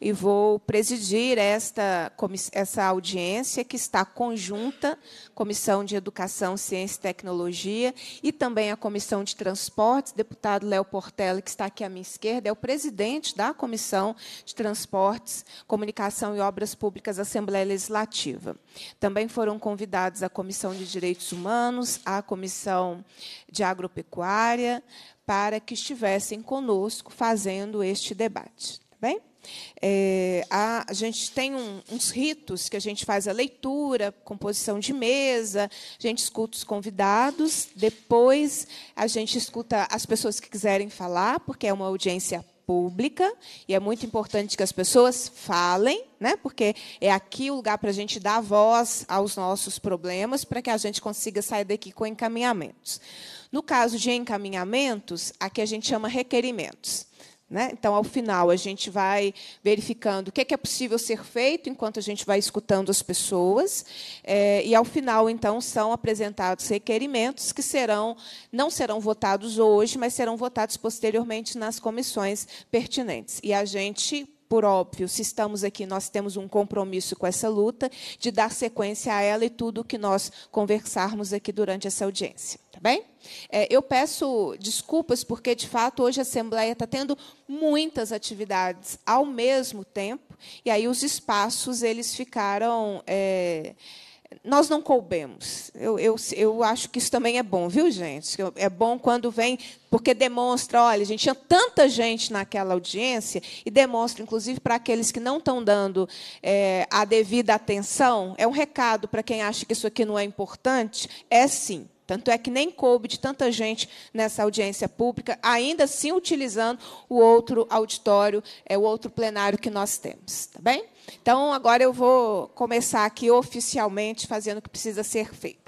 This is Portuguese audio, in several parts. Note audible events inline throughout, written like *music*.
e vou presidir esta essa audiência que está conjunta Comissão de Educação, Ciência e Tecnologia e também a Comissão de Transportes, deputado Léo Portela, que está aqui à minha esquerda, é o presidente da Comissão de Transportes, Comunicação e Obras Públicas da Assembleia Legislativa. Também foram convidados a Comissão de Direitos Humanos, a Comissão de Agropecuária, para que estivessem conosco fazendo este debate bem? É, a, a, gente tem um, uns ritos que a gente faz a leitura, composição de mesa, a gente escuta os convidados, depois a gente escuta as pessoas que quiserem falar, porque é uma audiência pública e é muito importante que as pessoas falem, né? Porque é aqui o lugar para a gente dar voz aos nossos problemas, para que a gente consiga sair daqui com encaminhamentos. No caso de encaminhamentos, aqui a gente chama requerimentos. Né? Então, ao final, a gente vai verificando o é que é, possível ser feito enquanto a gente vai escutando as pessoas. É, e, ao final, então, são apresentados requerimentos que serão, não serão votados hoje, mas serão votados posteriormente nas comissões pertinentes. E a gente por óbvio, se estamos aqui, nós temos um compromisso com essa luta, de dar sequência a ela e tudo o que nós conversarmos aqui durante essa audiência. Tá bem? É, eu peço desculpas, porque, de fato, hoje a Assembleia está tendo muitas atividades ao mesmo tempo, e aí os espaços eles ficaram. É, nós não coubemos. Eu, eu, eu acho que isso também é bom, viu, gente? É bom quando vem, porque demonstra, olha, gente, tinha tanta gente naquela audiência, e demonstra, inclusive, para aqueles que não estão dando é, a devida atenção, é um recado para quem acha que isso aqui não é importante, é sim. Tanto é que nem coube de tanta gente nessa audiência pública, ainda assim utilizando o outro auditório, é o outro plenário que nós temos, tá bem? Então agora eu vou começar aqui oficialmente fazendo o que precisa ser feito.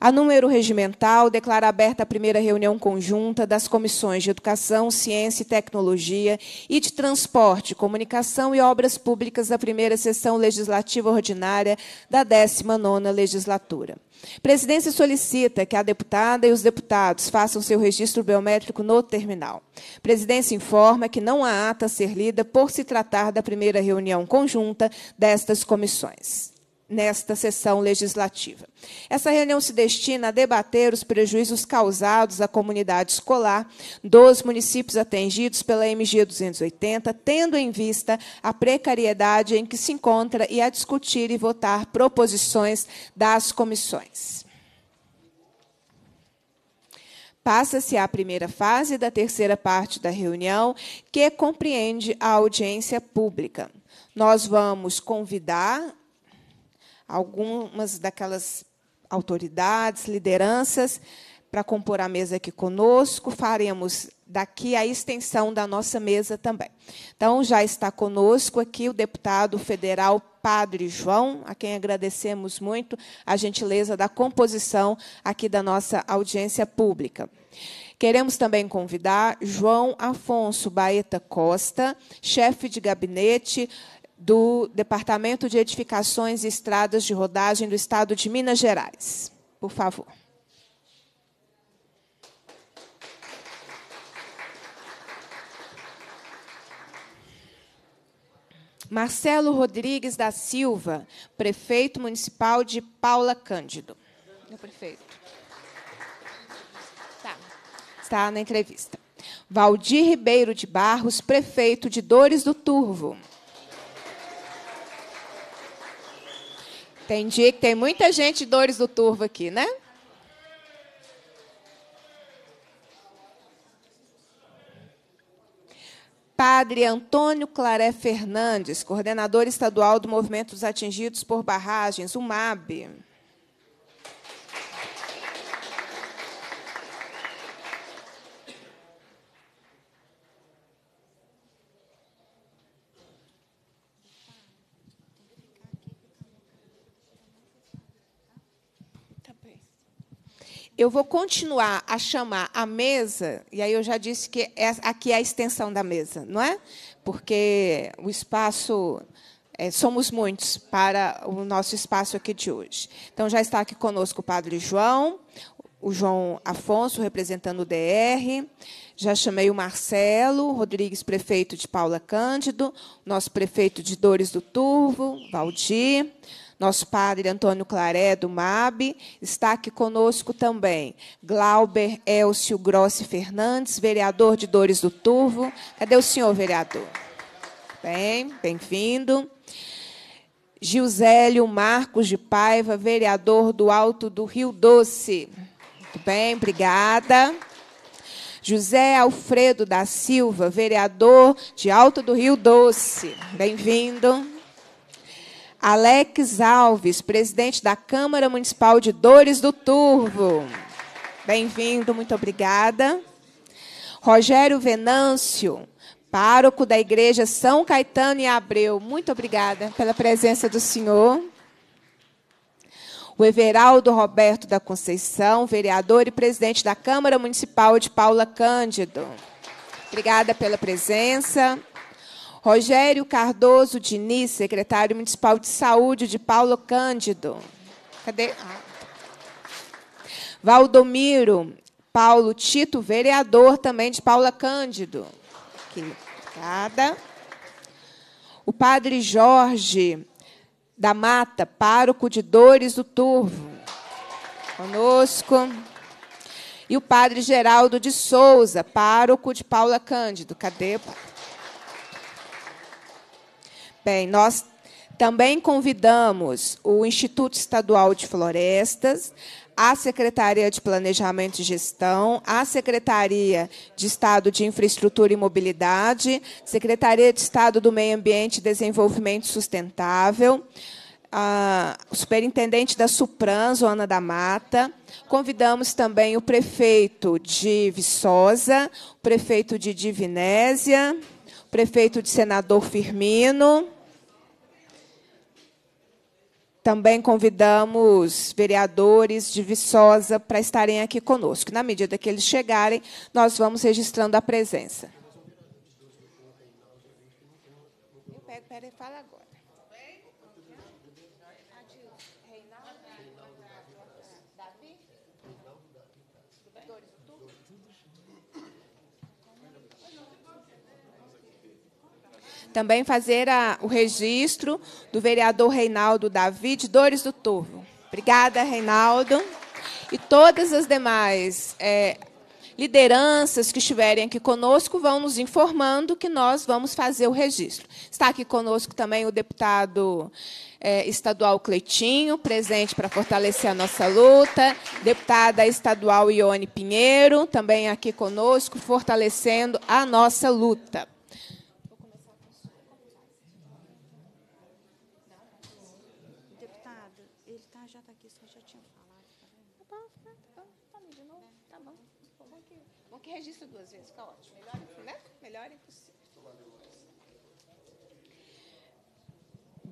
A número regimental declara aberta a primeira reunião conjunta das comissões de Educação, Ciência e Tecnologia e de Transporte, Comunicação e Obras Públicas da primeira sessão legislativa ordinária da 19ª legislatura. Presidência solicita que a deputada e os deputados façam seu registro biométrico no terminal. Presidência informa que não há ata a ser lida por se tratar da primeira reunião conjunta destas comissões nesta sessão legislativa. Essa reunião se destina a debater os prejuízos causados à comunidade escolar dos municípios atingidos pela MG 280, tendo em vista a precariedade em que se encontra e a discutir e votar proposições das comissões. Passa-se à primeira fase da terceira parte da reunião, que compreende a audiência pública. Nós vamos convidar algumas daquelas autoridades, lideranças, para compor a mesa aqui conosco. Faremos daqui a extensão da nossa mesa também. Então, já está conosco aqui o deputado federal Padre João, a quem agradecemos muito a gentileza da composição aqui da nossa audiência pública. Queremos também convidar João Afonso Baeta Costa, chefe de gabinete do Departamento de Edificações e Estradas de Rodagem do Estado de Minas Gerais. Por favor. Marcelo Rodrigues da Silva, prefeito municipal de Paula Cândido. Meu prefeito. Tá. Está na entrevista. Valdir Ribeiro de Barros, prefeito de Dores do Turvo. Entendi que tem muita gente dores do turvo aqui, né? Padre Antônio Claré Fernandes, coordenador estadual do Movimento dos Atingidos por Barragens, o MAB. eu vou continuar a chamar a mesa, e aí eu já disse que é, aqui é a extensão da mesa, não é? Porque o espaço. É, somos muitos para o nosso espaço aqui de hoje. Então, já está aqui conosco o Padre João, o João Afonso, representando o DR. Já chamei o Marcelo Rodrigues, prefeito de Paula Cândido, nosso prefeito de Dores do Turvo, Valdir, nosso padre Antônio Claré, do MAB, está aqui conosco também. Glauber Elcio Grossi Fernandes, vereador de Dores do Turvo. Cadê o senhor, vereador? Bem, bem-vindo. Gilzélio Marcos de Paiva, vereador do Alto do Rio Doce. Muito bem, obrigada. José Alfredo da Silva, vereador de Alto do Rio Doce. Bem-vindo. Alex Alves, presidente da Câmara Municipal de Dores do Turvo. Bem-vindo, muito obrigada. Rogério Venâncio, pároco da Igreja São Caetano e Abreu. Muito obrigada pela presença do senhor. O Everaldo Roberto da Conceição, vereador e presidente da Câmara Municipal de Paula Cândido. Obrigada pela presença. Rogério Cardoso Diniz, secretário municipal de saúde de Paulo Cândido. Cadê? Ah. Valdomiro Paulo Tito, vereador também de Paula Cândido. Aqui. Obrigada. O padre Jorge da Mata, pároco de Dores do Turvo. Conosco. E o padre Geraldo de Souza, pároco de Paula Cândido. Cadê? Bem, nós também convidamos o Instituto Estadual de Florestas, a Secretaria de Planejamento e Gestão, a Secretaria de Estado de Infraestrutura e Mobilidade, Secretaria de Estado do Meio Ambiente e Desenvolvimento Sustentável, a superintendente da Supran, Zona da Mata. Convidamos também o prefeito de Viçosa, o prefeito de Divinésia, prefeito de Senador Firmino. Também convidamos vereadores de Viçosa para estarem aqui conosco. Na medida que eles chegarem, nós vamos registrando a presença. Eu pera, fala agora. Também fazer a, o registro do vereador Reinaldo David Dores do Turvo. Obrigada, Reinaldo. E todas as demais é, lideranças que estiverem aqui conosco vão nos informando que nós vamos fazer o registro. Está aqui conosco também o deputado é, estadual Cleitinho, presente para fortalecer a nossa luta, deputada estadual Ione Pinheiro, também aqui conosco, fortalecendo a nossa luta.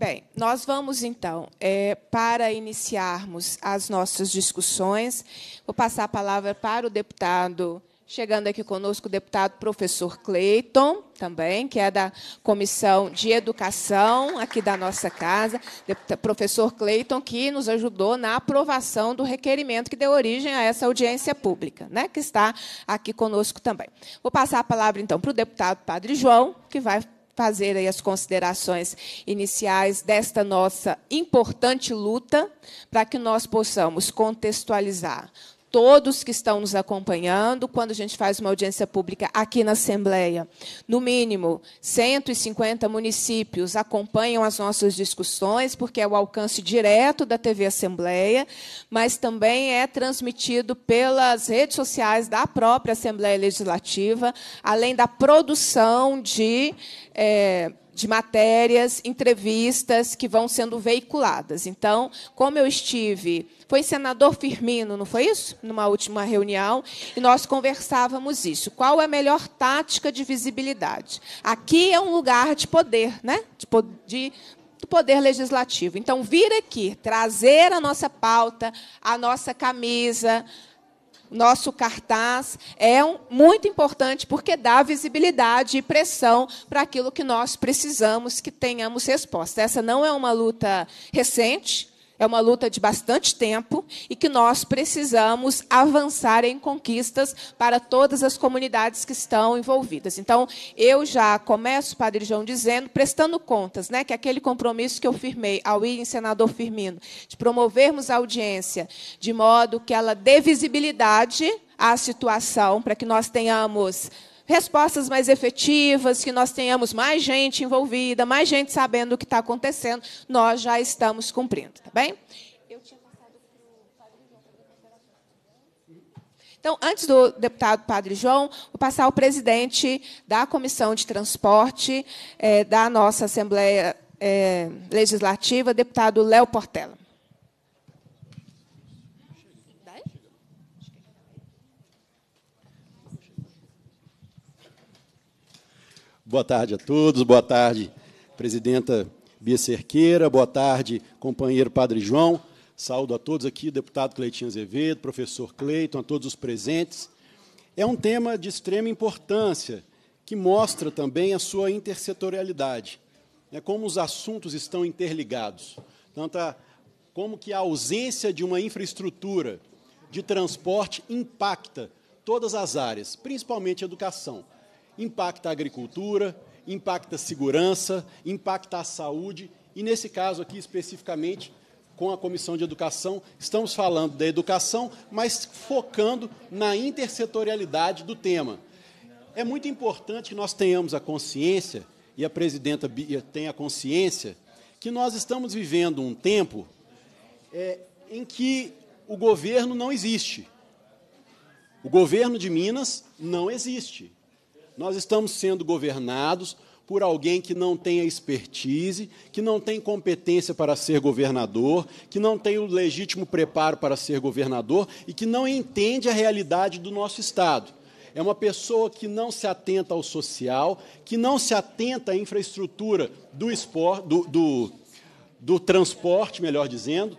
Bem, nós vamos então, é, para iniciarmos as nossas discussões, vou passar a palavra para o deputado, chegando aqui conosco, o deputado professor Cleiton, também, que é da Comissão de Educação aqui da nossa casa, deputado, professor Cleiton, que nos ajudou na aprovação do requerimento que deu origem a essa audiência pública, né, que está aqui conosco também. Vou passar a palavra então para o deputado Padre João, que vai fazer aí as considerações iniciais desta nossa importante luta para que nós possamos contextualizar todos que estão nos acompanhando, quando a gente faz uma audiência pública aqui na Assembleia. No mínimo, 150 municípios acompanham as nossas discussões, porque é o alcance direto da TV Assembleia, mas também é transmitido pelas redes sociais da própria Assembleia Legislativa, além da produção de. É, de matérias, entrevistas que vão sendo veiculadas. Então, como eu estive, foi senador Firmino, não foi isso? Numa última reunião, e nós conversávamos isso. Qual é a melhor tática de visibilidade? Aqui é um lugar de poder, né? De, de do poder legislativo. Então, vir aqui, trazer a nossa pauta, a nossa camisa, nosso cartaz é um, muito importante porque dá visibilidade e pressão para aquilo que nós precisamos que tenhamos resposta. Essa não é uma luta recente, é uma luta de bastante tempo e que nós precisamos avançar em conquistas para todas as comunidades que estão envolvidas. Então, eu já começo, Padre João, dizendo, prestando contas, né, que aquele compromisso que eu firmei ao ir em senador Firmino, de promovermos a audiência de modo que ela dê visibilidade à situação, para que nós tenhamos respostas mais efetivas, que nós tenhamos mais gente envolvida, mais gente sabendo o que está acontecendo, nós já estamos cumprindo, tá bem? Então, antes do deputado Padre João, vou passar ao presidente da Comissão de Transporte é, da nossa Assembleia é, Legislativa, deputado Léo Portela. Boa tarde a todos, boa tarde, presidenta Bia Cerqueira, boa tarde, companheiro Padre João. Saúdo a todos aqui, deputado Cleitinho Azevedo, professor Cleiton, a todos os presentes. É um tema de extrema importância, que mostra também a sua intersetorialidade, né, como os assuntos estão interligados. Tanto a, como que a ausência de uma infraestrutura de transporte impacta todas as áreas, principalmente a educação impacta a agricultura, impacta a segurança, impacta a saúde, e nesse caso aqui especificamente, com a Comissão de Educação, estamos falando da educação, mas focando na intersetorialidade do tema. É muito importante que nós tenhamos a consciência, e a presidenta Bia eh, tem a consciência, que nós estamos vivendo um tempo é, em que o governo não existe. O governo de Minas não existe. Nós estamos sendo governados por alguém que não tem a expertise, que não tem competência para ser governador, que não tem o legítimo preparo para ser governador e que não entende a realidade do nosso Estado. É uma pessoa que não se atenta ao social, que não se atenta à infraestrutura do, do, do, do transporte, melhor dizendo.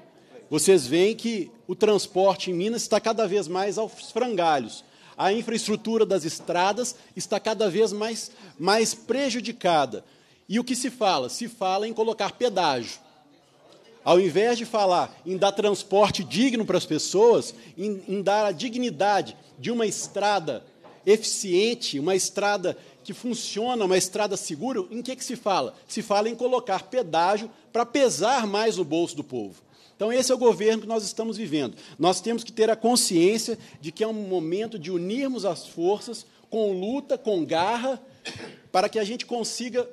Vocês veem que o transporte em Minas está cada vez mais aos frangalhos a infraestrutura das estradas está cada vez mais, mais prejudicada. E o que se fala? Se fala em colocar pedágio. Ao invés de falar em dar transporte digno para as pessoas, em, em dar a dignidade de uma estrada eficiente, uma estrada que funciona, uma estrada segura, em que, que se fala? Se fala em colocar pedágio para pesar mais o bolso do povo. Então, esse é o governo que nós estamos vivendo. Nós temos que ter a consciência de que é um momento de unirmos as forças com luta, com garra, para que a gente consiga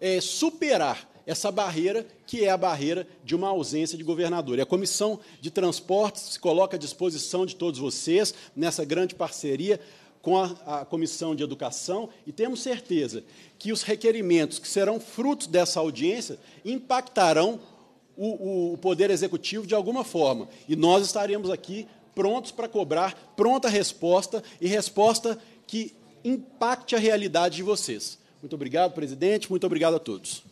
é, superar essa barreira, que é a barreira de uma ausência de governador. E a Comissão de Transportes se coloca à disposição de todos vocês nessa grande parceria com a, a, Comissão de Educação e temos certeza que os requerimentos que serão frutos dessa audiência impactarão o, o Poder Executivo de alguma forma. E nós estaremos aqui prontos para cobrar pronta resposta e resposta que impacte a realidade de vocês. Muito obrigado, presidente. Muito obrigado a todos.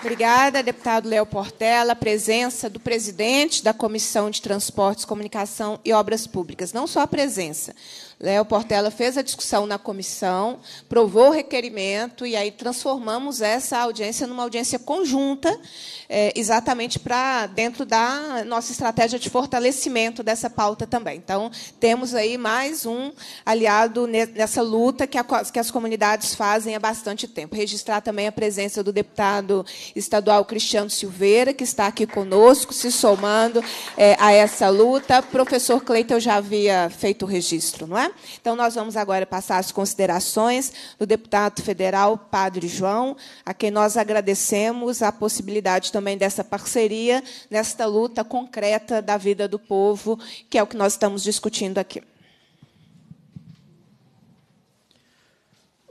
Obrigada, deputado Léo Portela, presença do presidente da Comissão de Transportes, Comunicação e Obras Públicas. Não só a presença, Léo né, Portela fez a discussão na comissão, provou o requerimento e aí transformamos essa audiência numa audiência conjunta, eh, exatamente para dentro da nossa estratégia de fortalecimento dessa pauta também. Então, temos aí mais um aliado nessa luta que, as comunidades fazem há bastante tempo. Registrar também a presença do deputado estadual Cristiano Silveira, que está aqui conosco, se somando eh, a essa luta. Professor Cleiton, eu já havia feito o registro, não é? Então, nós vamos agora passar as considerações do deputado federal Padre João, a quem nós agradecemos a possibilidade também dessa parceria, nesta luta concreta da vida do povo, que é o que nós estamos discutindo aqui.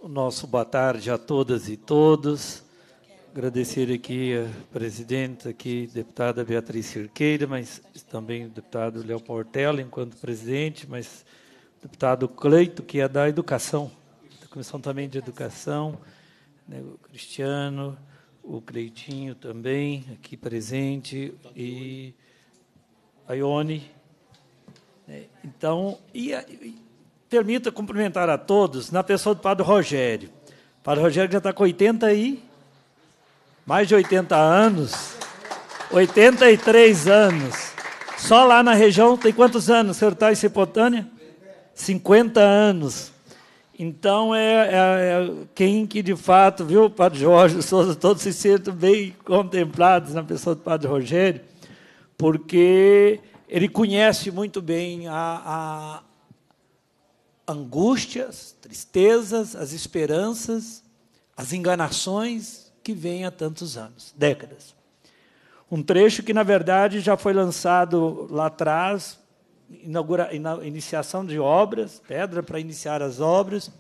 O nosso boa tarde a todas e todos. Agradecer aqui a presidenta, aqui, deputada Beatriz Cirqueira, mas também o deputado Léo Portela, enquanto presidente, mas deputado tá, Cleito, que é da Educação, da tá Comissão também de Educação, né, o Cristiano, o Cleitinho também, aqui presente, e a Ione. Né. Então, e, e, permita cumprimentar a todos, na pessoa do Padre Rogério. O padre Rogério já está com 80 e... mais de 80 anos, 83 anos. Só lá na região, tem quantos anos, senhor está em Cipotânia? 50 anos. Então, é, é, é quem que de fato, viu, Padre Jorge Souza, todos se sentem bem contemplados na pessoa do Padre Rogério, porque ele conhece muito bem a, a angústias, tristezas, as esperanças, as enganações que vêm há tantos anos, décadas. Um trecho que, na verdade, já foi lançado lá atrás inaugura, iniciação de obras, pedra para iniciar as obras.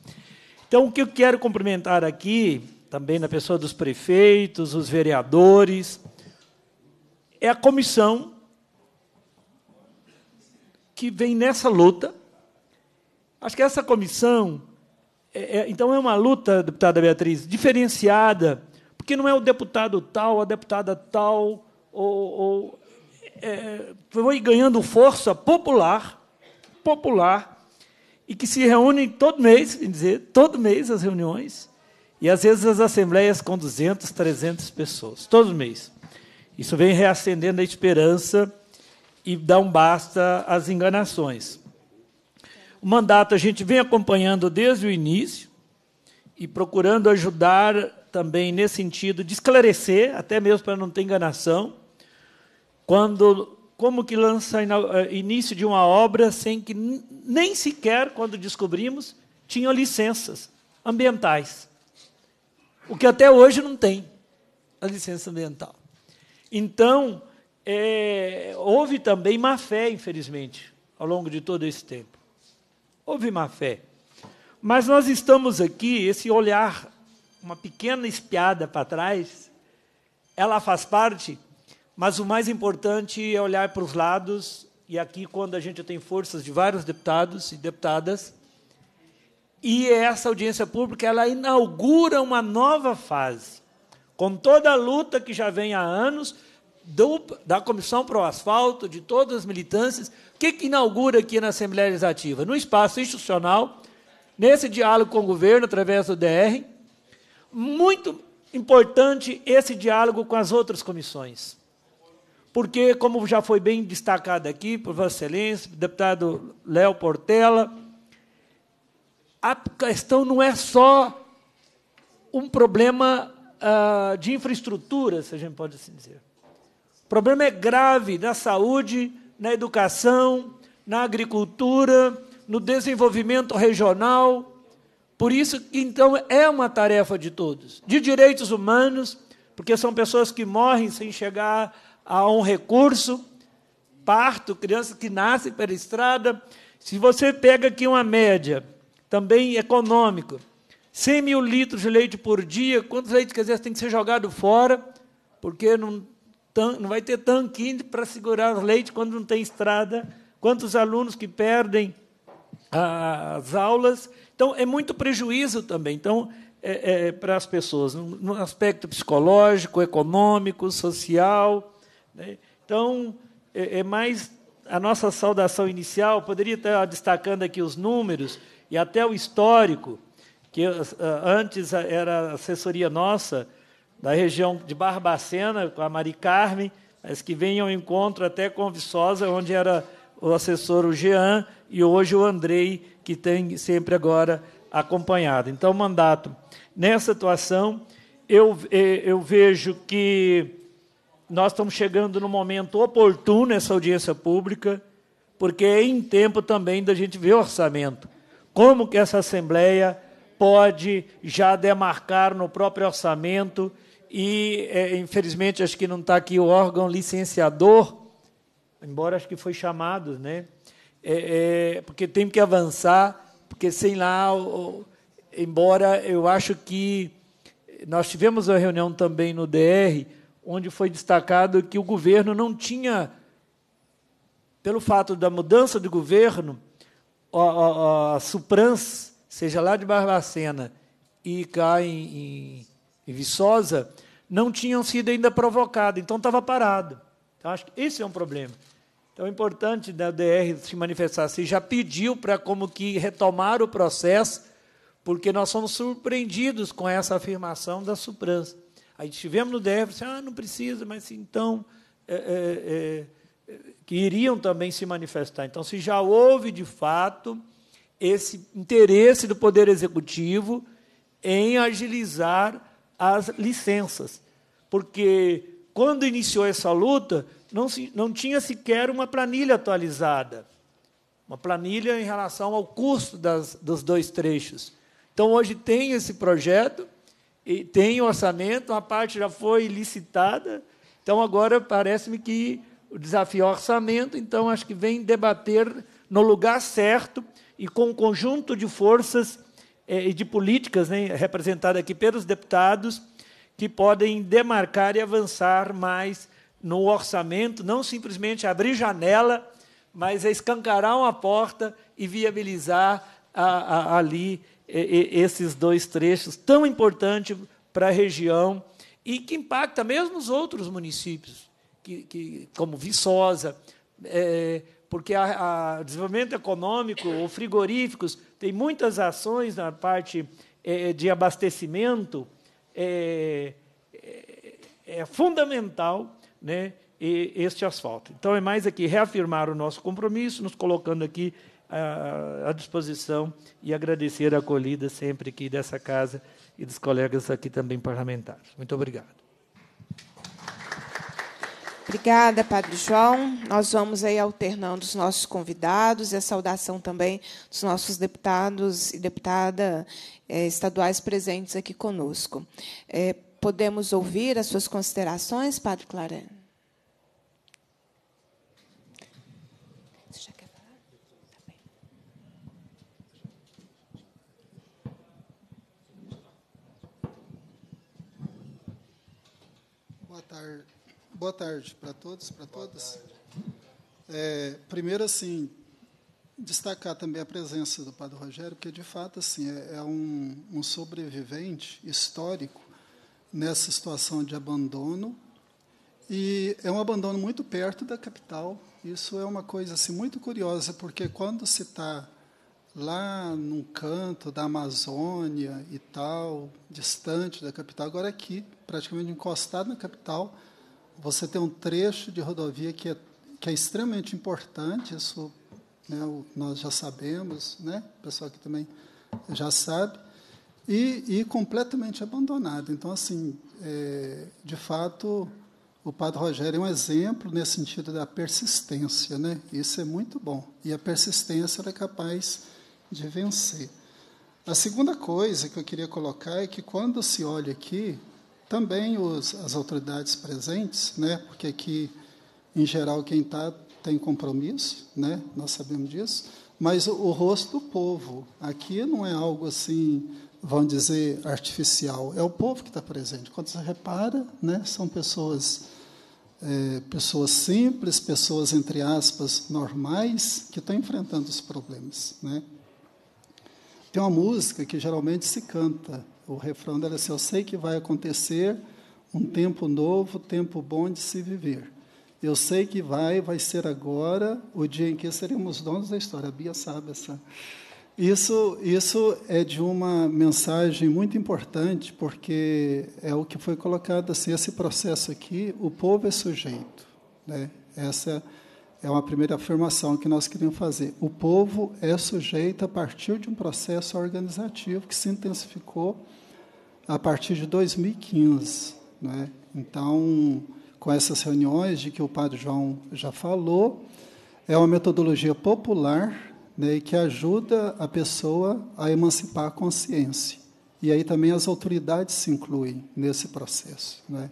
Então, o que eu quero cumprimentar aqui, também na pessoa dos prefeitos, os vereadores, é a comissão que vem nessa luta. Acho que essa comissão, é, é, então, é uma luta, deputada Beatriz, diferenciada, porque não é o deputado tal, a deputada tal, ou, ou é, foi ganhando força popular, popular, e que se reúnem todo mês, quer dizer, todo mês as reuniões, e às vezes as assembleias com 200, 300 pessoas, todo mês. Isso vem reacendendo a esperança e dá um basta às enganações. O mandato a gente vem acompanhando desde o início e procurando ajudar também nesse sentido de esclarecer, até mesmo para não ter enganação, quando, como que lança eh, início de uma obra sem que nem sequer, quando descobrimos, tinham licenças ambientais. O que até hoje não tem a licença ambiental. Então, é, houve também má fé, infelizmente, ao longo de todo esse tempo. Houve má fé. Mas nós estamos aqui, esse olhar, uma pequena espiada para trás, ela faz parte mas o mais importante é olhar para os lados, e aqui, quando a gente tem forças de vários deputados e deputadas, e essa audiência pública ela inaugura uma nova fase, com toda a luta que já vem há anos do, da Comissão para o Asfalto, de todas as militâncias. O que, que inaugura aqui na Assembleia Legislativa? No espaço institucional, nesse diálogo com o governo, através do DR, muito importante esse diálogo com as outras comissões porque, como já foi bem destacado aqui por Vossa Excelência, deputado Léo Portela, a questão não é só um problema ah, de infraestrutura, se a gente pode assim dizer. O problema é grave na saúde, na educação, na agricultura, no desenvolvimento regional. Por isso, então, é uma tarefa de todos, de direitos humanos, porque são pessoas que morrem sem chegar a um recurso, parto, crianças que nascem pela estrada. Se você pega aqui uma média, também econômico, 100 mil litros de leite por dia, quantos leites às vezes tem que ser jogado fora, porque não, não vai ter tanquinho para segurar o leite quando não tem estrada. Quantos alunos que perdem as aulas. Então, é muito prejuízo também. Então, é, é, para as pessoas, no aspecto psicológico, econômico, social. Né? Então, é, é mais a nossa saudação inicial, poderia estar destacando aqui os números e até o histórico, que ah, ah, antes era assessoria nossa, da região de Barbacena, com a Mari Carmen, mas que vem ao encontro até com Viçosa, onde era o assessor o Jean e hoje o Andrei, que tem sempre agora acompanhado. Então, mandato. Nessa atuação, eu, é, eu vejo que nós estamos chegando no momento oportuno essa audiência pública, porque é em tempo também da gente ver o orçamento. Como que essa Assembleia pode já demarcar no próprio orçamento e, é, infelizmente, acho que não está aqui o órgão licenciador, embora acho que foi chamado, né? É, é, porque tem que avançar, porque sem lá, o, o, embora eu acho que nós tivemos a reunião também no DR, onde foi destacado que o governo não tinha, pelo fato da mudança de governo, a, a, a Suprans, seja lá de Barbacena e cá em, em, em Viçosa, não tinham sido ainda provocadas, então estava parado. Então, acho que esse é um problema. Então, é importante da DR se manifestar. Se já pediu para como que retomar o processo, porque nós somos surpreendidos com essa afirmação da Suprans. Aí estivemos no DF, disse, ah, não precisa, mas então é, é, é, é, que iriam também se manifestar. Então, se já houve de fato esse interesse do Poder Executivo em agilizar as licenças, porque quando iniciou essa luta não, se, não tinha sequer uma planilha atualizada, uma planilha em relação ao custo das, dos dois trechos. Então, hoje tem esse projeto e tem orçamento, uma parte já foi licitada. Então, agora parece-me que o desafio é o orçamento, então acho que vem debater no lugar certo e com o um conjunto de forças é, e de políticas né, representadas aqui pelos deputados que podem demarcar e avançar mais no orçamento, não simplesmente abrir janela, mas escancarar uma porta e viabilizar a, a, ali esses dois trechos tão importantes para a região e que impacta mesmo os outros municípios, que, que como Viçosa, é, porque o desenvolvimento econômico ou frigoríficos tem muitas ações na parte é, de abastecimento é, é, é fundamental, né? este asfalto. Então é mais aqui reafirmar o nosso compromisso, nos colocando aqui à, disposição e agradecer a acolhida sempre aqui dessa casa e dos colegas aqui também parlamentares. Muito obrigado. Obrigada, Padre João. Nós vamos aí alternando os nossos convidados e a saudação também dos nossos deputados e deputada eh, estaduais presentes aqui conosco. Eh, podemos ouvir as suas considerações, Padre Clarence? Boa tarde para todos, para todas. É, primeiro, assim, destacar também a presença do Padre Rogério, porque de fato assim é, é um, um, sobrevivente histórico nessa situação de abandono e é um abandono muito perto da capital. Isso é uma coisa assim muito curiosa, porque quando se está lá num canto da Amazônia e tal, distante da capital, agora aqui, praticamente encostado na capital, você tem um trecho de rodovia que é, que é extremamente importante, isso né, nós já sabemos, né, o pessoal que também já sabe, e, e completamente abandonado. Então, assim, é, de fato, o Padre Rogério é um exemplo nesse sentido da persistência, né? Isso é muito bom. E a persistência é capaz de vencer. A segunda coisa que eu queria colocar é que quando se olha aqui, também os, as autoridades presentes, né, porque aqui, em geral, quem está tem compromisso, né, nós sabemos disso, mas o, o rosto do povo. Aqui não é algo assim vamos dizer, artificial. É o povo que está presente. Quando você repara, né, são pessoas, é, pessoas simples, pessoas, entre aspas, normais, que estão tá enfrentando os problemas. Né? Tem uma música que geralmente se canta, o refrão dela é assim: Eu sei que vai acontecer um tempo novo, tempo bom de se viver. Eu sei que vai, vai ser agora o dia em que seremos donos da história. A Bia sabe essa. Isso, isso é de uma mensagem muito importante, porque é o que foi colocado assim, esse processo aqui, o povo é sujeito. Né? Essa é uma primeira afirmação que nós queríamos fazer. O povo é sujeito a partir de um processo organizativo que se intensificou a partir de 2015. Né? Então, com essas reuniões de que o padre João já falou, é uma metodologia popular né, que ajuda a pessoa a emancipar a consciência. E aí também as autoridades se incluem nesse processo. Né?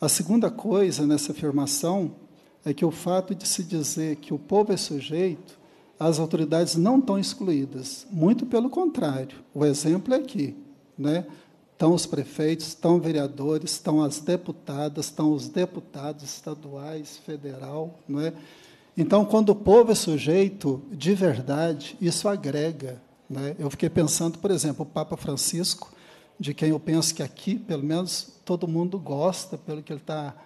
A segunda coisa nessa afirmação é que o fato de se dizer que o povo é sujeito, as autoridades não estão excluídas. Muito pelo contrário. O exemplo é aqui. Né? estão os prefeitos, estão vereadores, estão as deputadas, estão os deputados estaduais, federal, não é? Então, quando o povo é sujeito de verdade, isso agrega. Né? Eu fiquei pensando, por exemplo, o Papa Francisco, de quem eu penso que aqui, pelo menos, todo mundo gosta, pelo que ele está,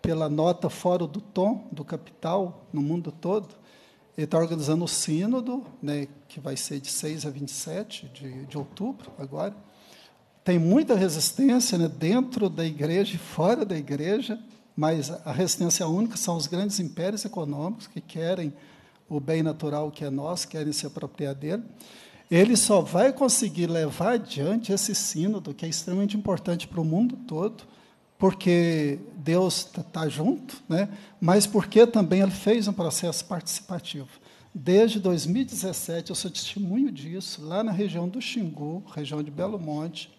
pela nota fora do tom do capital no mundo todo. Ele está organizando o sínodo, né, que vai ser de 6 a 27 de, de outubro agora tem muita resistência né, dentro da igreja e fora da igreja, mas a resistência única são os grandes impérios econômicos que querem o bem natural que é nosso, querem se apropriar dele. Ele só vai conseguir levar adiante esse sínodo, que é extremamente importante para o mundo todo, porque Deus está tá junto, né? mas porque também ele fez um processo participativo. Desde 2017, eu sou testemunho disso, lá na região do Xingu, região de Belo Monte,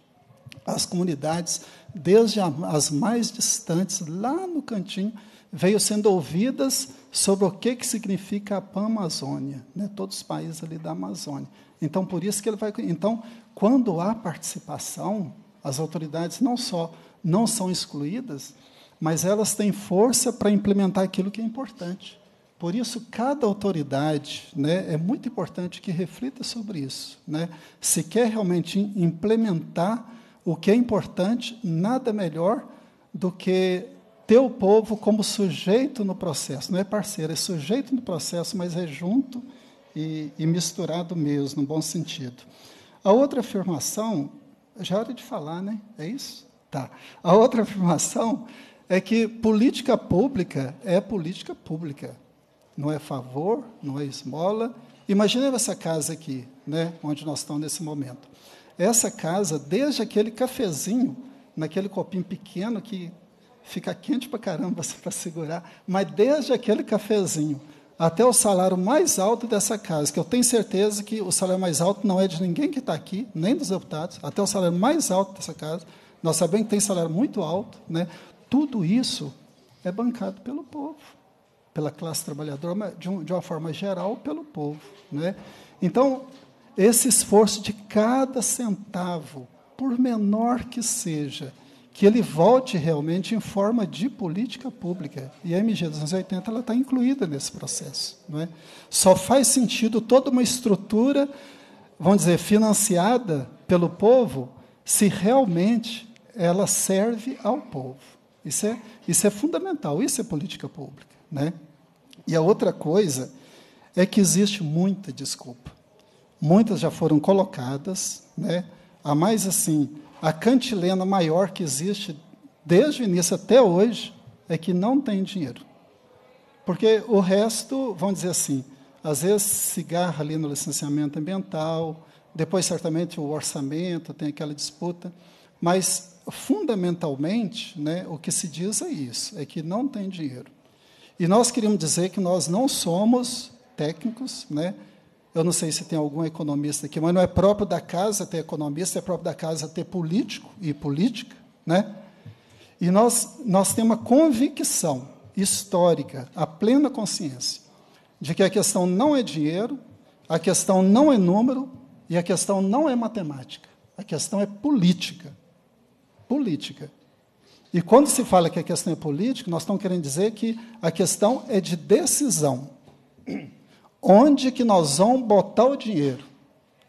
as comunidades, desde as mais distantes, lá no cantinho, veio sendo ouvidas sobre o que, que significa a Pan-Amazônia, né? todos os países ali da Amazônia. Então, por isso que ele vai. Então, quando há participação, as autoridades não só não são excluídas, mas elas têm força para implementar aquilo que é importante. Por isso, cada autoridade né, é muito importante que reflita sobre isso. Né? Se quer realmente implementar o que é importante, nada melhor do que ter o povo como sujeito no processo. Não é parceiro, é sujeito no processo, mas é junto e, e misturado mesmo, no bom sentido. A outra afirmação, já é hora de falar, né? É isso? Tá. A outra afirmação é que política pública é política pública. Não é favor, não é esmola. Imagina essa casa aqui, né, onde nós estamos nesse momento. Essa casa, desde aquele cafezinho, naquele copinho pequeno que fica quente para caramba *laughs* assim, para segurar, mas desde aquele cafezinho até o salário mais alto dessa casa, que eu tenho certeza que o salário mais alto não é de ninguém que está aqui, nem dos deputados, até o salário mais alto dessa casa, nós sabemos que tem salário muito alto, né? tudo isso é bancado pelo povo, pela classe trabalhadora, mas de, um, de uma forma geral, pelo povo. Né? Então, esse esforço de cada centavo, por menor que seja, que ele volte realmente em forma de política pública. E a MG 280 ela está incluída nesse processo. Não é? Só faz sentido toda uma estrutura, vamos dizer, financiada pelo povo, se realmente ela serve ao povo. Isso é, isso é fundamental, isso é política pública. Né? E a outra coisa é que existe muita desculpa. Muitas já foram colocadas, né? A mais assim, a cantilena maior que existe desde o início até hoje é que não tem dinheiro. Porque o resto, vamos dizer assim, às vezes cigarra ali no licenciamento ambiental, depois certamente o orçamento tem aquela disputa, mas fundamentalmente, né, o que se diz é isso, é que não tem dinheiro. E nós queríamos dizer que nós não somos técnicos, né? Eu não sei se tem algum economista aqui, mas não é próprio da casa ter economista, é próprio da casa ter político e política, né? E nós nós temos uma convicção histórica, a plena consciência de que a questão não é dinheiro, a questão não é número e a questão não é matemática. A questão é política. Política. E quando se fala que a questão é política, nós estamos querendo dizer que a questão é de decisão onde que nós vamos botar o dinheiro,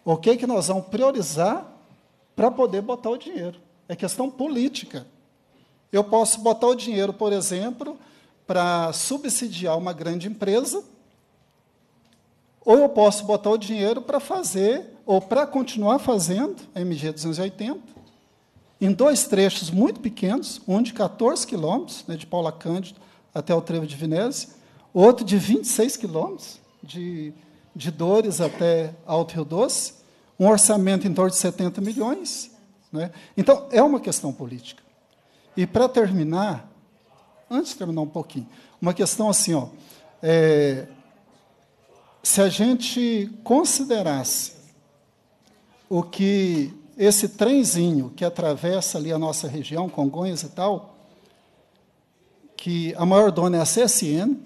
o que que nós vamos priorizar para poder botar o dinheiro. É questão política. Eu posso botar o dinheiro, por exemplo, para subsidiar uma grande empresa, ou eu posso botar o dinheiro para fazer, ou para continuar fazendo, a MG 280, em dois trechos muito pequenos, um de 14 quilômetros, né, de Paula Cândido até o Trevo de Vinese, outro de 26 quilômetros, de, de Dores até Alto Rio Doce, um orçamento em torno de 70 milhões. Né? Então, é uma questão política. E, para terminar, antes de terminar um pouquinho, uma questão assim, ó, é, se a gente considerasse o que esse trenzinho que atravessa ali a nossa região, Congonhas e tal, que a maior dona é a CSN,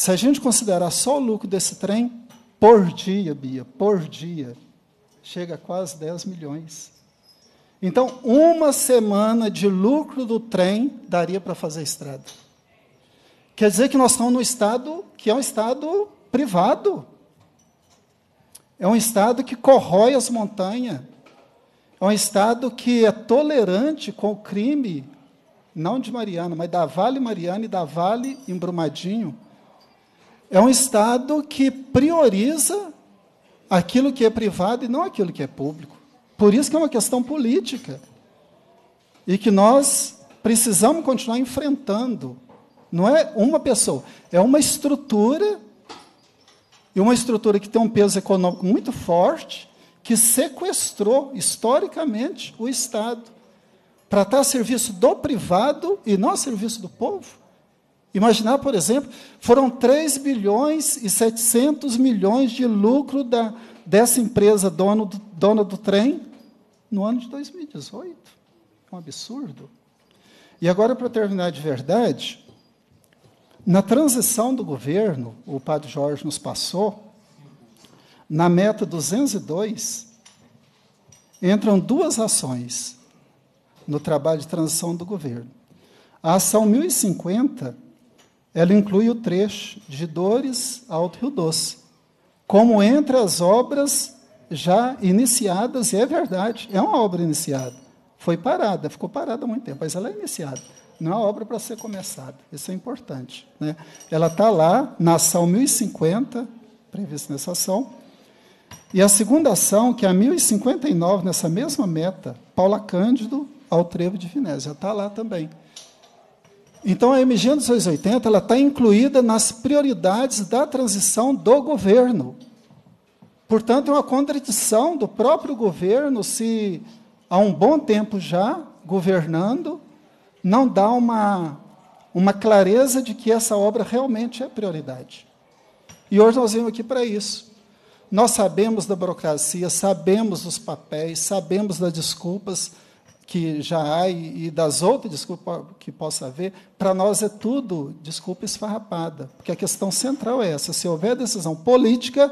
se a gente considerar só o lucro desse trem, por dia, Bia, por dia, chega a quase 10 milhões. Então, uma semana de lucro do trem daria para fazer estrada. Quer dizer que nós estamos num estado que é um estado privado. É um estado que corrói as montanhas. É um estado que é tolerante com o crime, não de Mariana, mas da Vale Mariana e da Vale Embrumadinho. Brumadinho é um Estado que prioriza aquilo que é privado e não aquilo que é público. Por isso que é uma questão política. E que nós precisamos continuar enfrentando. Não é uma pessoa, é uma estrutura, e uma estrutura que tem um peso econômico muito forte, que sequestrou historicamente o Estado para estar a serviço do privado e não a serviço do povo. Imaginar, por exemplo, foram 3 bilhões e 700 milhões de lucro da, dessa empresa do, dona do trem no ano de 2018. Um absurdo. E agora, para terminar de verdade, na transição do governo, o padre Jorge nos passou, na meta 202, entram duas ações no trabalho de transição do governo. A ação 1050 ela inclui o trecho de Dores ao Rio Doce, como entre as obras já iniciadas, e é verdade, é uma obra iniciada. Foi parada, ficou parada há muito tempo, mas ela é iniciada. Não é uma obra para ser começada, isso é importante. Né? Ela está lá na ação 1050, prevista nessa ação, e a segunda ação, que é a 1059, nessa mesma meta, Paula Cândido ao Trevo de Finés, está lá também. Então, a MG 280 ela está incluída nas prioridades da transição do governo. Portanto, é uma contradição do próprio governo se, há um bom tempo já, governando, não dá uma, uma clareza de que essa obra realmente é prioridade. E hoje nós vimos aqui para isso. Nós sabemos da burocracia, sabemos dos papéis, sabemos das desculpas, que já há e, e das outras desculpas que possa haver, para nós é tudo desculpa esfarrapada, porque a questão central é essa: se houver decisão política,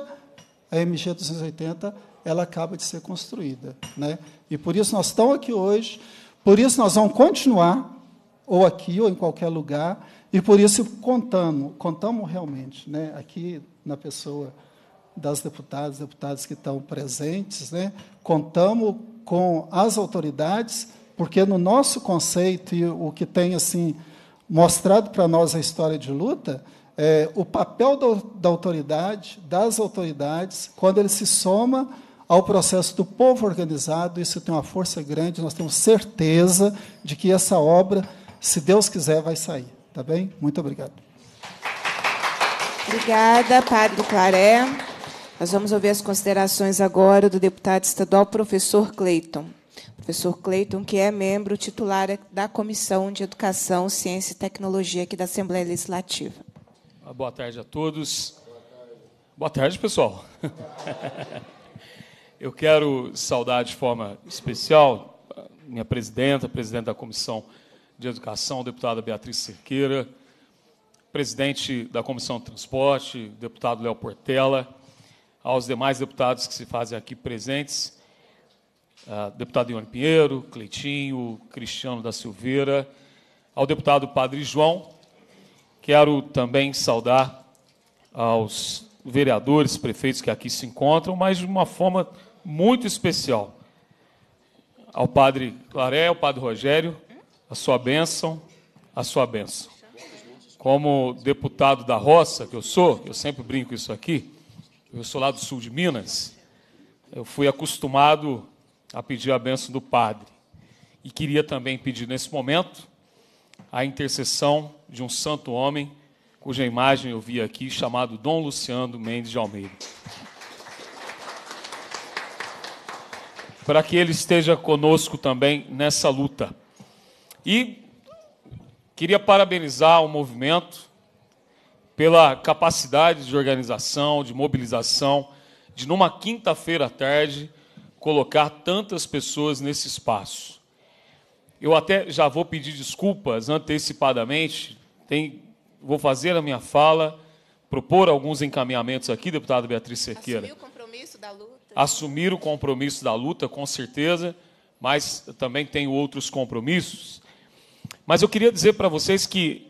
a MG 280 ela acaba de ser construída, né? E por isso nós estamos aqui hoje, por isso nós vamos continuar ou aqui ou em qualquer lugar, e por isso contamos, contamos realmente, né? Aqui na pessoa das deputadas, deputados que estão presentes, né? Contamos com as autoridades, porque no nosso conceito e o que tem assim mostrado para nós a história de luta, é, o papel do, da autoridade, das autoridades, quando ele se soma ao processo do povo organizado, isso tem uma força grande, nós temos certeza de que essa obra, se Deus quiser, vai sair. Tá bem? Muito obrigado. Obrigada, Padre Claré. Nós vamos ouvir as considerações agora do deputado estadual professor Cleiton. Professor Cleiton, que é membro titular da Comissão de Educação, Ciência e Tecnologia aqui da Assembleia Legislativa. Ah, boa tarde a todos. Boa tarde, Boa tarde pessoal. Boa *laughs* tarde. Eu quero saudar de forma especial minha presidenta, a presidente da Comissão de Educação, a deputada Beatriz Cerqueira, presidente da Comissão de Transporte, deputado Léo Portela, aos demais deputados que se fazem aqui presentes, ah, deputado Ione Pinheiro, Cleitinho, Cristiano da Silveira, ao deputado Padre João. Quero também saudar aos vereadores, prefeitos que aqui se encontram, mas de uma forma muito especial. Ao Padre Claré, ao Padre Rogério, a sua bênção, a sua bênção. Como deputado da roça que eu sou, eu sempre brinco isso aqui, eu sou lá do sul de Minas. Eu fui acostumado a pedir a benção do Padre. E queria também pedir nesse momento a intercessão de um santo homem, cuja imagem eu vi aqui, chamado Dom Luciano Mendes de Almeida. Para que ele esteja conosco também nessa luta. E queria parabenizar o movimento pela capacidade de organização, de mobilização, de numa quinta-feira à tarde colocar tantas pessoas nesse espaço. Eu até já vou pedir desculpas antecipadamente, tem, vou fazer a minha fala, propor alguns encaminhamentos aqui, deputada Beatriz Cerqueira. Assumir o compromisso da luta. Assumir o compromisso da luta, com certeza, mas também tenho outros compromissos. Mas eu queria dizer para vocês que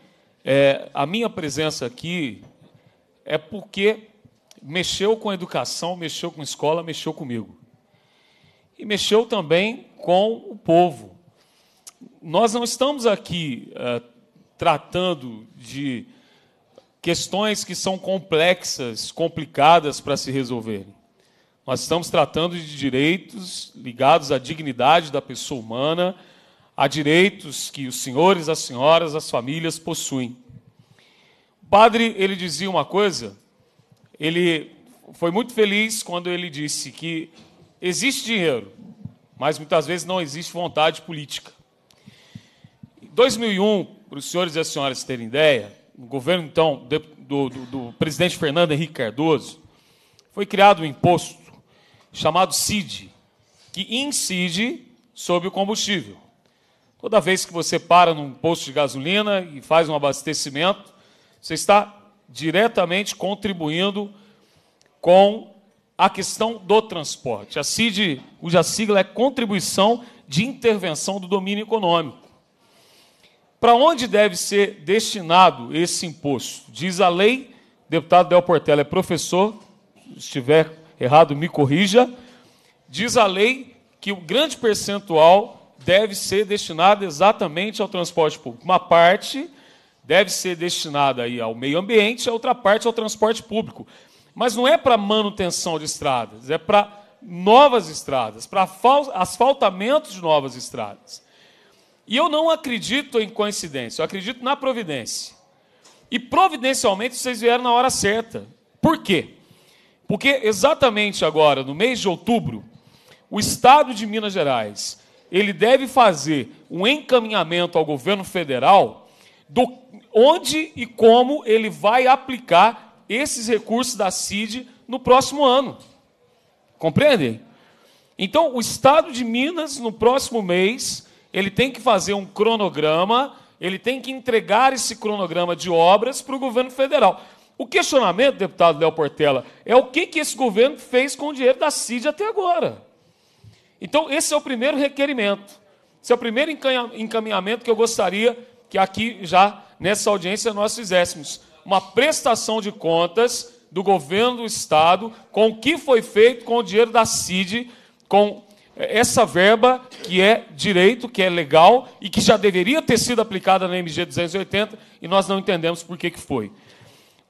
é, a minha presença aqui é porque mexeu com a educação, mexeu com a escola, mexeu comigo. E mexeu também com o povo. Nós não estamos aqui é, tratando de questões que são complexas, complicadas para se resolverem. Nós estamos tratando de direitos ligados à dignidade da pessoa humana a direitos que os senhores, as senhoras, as famílias possuem. O padre, ele dizia uma coisa, ele foi muito feliz quando ele disse que existe dinheiro, mas muitas vezes não existe vontade política. Em 2001, para os senhores e as senhoras terem ideia, no governo então do, do, do presidente Fernando Henrique Cardoso, foi criado um imposto chamado CID, que incide sobre o combustível. Toda vez que você para num posto de gasolina e faz um abastecimento, você está diretamente contribuindo com a questão do transporte. A CID, cuja sigla é Contribuição de Intervenção do Domínio Econômico. Para onde deve ser destinado esse imposto? Diz a lei, deputado Del Portela é professor, se estiver errado, me corrija. Diz a lei que o grande percentual deve ser destinada exatamente ao transporte público. Uma parte deve ser destinada aí ao meio ambiente, a outra parte ao transporte público. Mas não é para manutenção de estradas, é para novas estradas, para asfaltamento de novas estradas. E eu não acredito em coincidência, eu acredito na providência. E providencialmente vocês vieram na hora certa. Por quê? Porque exatamente agora, no mês de outubro, o Estado de Minas Gerais ele deve fazer um encaminhamento ao governo federal do onde e como ele vai aplicar esses recursos da CID no próximo ano. Compreendem? Então, o estado de Minas no próximo mês, ele tem que fazer um cronograma, ele tem que entregar esse cronograma de obras para o governo federal. O questionamento, deputado Léo Portela, é o que, que esse governo fez com o dinheiro da CID até agora. Então, esse é o primeiro requerimento. Esse é o primeiro encaminhamento que eu gostaria que aqui já nessa audiência nós fizéssemos uma prestação de contas do governo do estado com o que foi feito com o dinheiro da CID, com eh, essa verba que é direito, que é legal e que já deveria ter sido aplicada na MG 280 e nós não entendemos por que, que foi.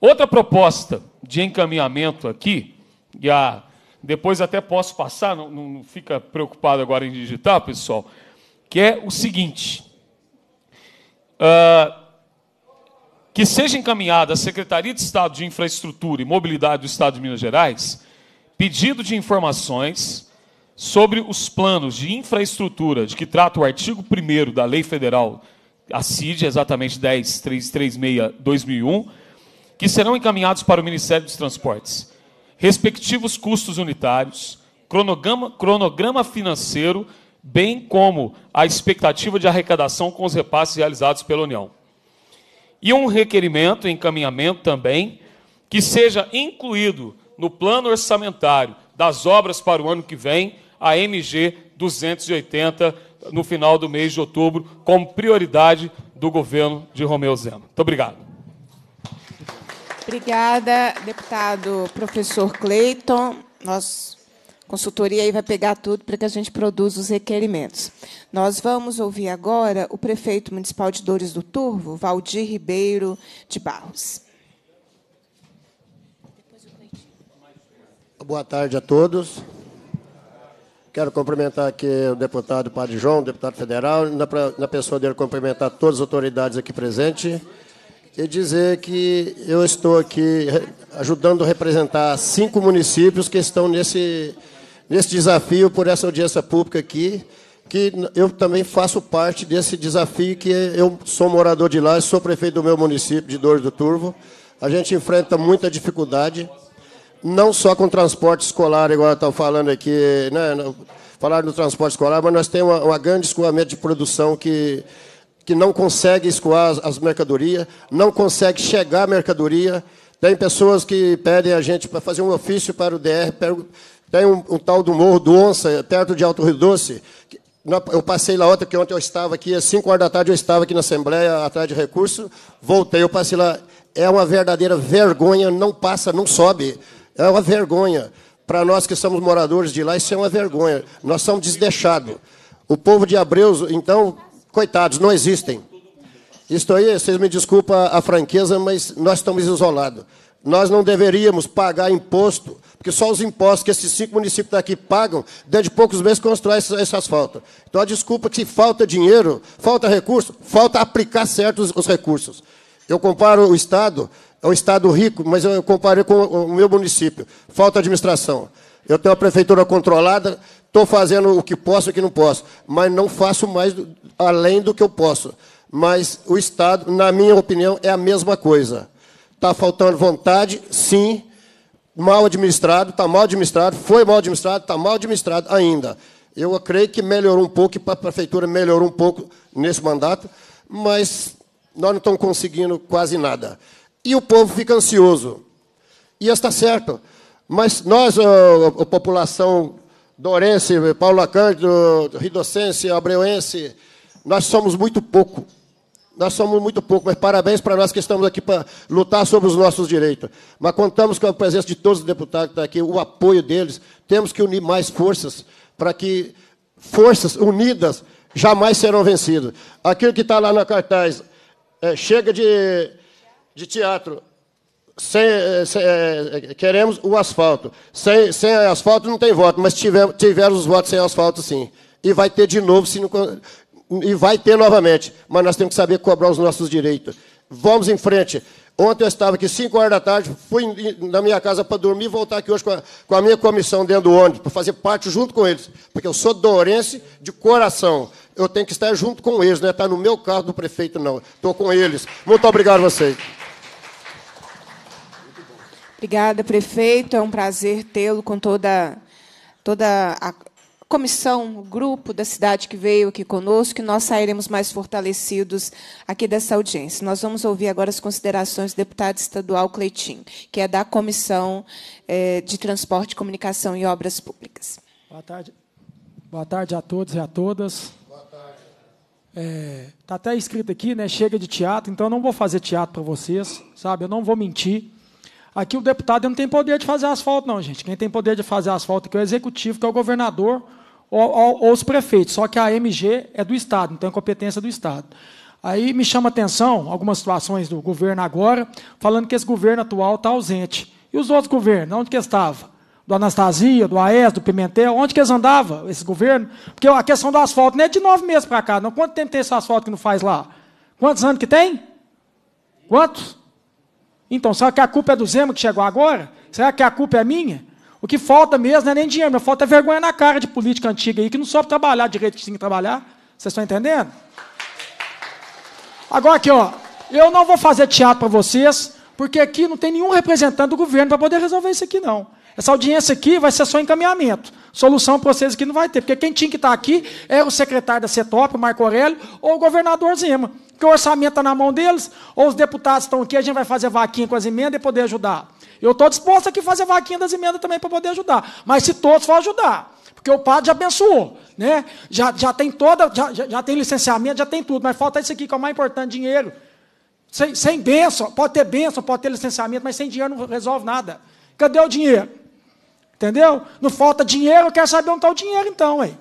Outra proposta de encaminhamento aqui, e a depois até posso passar, não, não fica preocupado agora em digitar, pessoal, que é o seguinte: uh, que seja encaminhada à Secretaria de Estado de Infraestrutura e Mobilidade do Estado de Minas Gerais pedido de informações sobre os planos de infraestrutura de que trata o artigo 1 da Lei Federal, a CID, exatamente 10336-2001, que serão encaminhados para o Ministério dos Transportes respectivos custos unitários, cronograma, cronograma financeiro, bem como a expectativa de arrecadação com os repasses realizados pela União. E um requerimento, encaminhamento também, que seja incluído no plano orçamentário das obras para o ano que vem a MG 280 no final do mês de outubro, como prioridade do governo de Romeu Zema. Muito obrigado. Obrigada, deputado professor Cleiton. Nossa consultoria aí vai pegar tudo para que a gente produza os requerimentos. Nós vamos ouvir agora o prefeito municipal de Dores do Turvo, Valdir Ribeiro de Barros. Boa tarde a todos. Quero cumprimentar aqui o deputado Padre João, deputado federal, na, pessoa dele cumprimentar todas as autoridades aqui presentes e dizer que eu estou aqui ajudando a representar cinco municípios que estão nesse, nesse desafio por essa audiência pública aqui, que eu também faço parte desse desafio, que eu sou morador de lá, sou prefeito do meu município, de Dores do Turvo. A gente enfrenta muita dificuldade, não só com transporte escolar, igual estão falando aqui, né? falaram do transporte escolar, mas nós temos um grande escoamento de produção que que não consegue escoar as mercadorias, não consegue chegar a mercadoria. Tem pessoas que pedem a gente para fazer um ofício para o DR. Tem um, um tal do Morro do Onça, perto de Alto Rio Doce. Eu passei lá ontem, porque ontem eu estava aqui, às 5 horas da tarde eu estava aqui na Assembleia, atrás de recurso, voltei, eu passei lá. É uma verdadeira vergonha, não passa, não sobe. É uma vergonha. Para nós que somos moradores de lá, isso é uma vergonha. Nós somos desdeixados. O povo de Abreu, então, coitados, não existem. Isto aí, vocês me desculpa a franqueza, mas nós estamos isolados. Nós não deveríamos pagar imposto, porque só os impostos que esses cinco municípios daqui pagam, dentro de poucos meses constrói esse, esse asfalto. Então a desculpa é que falta dinheiro, falta recurso, falta aplicar certos os recursos. Eu comparo o Estado, é um Estado rico, mas eu comparei com o meu município. Falta administração. Eu tenho a prefeitura controlada, estou fazendo o que posso e o que não posso, mas não faço mais do, além do que eu posso. Mas o Estado, na minha opinião, é a mesma coisa. Está faltando vontade, sim, mal administrado, está mal administrado, foi mal administrado, está mal administrado ainda. Eu creio que melhorou um pouco, que a prefeitura melhorou um pouco nesse mandato, mas nós não estamos conseguindo quase nada. E o povo fica ansioso. E está certo. Mas nós, a, a população Dourense, Paulo Cândido, Ridocense, Abreuense, nós somos muito pouco. Nós somos muito pouco, mas parabéns para nós que estamos aqui para lutar sobre os nossos direitos. Mas contamos com a presença de todos os deputados que tá estão aqui, o apoio deles. Temos que unir mais forças para que forças unidas jamais serão vencidas. Aquilo que está lá na cartaz, é, chega de, de teatro, sem, eh, sem, eh, eh, queremos o asfalto. Sem, sem, asfalto não tem voto, mas tiver, os votos sem asfalto, sim. E vai ter de novo, se não, e vai ter novamente. Mas nós temos que saber cobrar os nossos direitos. Vamos em frente. Ontem eu estava aqui 5 horas da tarde, fui na minha casa para dormir e voltar aqui hoje com a, com a minha comissão dentro do ônibus, para fazer parte junto com eles. Porque eu sou dourense de coração. Eu tenho que estar junto com eles, não é estar tá no meu carro do prefeito, não. Estou com eles. Muito obrigado a vocês. Obrigada, prefeito. É um prazer tê-lo com toda, toda a comissão, o grupo da cidade que veio aqui conosco, que nós sairemos mais fortalecidos aqui dessa audiência. Nós vamos ouvir agora as considerações do deputado estadual Cleitinho, que é da Comissão eh, de Transporte, Comunicação e Obras Públicas. Boa tarde. Boa tarde a todos e a todas. Boa tarde. Está é, tá até escrito aqui, né? Chega de teatro, então eu não vou fazer teatro para vocês, sabe? Eu não vou mentir. Aqui o deputado não tem poder de fazer asfalto, não, gente. Quem tem poder de fazer asfalto aqui é o executivo, que é o governador ou, ou, ou os prefeitos. Só que a AMG é do Estado, então é competência do Estado. Aí me chama atenção algumas situações do governo agora, falando que esse governo atual está ausente. E os outros governos, onde que estava? Do Anastasia, do AES, do Pimentel, onde que eles andavam, esse governo? Porque a questão do asfalto não é de nove meses para cá, não. Quanto tempo tem esse asfalto que não faz lá? Quantos anos que tem? Quantos? Então, será que a culpa é do Zema que chegou agora? Será que a culpa é minha? O que falta mesmo não é nem dinheiro, falta é vergonha na cara de política antiga aí que não soube trabalhar direito que tinha que trabalhar. Vocês estão entendendo? Agora aqui, ó. Eu não vou fazer teatro para vocês, porque aqui não tem nenhum representante do governo para poder resolver isso aqui, não. Essa audiência aqui vai ser só encaminhamento. Solução para vocês aqui não vai ter, porque quem tinha que estar tá aqui era é o secretário da CETOP, o Marco Aurélio, ou o governador Zema. Porque o orçamento está na mão deles, ou os deputados estão aqui, a gente vai fazer vaquinha com as emendas e poder ajudar. Eu estou disposto aqui a fazer vaquinha das emendas também para poder ajudar. Mas se todos for ajudar, porque o padre já abençoou, né? Já, já tem toda, já, já tem licenciamento, já tem tudo, mas falta isso aqui que é o mais importante, dinheiro. Sem, sem bênção, pode ter bênção, pode ter licenciamento, mas sem dinheiro não resolve nada. Cadê o dinheiro? Entendeu? Não falta dinheiro, eu quero saber onde está o dinheiro então, hein?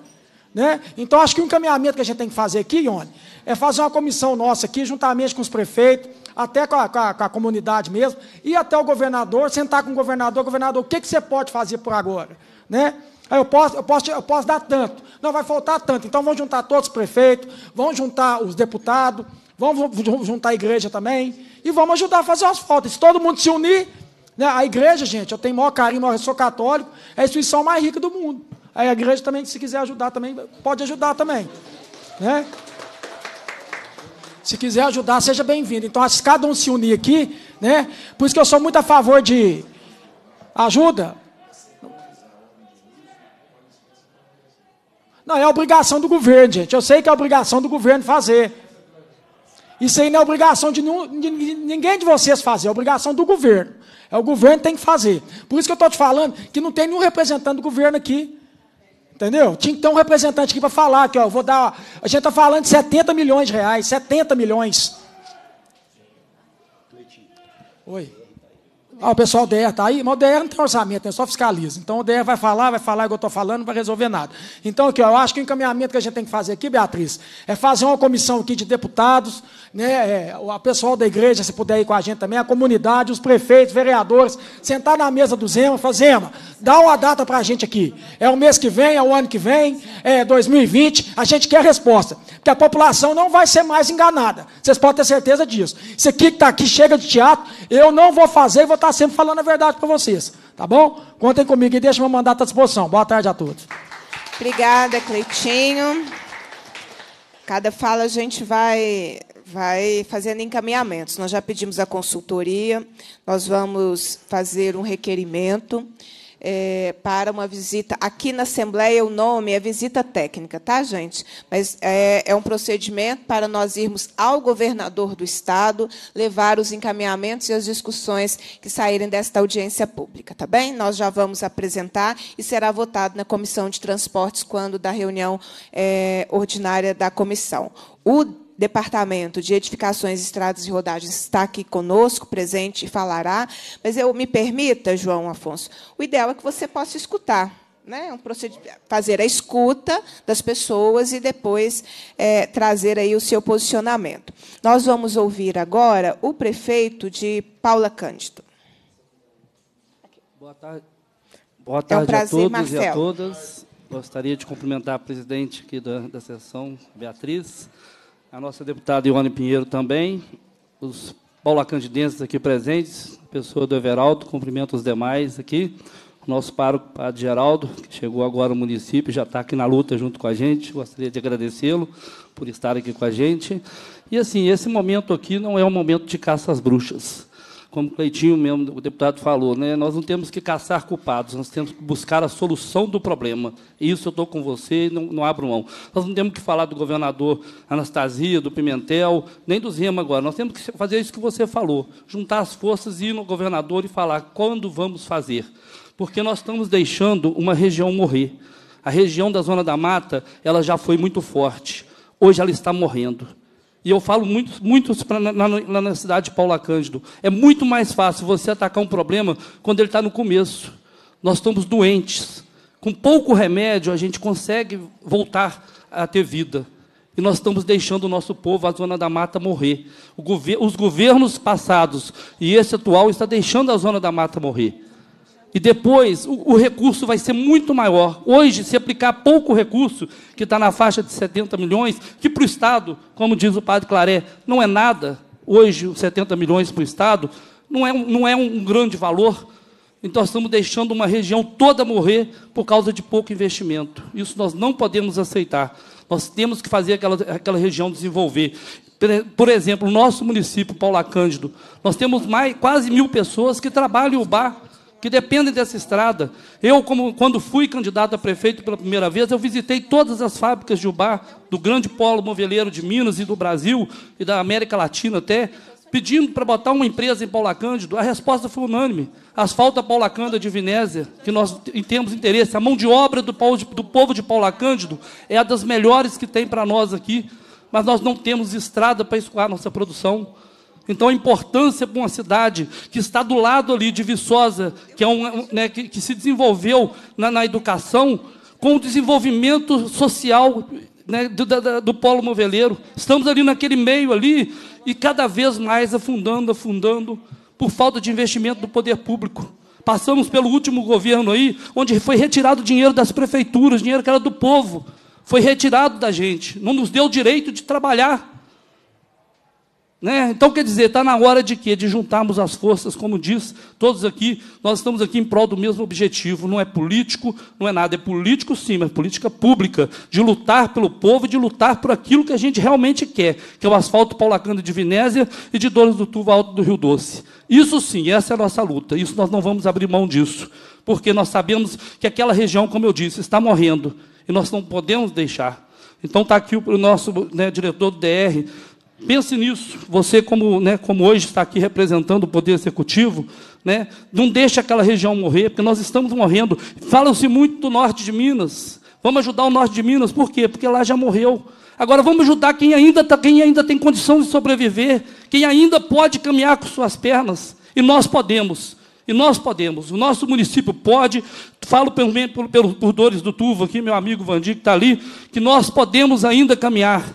Né? Então, acho que o encaminhamento que a gente tem que fazer aqui, Ione, é fazer uma comissão nossa aqui, juntamente com os prefeitos, até com a, com a, com a comunidade mesmo, e até o governador, sentar com o governador, governador, o que, que você pode fazer por agora? Né? Eu posso, eu, posso, eu posso dar tanto. Não, vai faltar tanto. Então, vamos juntar todos os prefeitos, vamos juntar os deputados, vamos juntar a igreja também, e vamos ajudar a fazer as faltas. Se todo mundo se unir, né? A igreja, gente, eu tenho maior carinho, eu sou católico, é a instituição mais rica do mundo. Aí a igreja também, se quiser ajudar também, pode ajudar também. Né? Se quiser ajudar, seja bem-vindo. Então, se cada um se unir aqui, né? Por isso que eu sou muito a favor de ajuda. Não, é obrigação do governo, gente. Eu sei que é obrigação do governo fazer. Isso aí não é obrigação de, ninguém de vocês fazer, é obrigação do governo. É o governo que tem que fazer. Por isso que eu estou te falando que não tem nenhum representante do governo aqui. Entendeu? Tinha que ter um representante aqui para falar, que ó, vou dar. A gente está falando de 70 milhões de reais, 70 milhões. Oi. Ah, o pessoal do DR está aí, mas o DR não tem orçamento, né? só fiscaliza. Então o DR vai falar, vai falar igual eu estou falando, não vai resolver nada. Então, aqui, ó, eu acho que o encaminhamento que a gente tem que fazer aqui, Beatriz, é fazer uma comissão aqui de deputados, né, é, o pessoal da igreja, se puder ir com a gente também, a comunidade, os prefeitos, vereadores, sentar na mesa do Zema e falar, Zema, dá uma data para a gente aqui. É o mês que vem, é o ano que vem, é 2020, a gente quer resposta. Porque a população não vai ser mais enganada. Vocês podem ter certeza disso. Isso aqui que está aqui, chega de teatro, eu não vou fazer e vou estar tá estar tá sempre falando a verdade para vocês, tá bom? Contem comigo e deixem meu mandato à disposição. Boa tarde a todos. Obrigada, Cleitinho. Cada fala a gente vai vai fazendo encaminhamentos. Nós já pedimos a consultoria, nós vamos fazer um requerimento é, para uma visita. Aqui na Assembleia, o nome é visita técnica, tá, gente? Mas é, é um procedimento para nós irmos ao governador do Estado levar os encaminhamentos e as discussões que saírem desta audiência pública, tá bem? Nós já vamos apresentar e será votado na Comissão de Transportes quando da reunião é, ordinária da comissão. O Departamento de Edificações, Estradas e Rodagens está aqui conosco, presente, e falará. Mas eu me permita, João Afonso, o ideal é que você possa escutar. Né, é um fazer a escuta das pessoas e depois é, trazer aí o seu posicionamento. Nós vamos ouvir agora o prefeito de Paula Cândido. Boa tarde, Boa tarde é um prazer, a todos Marcelo. e a todas. Gostaria de cumprimentar a presidente aqui da, da sessão, Beatriz, a nossa deputada Ione Pinheiro também, os paulacandidenses aqui presentes, a pessoa do Everaldo, cumprimento os demais aqui, o nosso pároco, Padre Geraldo, que chegou agora ao município, já está aqui na luta junto com a gente, gostaria de agradecê-lo por estar aqui com a gente. E, assim, esse momento aqui não é um momento de caça às bruxas, como o Cleitinho mesmo, o deputado falou, né? nós não temos que caçar culpados, nós temos que buscar a solução do problema. Isso eu estou com você e não, não, abro mão. Nós não temos que falar do governador Anastasia, do Pimentel, nem do Zema agora. Nós temos que fazer isso que você falou, juntar as forças e ir no governador e falar quando vamos fazer. Porque nós estamos deixando uma região morrer. A região da Zona da Mata ela já foi muito forte. Hoje ela está morrendo. E eu falo muito, muito na, na, na cidade de Paula Cândido. É muito mais fácil você atacar um problema quando ele está no começo. Nós estamos doentes. Com pouco remédio, a gente consegue voltar a ter vida. E nós estamos deixando o nosso povo, a Zona da Mata, morrer. Gover os governos passados e esse atual está deixando a Zona da Mata morrer. E depois o, o, recurso vai ser muito maior. Hoje, se aplicar pouco recurso, que está na faixa de 70 milhões, que para o Estado, como diz o padre Claré, não é nada, hoje os 70 milhões para o Estado, não é, não é um grande valor. Então, nós estamos deixando uma região toda morrer por causa de pouco investimento. Isso nós não podemos aceitar. Nós temos que fazer aquela, aquela região desenvolver. Por exemplo, o nosso município, Paula Cândido, nós temos mais, quase mil pessoas que trabalham o bar que dependem dessa estrada. Eu, como, quando fui candidato a prefeito pela primeira vez, eu visitei todas as fábricas de Ubá, do grande polo moveleiro de Minas e do Brasil, e da América Latina até, pedindo para botar uma empresa em Paula Cândido. A resposta foi unânime. asfalto Paula Cândido de Vinésia, que nós temos interesse. A mão de obra do povo de Paula Cândido é a das melhores que tem para nós aqui, mas nós não temos estrada para escoar nossa produção. Então a importância para uma cidade que está do lado ali de Viçosa, que, é um, né, que, que se desenvolveu na, na educação, com o desenvolvimento social né, do, da, do polo moveleiro. Estamos ali naquele meio ali e cada vez mais afundando, afundando, por falta de investimento do poder público. Passamos pelo último governo aí, onde foi retirado dinheiro das prefeituras, dinheiro que era do povo. Foi retirado da gente, não nos deu o direito de trabalhar. Né? Então, quer dizer, está na hora de quê? De juntarmos as forças, como diz todos aqui, nós estamos aqui em prol do mesmo objetivo, não é político, não é nada, é político sim, mas política pública, de lutar pelo povo e de lutar por aquilo que a gente realmente quer, que é o asfalto paulacando de Vinésia e de Dores do Tuvo Alto do Rio Doce. Isso sim, essa é a nossa luta, isso nós não vamos abrir mão disso, porque nós sabemos que aquela região, como eu disse, está morrendo, e nós não podemos deixar. Então está aqui o nosso né, diretor do DR, Pense nisso. Você, como, né, como hoje está aqui representando o Poder Executivo, né, não deixe aquela região morrer, porque nós estamos morrendo. Fala-se muito do norte de Minas. Vamos ajudar o norte de Minas, por quê? Porque lá já morreu. Agora vamos ajudar quem ainda, tá, quem ainda tem condição de sobreviver, quem ainda pode caminhar com suas pernas. E nós podemos. E nós podemos, o nosso município pode, falo pelo, pelo, por Dores do Tuvo aqui, meu amigo Vandir que está ali, que nós podemos ainda caminhar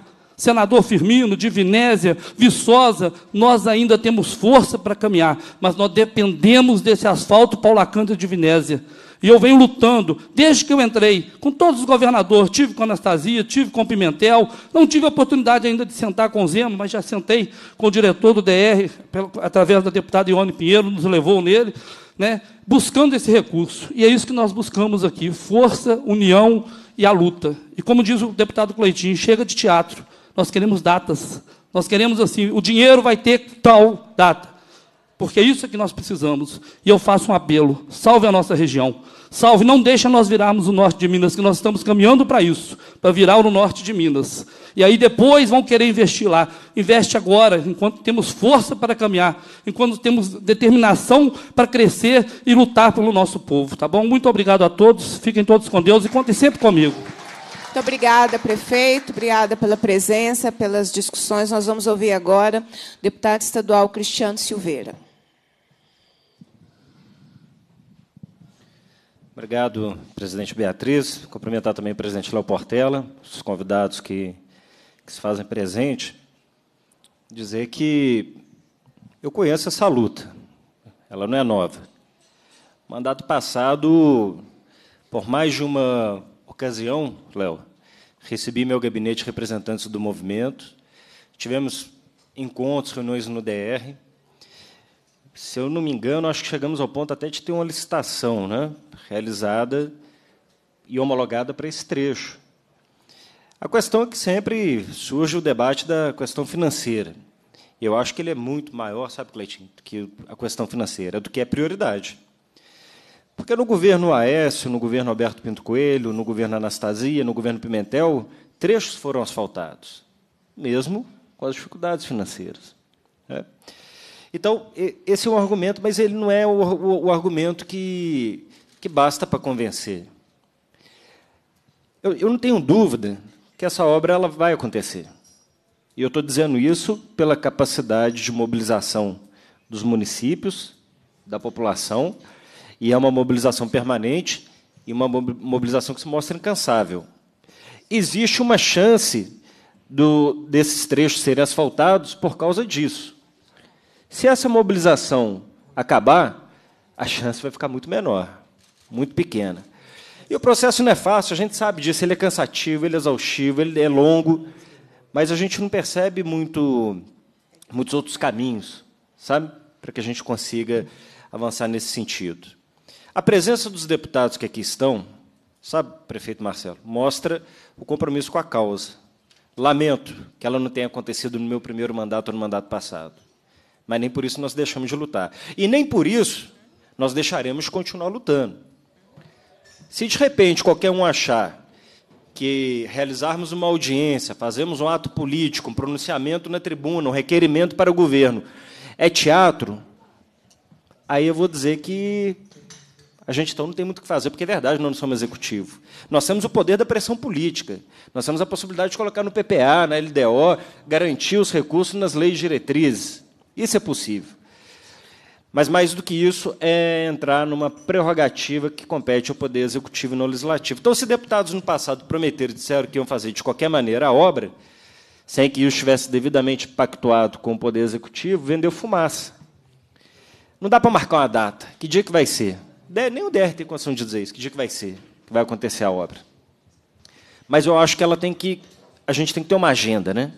senador Firmino, de Vinésia, Viçosa, nós ainda temos força para caminhar, mas nós dependemos desse asfalto paulacante de Vinésia. E eu venho lutando, desde que eu entrei, com todos os governadores, tive com Anastasia, tive com Pimentel, não tive a oportunidade ainda de sentar com o Zema, mas já sentei com o diretor do DR, através da deputada Ione Pinheiro, nos levou nele, né, buscando esse recurso. E é isso que nós buscamos aqui, força, união e a luta. E como diz o deputado Cleitinho, chega de teatro. Nós queremos datas. Nós queremos assim, o dinheiro vai ter tal data. Porque é isso que nós precisamos. E eu faço um apelo. Salve a nossa região. Salve, não deixa nós virarmos o norte de Minas, que nós estamos caminhando para isso, para virar o norte de Minas. E aí depois vão querer investir lá. Investe agora, enquanto temos força para caminhar, enquanto temos determinação para crescer e lutar pelo nosso povo, tá bom? Muito obrigado a todos. Fiquem todos com Deus e contem sempre comigo. Muito obrigada, prefeito. Obrigada pela presença, pelas discussões. Nós vamos ouvir agora o deputado estadual Cristiano Silveira. Obrigado, presidente Beatriz. Cumprimentar também o presidente Léo Portela, os convidados que, que se fazem presente. Dizer que eu conheço essa luta, ela não é nova. Mandato passado, por mais de uma ocasião, Léo, recebi meu gabinete representantes do movimento, tivemos encontros, reuniões no DR. Se eu não me engano, acho que chegamos ao ponto até de ter uma licitação né, realizada e homologada para esse trecho. A questão é que sempre surge o debate da questão financeira. Eu acho que ele é muito maior, sabe, Cleitinho, do que a questão financeira, do que é prioridade. Porque no governo Aécio, no governo Alberto Pinto Coelho, no governo Anastasia, no governo Pimentel, trechos foram asfaltados, mesmo com as dificuldades financeiras. Né? Então, esse é um argumento, mas ele não é o, o, o argumento que, que basta para convencer. Eu, eu, não tenho dúvida que essa obra ela vai acontecer. E eu estou dizendo isso pela capacidade de mobilização dos municípios, da população, e é uma mobilização permanente e uma mobilização que se mostra incansável. Existe uma chance do, desses trechos serem asfaltados por causa disso. Se essa mobilização acabar, a chance vai ficar muito menor, muito pequena. E o processo não é fácil, a gente sabe disso, ele é cansativo, ele é exaustivo, ele é longo, mas a gente não percebe muito muitos outros caminhos, sabe? Para que a gente consiga avançar nesse sentido. A presença dos deputados que aqui estão, sabe, prefeito Marcelo, mostra o compromisso com a causa. Lamento que ela não tenha acontecido no meu primeiro mandato ou no mandato passado. Mas nem por isso nós deixamos de lutar. E nem por isso nós deixaremos continuar lutando. Se de repente qualquer um achar que realizarmos uma audiência, fazemos um ato político, um pronunciamento na tribuna, um requerimento para o governo, é teatro, aí eu vou dizer que a gente então não tem muito o que fazer, porque é verdade, nós não somos executivo. Nós temos o poder da pressão política. Nós temos a possibilidade de colocar no PPA, na LDO, garantir os recursos nas leis diretrizes. Isso é possível. Mas mais do que isso é entrar numa prerrogativa que compete ao poder executivo e não legislativo. Então, se deputados no passado prometeram e disseram que iam fazer de qualquer maneira a obra, sem que isso estivesse devidamente pactuado com o poder executivo, vendeu fumaça. Não dá para marcar uma data. Que dia que vai ser? nem o DR tem condição de dizer isso, que dia que vai ser, que vai acontecer a obra. Mas eu acho que ela tem que. A gente tem que ter uma agenda, né?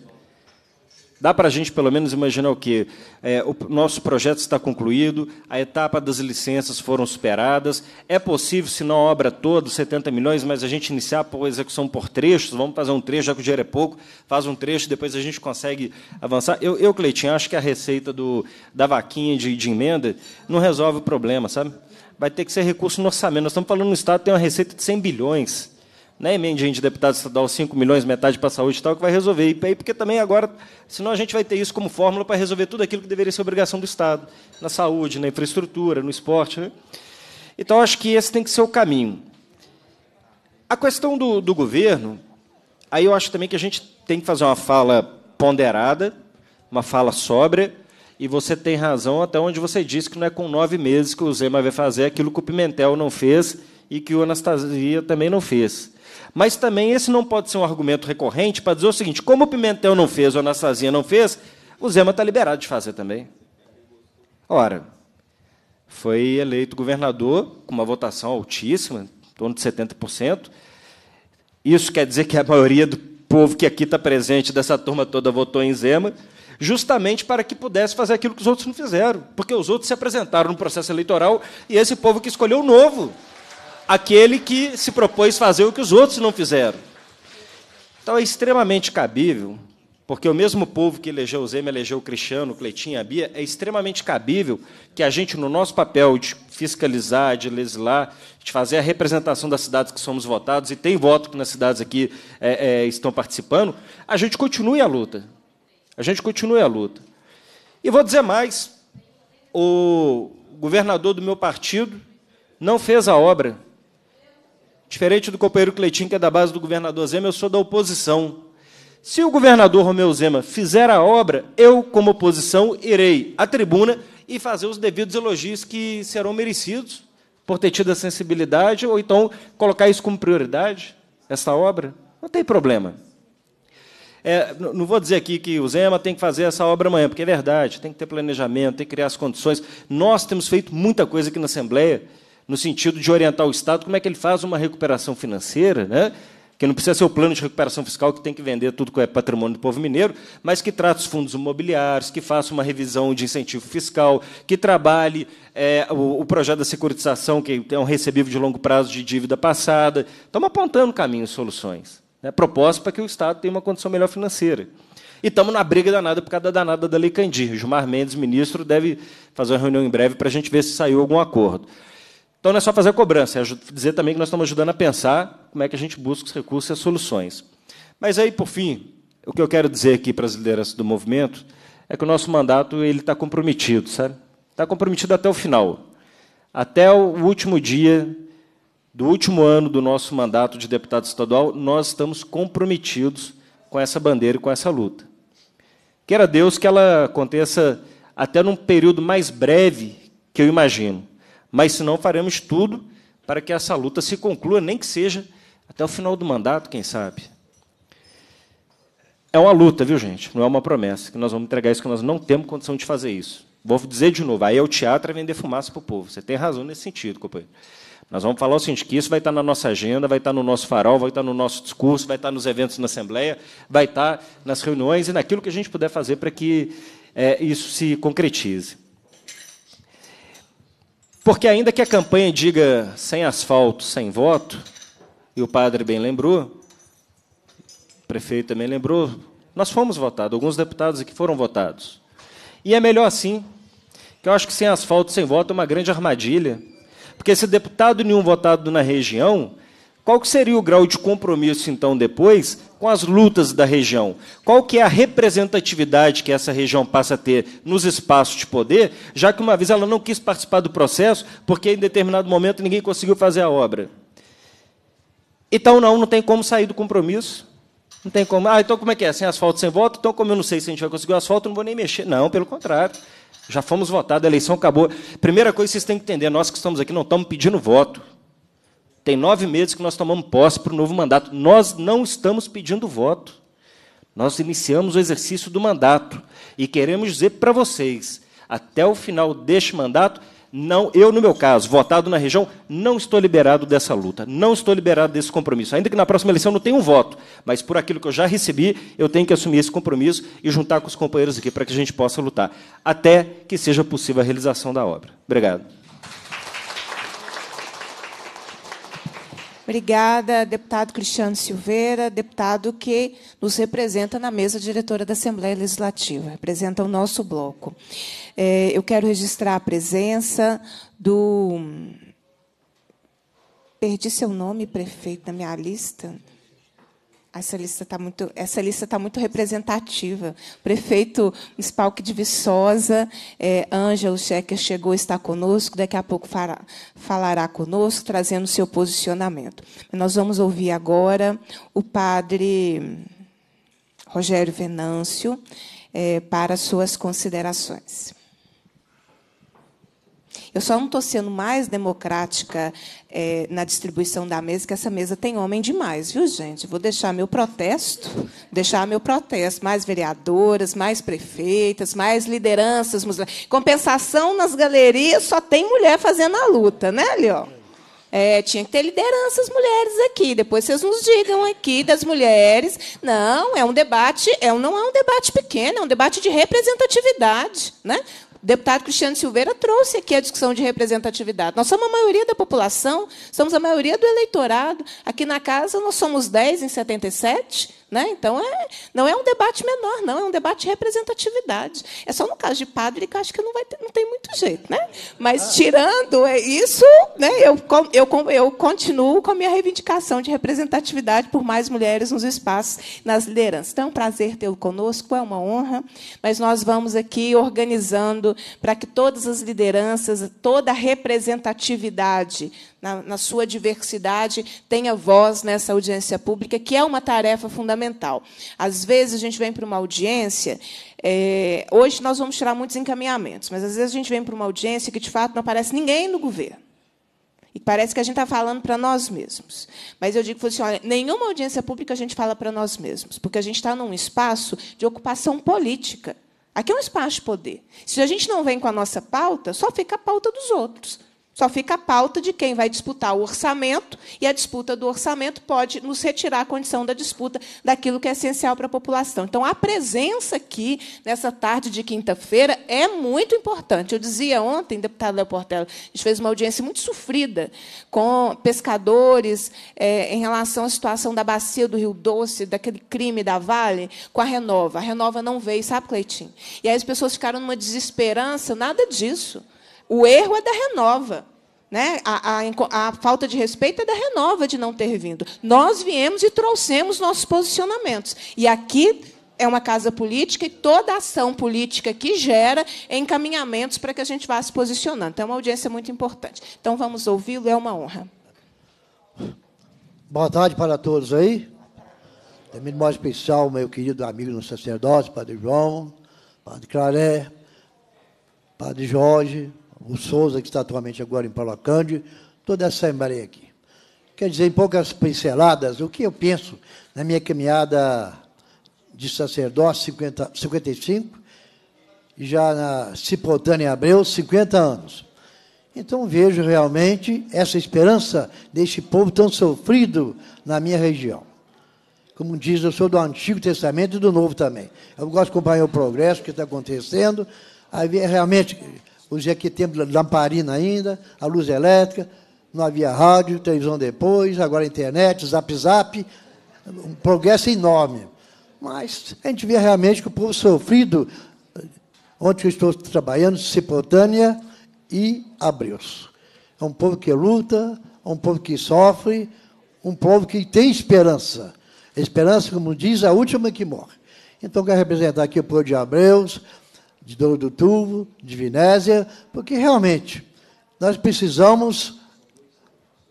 Dá para a gente, pelo menos, imaginar o quê? É, o nosso projeto está concluído, a etapa das licenças foram superadas. É possível, se não a obra toda, 70 milhões, mas a gente iniciar a execução por trechos, vamos fazer um trecho, já que o dinheiro é pouco, faz um trecho, depois a gente consegue avançar. Eu, eu Cleitinho, acho que a receita do, da vaquinha de, de emenda não resolve o problema, sabe? vai ter que ser recurso no orçamento. Nós estamos falando no Estado tem uma receita de 100 bilhões. Não é emenda de deputado estadual 5 milhões, metade para a saúde e tal, que vai resolver. E aí, porque também agora, senão a gente vai ter isso como fórmula para resolver tudo aquilo que deveria ser obrigação do Estado, na saúde, na infraestrutura, no esporte. Né? Então, acho que esse tem que ser o caminho. A questão do, do governo, aí eu acho também que a gente tem que fazer uma fala ponderada, uma fala sóbria, e você tem razão até onde você disse que não é com nove meses que o Zema vai fazer aquilo que o Pimentel não fez e que o Anastasia também não fez. Mas também esse não pode ser um argumento recorrente para dizer o seguinte: como o Pimentel não fez, o Anastasia não fez, o Zema está liberado de fazer também. Ora, foi eleito governador com uma votação altíssima, em torno de 70%. Isso quer dizer que a maioria do povo que aqui está presente, dessa turma toda, votou em Zema justamente para que pudesse fazer aquilo que os outros não fizeram, porque os outros se apresentaram no processo eleitoral e esse povo que escolheu o novo, aquele que se propôs fazer o que os outros não fizeram. Então é extremamente cabível, porque o mesmo povo que elegeu o Zema, elegeu o Cristiano, o Cleitinho, a Bia, é extremamente cabível que a gente, no nosso papel de fiscalizar, de legislar, de fazer a representação das cidades que somos votados, e tem voto que nas cidades aqui é, é, estão participando, a gente continue a luta a gente continue a luta. E vou dizer mais: o governador do meu partido não fez a obra. Diferente do companheiro Cleitinho, que é da base do governador Zema, eu sou da oposição. Se o governador Romeu Zema fizer a obra, eu, como oposição, irei à tribuna e fazer os devidos elogios que serão merecidos por ter tido a sensibilidade, ou então colocar isso como prioridade, essa obra. Não tem problema. É, não vou dizer aqui que o Zema tem que fazer essa obra amanhã, porque é verdade, tem que ter planejamento, tem que criar as condições. Nós temos feito muita coisa aqui na Assembleia, no sentido de orientar o Estado como é que ele faz uma recuperação financeira, né? que não precisa ser o plano de recuperação fiscal que tem que vender tudo que é patrimônio do povo mineiro, mas que trata os fundos imobiliários, que faça uma revisão de incentivo fiscal, que trabalhe é, o, o, projeto da securitização, que é um recebível de longo prazo de dívida passada. Estamos apontando caminhos, soluções. Né? para que o Estado tenha uma condição melhor financeira. E estamos na briga danada por causa da danada da Lei Candir. Gilmar Mendes, ministro, deve fazer uma reunião em breve para a gente ver se saiu algum acordo. Então não é só fazer a cobrança, é dizer também que nós estamos ajudando a pensar como é que a gente busca os recursos e as soluções. Mas aí, por fim, o que eu quero dizer aqui para as lideranças do movimento é que o nosso mandato ele está comprometido, sabe? Está comprometido até o final, até o último dia do último ano do nosso mandato de deputado estadual, nós estamos comprometidos com essa bandeira e com essa luta. Queira Deus que ela aconteça até num período mais breve que eu imagino, mas se não, faremos tudo para que essa luta se conclua, nem que seja até o final do mandato, quem sabe. É uma luta, viu, gente? Não é uma promessa que nós vamos entregar isso, que nós não temos condição de fazer isso. Vou dizer de novo, aí é o teatro é vender fumaça para o povo. Você tem razão nesse sentido, companheiro. Nós vamos falar o seguinte, que isso vai estar na nossa agenda, vai estar no nosso farol, vai estar no nosso discurso, vai estar nos eventos na Assembleia, vai estar nas reuniões e naquilo que a gente puder fazer para que é, isso se concretize. Porque ainda que a campanha diga sem asfalto, sem voto, e o padre bem lembrou, o prefeito também lembrou, nós fomos votados, alguns deputados aqui foram votados. E é melhor assim, que eu acho que sem asfalto, sem voto é uma grande armadilha, porque se deputado nenhum votado na região, qual que seria o grau de compromisso, então, depois, com as lutas da região? Qual que é a representatividade que essa região passa a ter nos espaços de poder, já que uma vez ela não quis participar do processo, porque em determinado momento ninguém conseguiu fazer a obra? Então, não, não tem como sair do compromisso. Não tem como. Ah, então como é que é? Sem asfalto, sem voto? Então, como eu não sei se a gente vai conseguir o asfalto, não vou nem mexer. Não, pelo contrário. Já fomos votados, a eleição acabou. Primeira coisa que vocês têm que entender, nós que estamos aqui não estamos pedindo voto. Tem nove meses que nós tomamos posse para o novo mandato. Nós não estamos pedindo voto. Nós iniciamos o exercício do mandato. E queremos dizer para vocês, até o final deste mandato, não, eu no meu caso, votado na região, não estou liberado dessa luta, não estou liberado desse compromisso. Ainda que na próxima eleição não tenha um voto, mas por aquilo que eu já recebi, eu tenho que assumir esse compromisso e juntar com os companheiros aqui para que a gente possa lutar, até que seja possível a realização da obra. Obrigado. Obrigada, deputado Cristiano Silveira, deputado que nos representa na mesa diretora da Assembleia Legislativa, representa o nosso bloco. É, eu quero registrar a presença do. Perdi seu nome, prefeito, na minha lista. Essa lista está muito, essa lista tá muito representativa. Prefeito municipal de Viçosa, é, Ângelo Schecker chegou, está conosco, daqui a pouco fará, falará conosco, trazendo seu posicionamento. Nós vamos ouvir agora o padre Rogério Venâncio é, para suas considerações. Eu só não estou sendo mais democrática é, na distribuição da mesa, que essa mesa tem homem demais, viu, gente? Vou deixar meu protesto, deixar meu protesto. Mais vereadoras, mais prefeitas, mais lideranças Compensação nas galerias, só tem mulher fazendo a luta, né, Leon? É, tinha que ter lideranças mulheres aqui. Depois vocês nos digam aqui das mulheres. Não, é um debate, é não é um debate pequeno, é um debate de representatividade. Né? O deputado Cristiano Silveira trouxe aqui a discussão de representatividade. Nós somos a maioria da população, somos a maioria do eleitorado. Aqui na casa nós somos 10 em 77, né? Então, é, não é um debate menor, não, é um debate de representatividade. É só no caso de padre que acho que não, vai ter, não tem muito jeito. Né? Mas, tirando é isso, né, eu, eu, eu continuo com a minha reivindicação de representatividade por mais mulheres nos espaços, nas lideranças. Então, é um prazer tê-lo conosco, é uma honra, mas nós vamos aqui organizando para que todas as lideranças, toda a representatividade na, na sua diversidade, tenha voz nessa audiência pública, que é uma tarefa fundamental. Às vezes a gente vem para uma audiência, é, hoje nós vamos tirar muitos encaminhamentos, mas às vezes a gente vem para uma audiência que de fato não aparece ninguém no governo. E parece que a gente está falando para nós mesmos. Mas eu digo assim: olha, nenhuma audiência pública a gente fala para nós mesmos, porque a gente está num espaço de ocupação política. Aqui é um espaço de poder. Se a gente não vem com a nossa pauta, só fica a pauta dos outros. Só fica a pauta de quem vai disputar o orçamento, e a disputa do orçamento pode nos retirar a condição da disputa daquilo que é essencial para a população. Então, a presença aqui, nessa tarde de quinta-feira, é muito importante. Eu dizia ontem, deputado Léo Portela, a gente fez uma audiência muito sofrida com pescadores é, em relação à situação da bacia do Rio Doce, daquele crime da Vale, com a Renova. A Renova não veio, sabe, Cleitinho? E aí as pessoas ficaram numa desesperança, nada disso. O erro é da Renova. Né? A, a, a, falta de respeito é da renova de não ter vindo. Nós viemos e trouxemos nossos posicionamentos. E aqui é uma casa política e toda ação política que gera encaminhamentos para que a gente vá se posicionando. Então, é uma audiência muito importante. Então, vamos ouvi-lo, é uma honra. Boa tarde para todos aí. Em memória especial, meu querido amigo no sacerdócio, Padre João, Padre Claré, Padre Jorge, o Souza, que está atualmente agora em Palocande, toda essa assembleia aqui. Quer dizer, em poucas pinceladas, o que eu penso na minha caminhada de sacerdócio, 50, 55, e já na Cipotânia Abreu, 50 anos. Então vejo realmente essa esperança deste povo tão sofrido na minha região. Como diz, eu sou do Antigo Testamento e do Novo também. Eu gosto de acompanhar o progresso que está acontecendo. Aí é realmente os dias que tem lamparina ainda, a luz elétrica, não havia rádio, televisão depois, agora internet, zap zap, um progresso enorme. Mas a gente vê realmente que o povo sofrido, onde eu estou trabalhando, Cipotânia e Abreus. É um povo que luta, é um povo que sofre, um povo que tem esperança. A esperança, como diz, a última que morre. Então, quero representar aqui o povo de Abreus, de Douro do Turvo, de Vinésia, porque realmente nós precisamos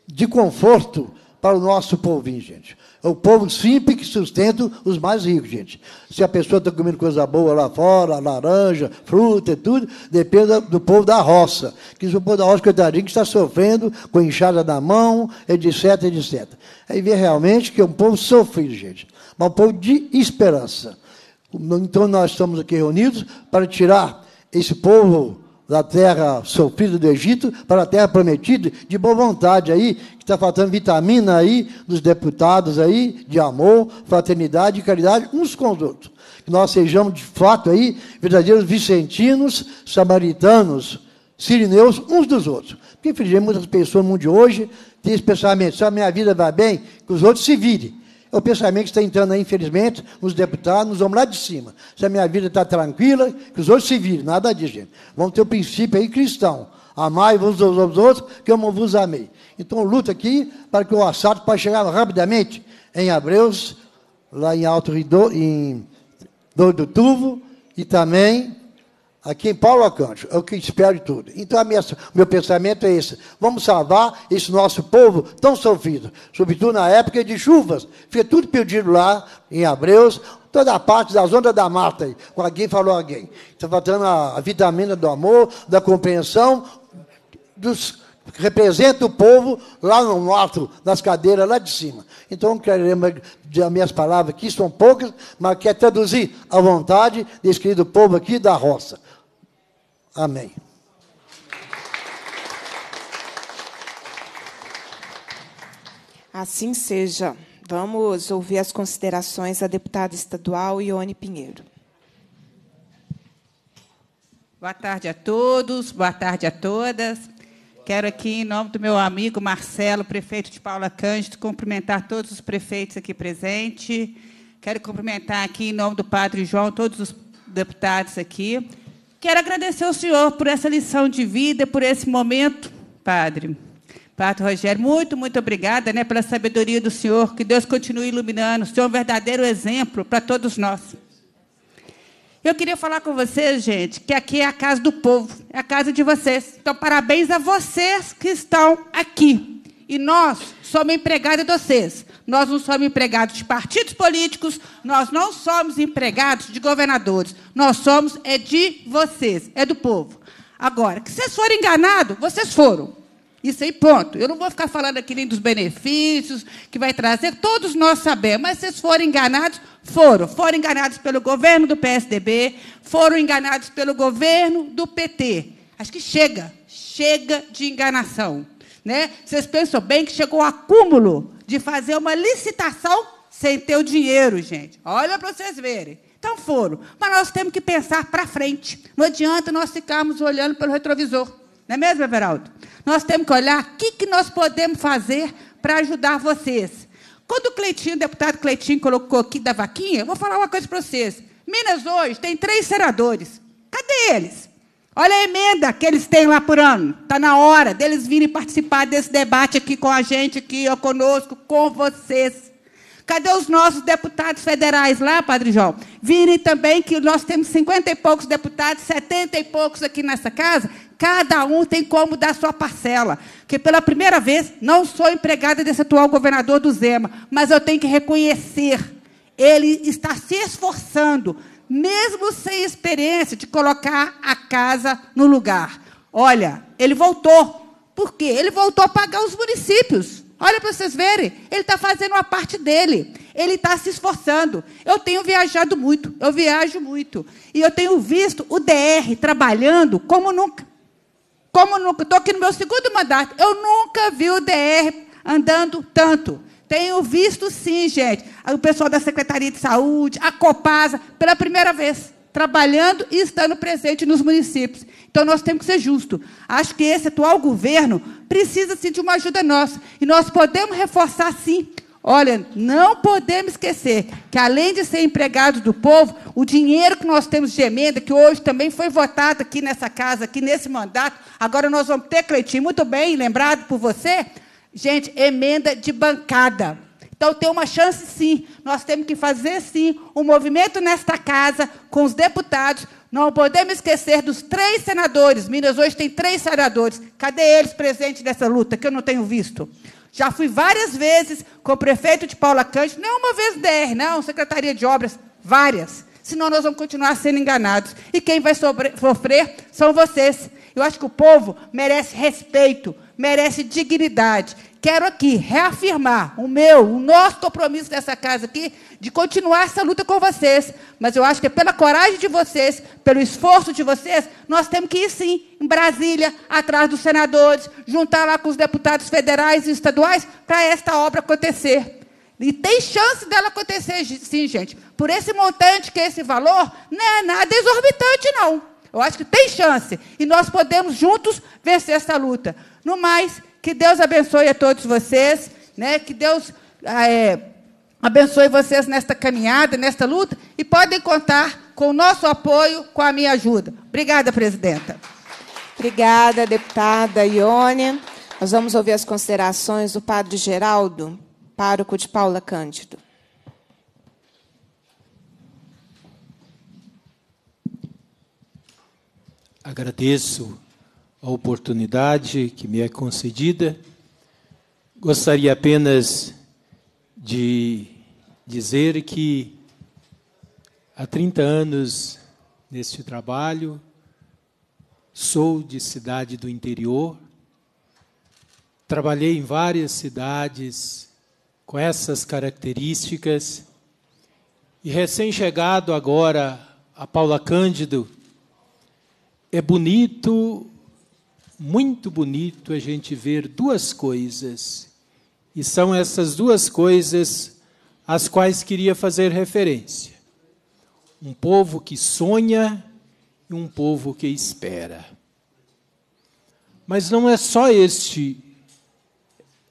de conforto para o nosso povinho, gente. É o povo simples que sustenta os mais ricos, gente. Se a pessoa está comendo coisa boa lá fora, laranja, fruta e tudo, depende do povo da roça. Que o povo da roça, coitadinho, que está sofrendo com inchada na mão, etc, etc. Aí vê realmente que é um povo sofrido, gente. Mas um povo de esperança. Então nós estamos aqui reunidos para tirar esse povo da terra sofrida do Egito para a terra prometida, de boa vontade aí, que está faltando vitamina aí dos deputados aí, de amor, fraternidade e caridade uns com os outros. Que nós sejamos de fato aí verdadeiros vicentinos, samaritanos, sirineus uns dos outros. Porque, infelizmente, muitas pessoas no mundo de hoje têm esse pensamento: se a minha vida vai bem, que os outros se virem. É o pensamento que está entrando aí, infelizmente, nos deputados, nos homens lá de cima. Se a minha vida está tranquila, que os outros se virem, nada disso, gente. Vamos ter o um princípio aí cristão. Amai vos aos outros, que eu vos amei. Então, luta aqui para que o assalto possa chegar rapidamente em Abreus, lá em Alto Rio em Dor do Tuvo, e também Aqui em Paulo Arcanjo, é o que espero de tudo. Então, minha, meu pensamento é esse: vamos salvar esse nosso povo tão sofrido, sobretudo na época de chuvas. Fica tudo perdido lá, em Abreus, toda a parte da zona da mata. com Alguém falou alguém. Está faltando a, a vitamina do amor, da compreensão, dos representa o povo lá no alto, nas cadeiras lá de cima. Então, queremos, as minhas palavras aqui são poucas, mas quer traduzir a vontade desse querido povo aqui da roça. Amém. Assim seja. Vamos ouvir as considerações da deputada estadual Ione Pinheiro. Boa tarde a todos, boa tarde a todas. Quero aqui, em nome do meu amigo Marcelo, prefeito de Paula Cândido, cumprimentar todos os prefeitos aqui presentes. Quero cumprimentar aqui, em nome do padre João, todos os deputados aqui. Quero agradecer ao senhor por essa lição de vida, por esse momento, padre. Padre Rogério, muito, muito obrigada né, pela sabedoria do senhor. Que Deus continue iluminando. O senhor é um verdadeiro exemplo para todos nós. Eu queria falar com vocês, gente, que aqui é a casa do povo, é a casa de vocês. Então, parabéns a vocês que estão aqui. E nós somos empregados de vocês. Nós não somos empregados de partidos políticos, nós não somos empregados de governadores. Nós somos é de vocês, é do povo. Agora, que vocês foram enganados, vocês foram. Isso aí, ponto. Eu não vou ficar falando aqui nem dos benefícios que vai trazer, todos nós sabemos, mas vocês foram enganados, foram. Foram enganados pelo governo do PSDB, foram enganados pelo governo do PT. Acho que chega, chega de enganação. Né? Vocês pensam bem que chegou o acúmulo de fazer uma licitação sem ter o dinheiro, gente. Olha para vocês verem. Então foram. Mas nós temos que pensar para frente. Não adianta nós ficarmos olhando pelo retrovisor. Não é mesmo, Everaldo? Nós temos que olhar o que, que nós podemos fazer para ajudar vocês. Quando o Cleitinho, o deputado Cleitinho, colocou aqui da vaquinha, eu vou falar uma coisa para vocês. Minas hoje tem três senadores. Cadê eles? Olha a emenda que eles têm lá por ano. Está na hora deles virem participar desse debate aqui com a gente, aqui ó, conosco, com vocês. Cadê os nossos deputados federais lá, Padre João? Virem também que nós temos cinquenta e poucos deputados, setenta e poucos aqui nessa casa. Cada um tem como dar sua parcela. Porque pela primeira vez, não sou empregada desse atual governador do Zema, mas eu tenho que reconhecer. Ele está se esforçando mesmo sem experiência, de colocar a casa no lugar. Olha, ele voltou. Por quê? Ele voltou a pagar os municípios. Olha para vocês verem, ele está fazendo a parte dele, ele está se esforçando. Eu tenho viajado muito, eu viajo muito. E eu tenho visto o DR trabalhando como nunca. Como nunca. Estou aqui no meu segundo mandato, eu nunca vi o DR andando tanto. Tenho visto sim, gente, o pessoal da Secretaria de Saúde, a Copasa, pela primeira vez, trabalhando e estando presente nos municípios. Então, nós temos que ser justos. Acho que esse atual governo precisa, sim, de uma ajuda nossa. E nós podemos reforçar, sim. Olha, não podemos esquecer que, além de ser empregados do povo, o dinheiro que nós temos de emenda, que hoje também foi votado aqui nessa casa, aqui nesse mandato, agora nós vamos ter, Cleitinho, muito bem lembrado por você, Gente, emenda de bancada. Então tem uma chance sim. Nós temos que fazer sim um movimento nesta casa com os deputados. Não podemos esquecer dos três senadores. Minas hoje tem três senadores. Cadê eles presentes nessa luta que eu não tenho visto? Já fui várias vezes com o prefeito de Paula Cândido, não uma vez DR, não, Secretaria de Obras, várias. Senão nós vamos continuar sendo enganados. E quem vai sofrer são vocês. Eu acho que o povo merece respeito, merece dignidade quero aqui reafirmar o meu, o nosso compromisso dessa casa aqui de continuar essa luta com vocês. Mas eu acho que é pela coragem de vocês, pelo esforço de vocês, nós temos que ir sim em Brasília, atrás dos senadores, juntar lá com os deputados federais e estaduais para esta obra acontecer. E tem chance dela acontecer, sim, gente. Por esse montante, que é esse valor, não é nada exorbitante, não. Eu acho que tem chance. E nós podemos juntos vencer essa luta. No mais, que Deus abençoe a todos vocês, né? Que Deus ah, é, abençoe vocês nesta caminhada, nesta luta, e podem contar com o nosso apoio, com a minha ajuda. Obrigada, presidenta. Obrigada, deputada Ione. Nós vamos ouvir as considerações do padre Geraldo, pároco de Paula Cândido. Agradeço a oportunidade que me é concedida. Gostaria apenas de dizer que há 30 anos neste trabalho, sou de cidade do interior, trabalhei em várias cidades com essas características e recém-chegado agora a Paula Cândido, é bonito muito bonito a gente ver duas coisas. E são essas duas coisas às quais queria fazer referência. Um povo que sonha e um povo que espera. Mas não é só este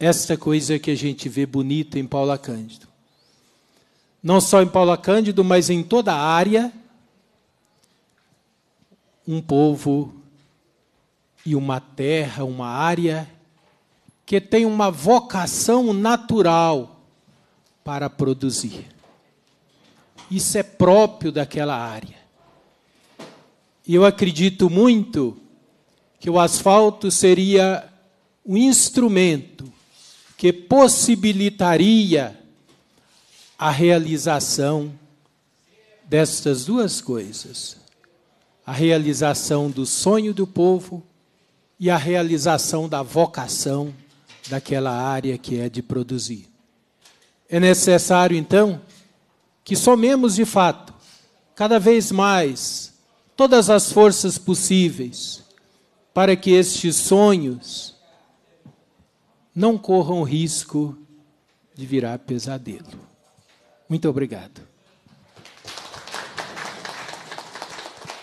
esta coisa que a gente vê bonita em Paula Cândido. Não só em Paula Cândido, mas em toda a área, um povo e uma terra, uma área que tem uma vocação natural para produzir. Isso é próprio daquela área. E eu acredito muito que o asfalto seria um instrumento que possibilitaria a realização destas duas coisas: a realização do sonho do povo e a realização da vocação daquela área que é de produzir. É necessário, então, que somemos de fato, cada vez mais, todas as forças possíveis para que estes sonhos não corram risco de virar pesadelo. Muito obrigado.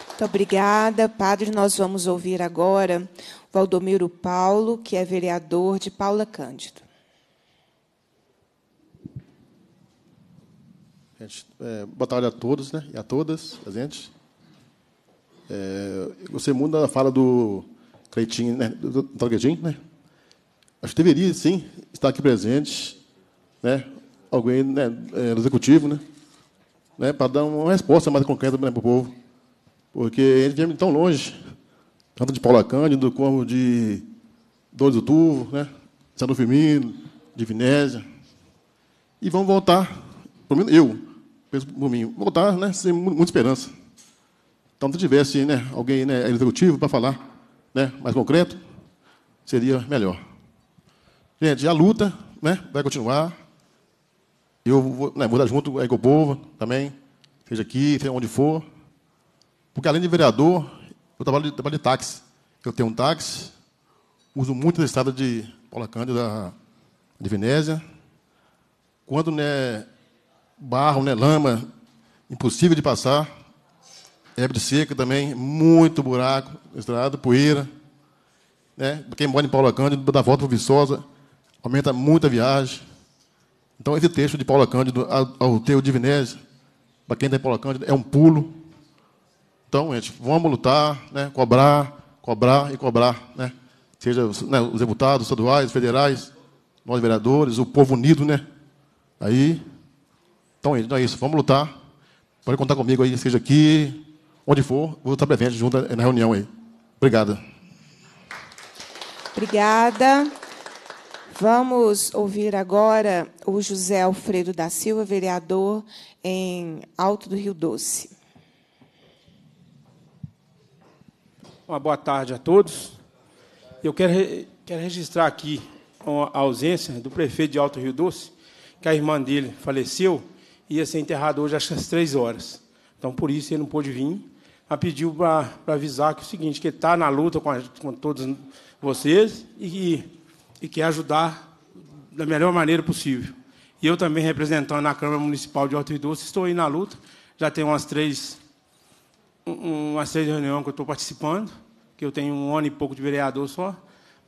Muito obrigada, padre. Nós vamos ouvir agora Valdomiro Paulo, que é vereador de Paula Cândido. Gente, é, boa tarde a todos né, e a todas presentes. É, você muda a fala do Creitinho, né, do, do né? Acho que deveria, sim, estar aqui presente, né? alguém né, é, do Executivo, né? né para dar uma resposta mais concreta né, para o povo. Porque a gente vem tão longe tanto de Paula Cândido como de Dor do Turvo, né? Sandro Firmino, de Vinésia. E vão voltar, pelo menos eu, penso por mim, voltar né, sem muita esperança. Então, se tivesse né, alguém né, executivo para falar né, mais concreto, seria melhor. Gente, a luta né, vai continuar. Eu vou, né, vou dar junto com o povo também, seja aqui, seja onde for. Porque além de vereador, eu trabalho de, trabalho de táxi. Eu tenho um táxi, uso muito a estrada de Paula Cândida, de Venésia. Quando é barro, né, lama, impossível de passar. Hebre seca também, muito buraco, estrada, poeira. Né? Quem mora em Paula Cândido, dá volta para Viçosa, aumenta muito a viagem. Então, esse texto de Paula Cândido ao, ao teu de Venésia, para quem está em Paula Cândido, é um pulo. Então, gente, vamos lutar, né? cobrar, cobrar e cobrar, né? Seja né, os deputados estaduais, federais, nós vereadores, o povo unido, né? Aí, então, gente, então é isso. Vamos lutar. Pode contar comigo aí, seja aqui, onde for, vou estar presente junto eh, na reunião aí. Obrigada. Obrigada. Vamos ouvir agora o José Alfredo da Silva, vereador em Alto do Rio Doce. Uma boa tarde a todos. Eu quero, quero registrar aqui a ausência do prefeito de Alto Rio Doce, que a irmã dele faleceu e ia ser enterrado hoje às três horas. Então, por isso, ele não pôde vir, mas pediu para avisar que é o seguinte, que ele está na luta com, a, com, todos vocês e, e quer ajudar da melhor maneira possível. E eu também, representando a Câmara Municipal de Alto Rio Doce, estou aí na luta, já tem umas três uma série de reuniões que eu estou participando, que eu tenho um ano e pouco de vereador só,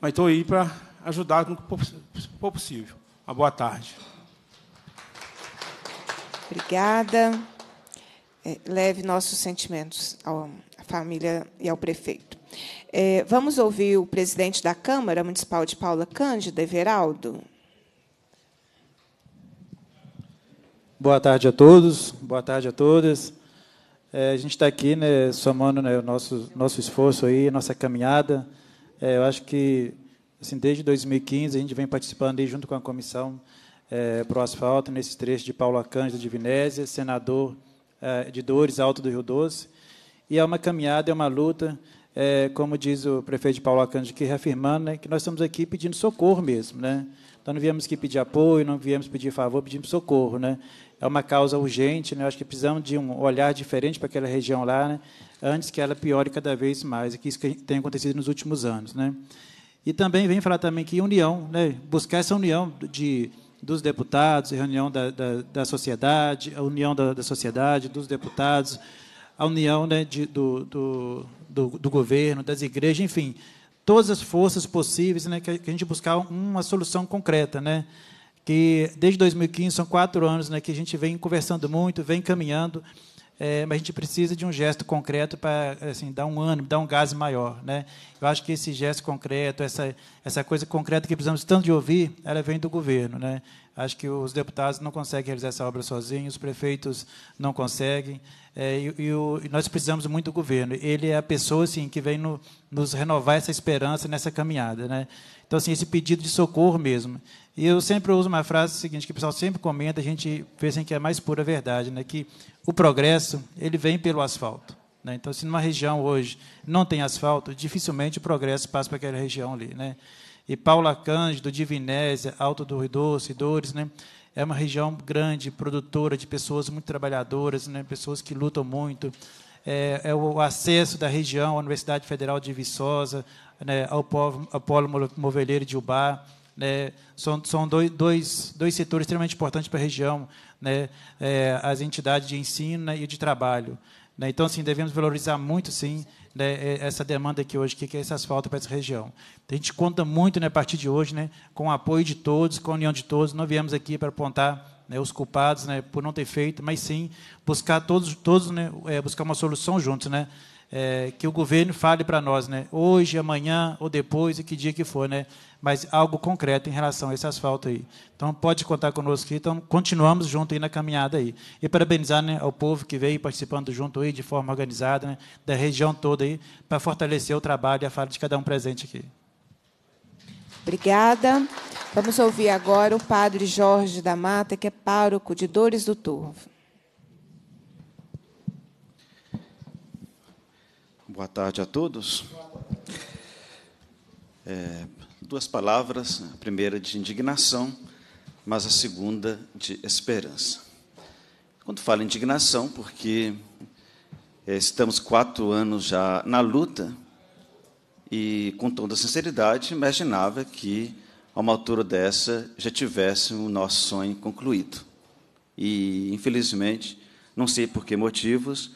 mas estou aí para ajudar no que for possível. Uma boa tarde. Obrigada. É, leve nossos sentimentos à família e ao prefeito. É, vamos ouvir o presidente da Câmara Municipal de Paula Cândida, Everaldo. Boa tarde a todos, boa tarde a todas. É, a gente está aqui né, somando né, o nosso, nosso esforço, aí, nossa caminhada. É, eu acho que assim, desde 2015 a gente vem participando aí, junto com a comissão é, para o asfalto, nesses trechos de Paulo Acândido de Vinésia, senador é, de Dores, Alto do Rio Doce. E é uma caminhada, é uma luta, é, como diz o prefeito de Paulo Acândido, que reafirmando né, que nós estamos aqui pedindo socorro mesmo. Né? Então, não viemos aqui pedir apoio, não viemos pedir favor, pedimos socorro. Né? é uma causa urgente, né? acho que precisamos de um olhar diferente para aquela região lá, né? antes que ela piore cada vez mais, e que isso que tem acontecido nos últimos anos. Né? E também vem falar também que união, né? buscar essa união de, dos deputados, reunião da, da, da sociedade, a união da, da, sociedade, dos deputados, a união né, de, do, do, do, do governo, das igrejas, enfim, todas as forças possíveis né, que a gente buscar uma solução concreta, né? que desde 2015 são quatro anos né, que a gente vem conversando muito, vem caminhando, é, mas a gente precisa de um gesto concreto para assim, dar um ânimo, dar um gás maior. Né? Eu acho que esse gesto concreto, essa, essa coisa concreta que precisamos tanto de ouvir, ela vem do governo. Né? Acho que os deputados não conseguem realizar essa obra sozinhos, os prefeitos não conseguem. É, e, e, o, e, nós precisamos muito do governo. Ele é a pessoa assim, que vem no, nos renovar essa esperança nessa caminhada. Né? Então, assim, esse pedido de socorro mesmo. E eu sempre uso uma frase seguinte, que o pessoal sempre comenta, a gente pensa em que é a mais pura verdade, né? que o progresso ele vem pelo asfalto. Né? Então, se numa região hoje não tem asfalto, dificilmente o progresso passa para aquela região ali. Né? E Paula Cândido, Divinésia, Alto do Rio Doce, Dores, né? é uma região grande, produtora de pessoas muito trabalhadoras, né? pessoas que lutam muito. É, é o acesso da região à Universidade Federal de Viçosa, né? ao, povo, ao Polo Moveleiro de Ubá, né, são são dois, dois, dois setores extremamente importantes para a região, né, é, as entidades de ensino né, e de trabalho. Né? Então, assim, devemos valorizar muito, sim, né, é, essa demanda aqui hoje, que é esse asfalto para essa região. A gente conta muito, né, a partir de hoje, né, com o apoio de todos, com a união de todos. Não viemos aqui para apontar né, os culpados né, por não ter feito, mas sim buscar todos, todos né, é, buscar uma solução juntos. Né? é, que o governo fale para nós, né? Hoje, amanhã ou depois, e que dia que for, né? Mas algo concreto em relação a esse asfalto aí. Então pode contar conosco aqui. Então continuamos junto aí na caminhada aí. E parabenizar né, ao povo que veio participando junto aí de forma organizada, né, da região toda aí, para fortalecer o trabalho e a fala de cada um presente aqui. Obrigada. Vamos ouvir agora o padre Jorge da Mata, que é pároco de Dores do Turvo. Boa tarde a todos. É, duas palavras, a primeira de indignação, mas a segunda de esperança. Quando falo indignação, porque é, estamos quatro anos já na luta e, com toda sinceridade, imaginava que, a uma altura dessa, já tivesse o nosso sonho concluído. E, infelizmente, não sei por que motivos,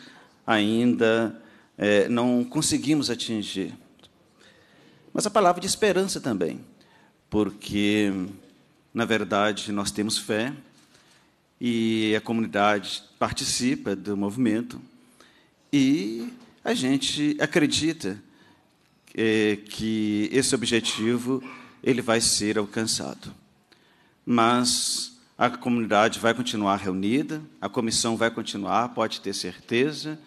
ainda é, não conseguimos atingir. Mas a palavra de esperança também, porque, na verdade, nós temos fé e a comunidade participa do movimento e a gente acredita é, que esse objetivo ele vai ser alcançado. Mas a comunidade vai continuar reunida, a comissão vai continuar, pode ter certeza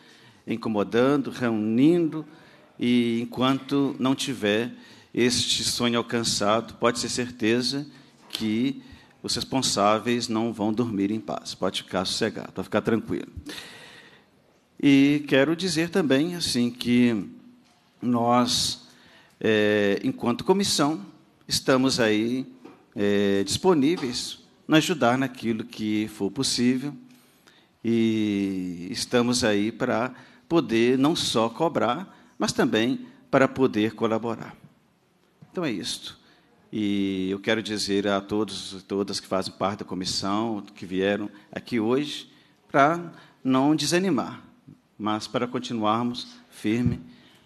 incomodando, reunindo, e enquanto não tiver este sonho alcançado, pode ter certeza que os responsáveis não vão dormir em paz. Pode ficar sossegado, pode ficar tranquilo. E quero dizer também assim que nós, é, enquanto comissão, estamos aí é, disponíveis para ajudar naquilo que for possível e estamos aí para poder não só cobrar, mas também para poder colaborar. Então é isto. E eu quero dizer a todos e todas que fazem parte da comissão, que vieram aqui hoje, para não desanimar, mas para continuarmos firme,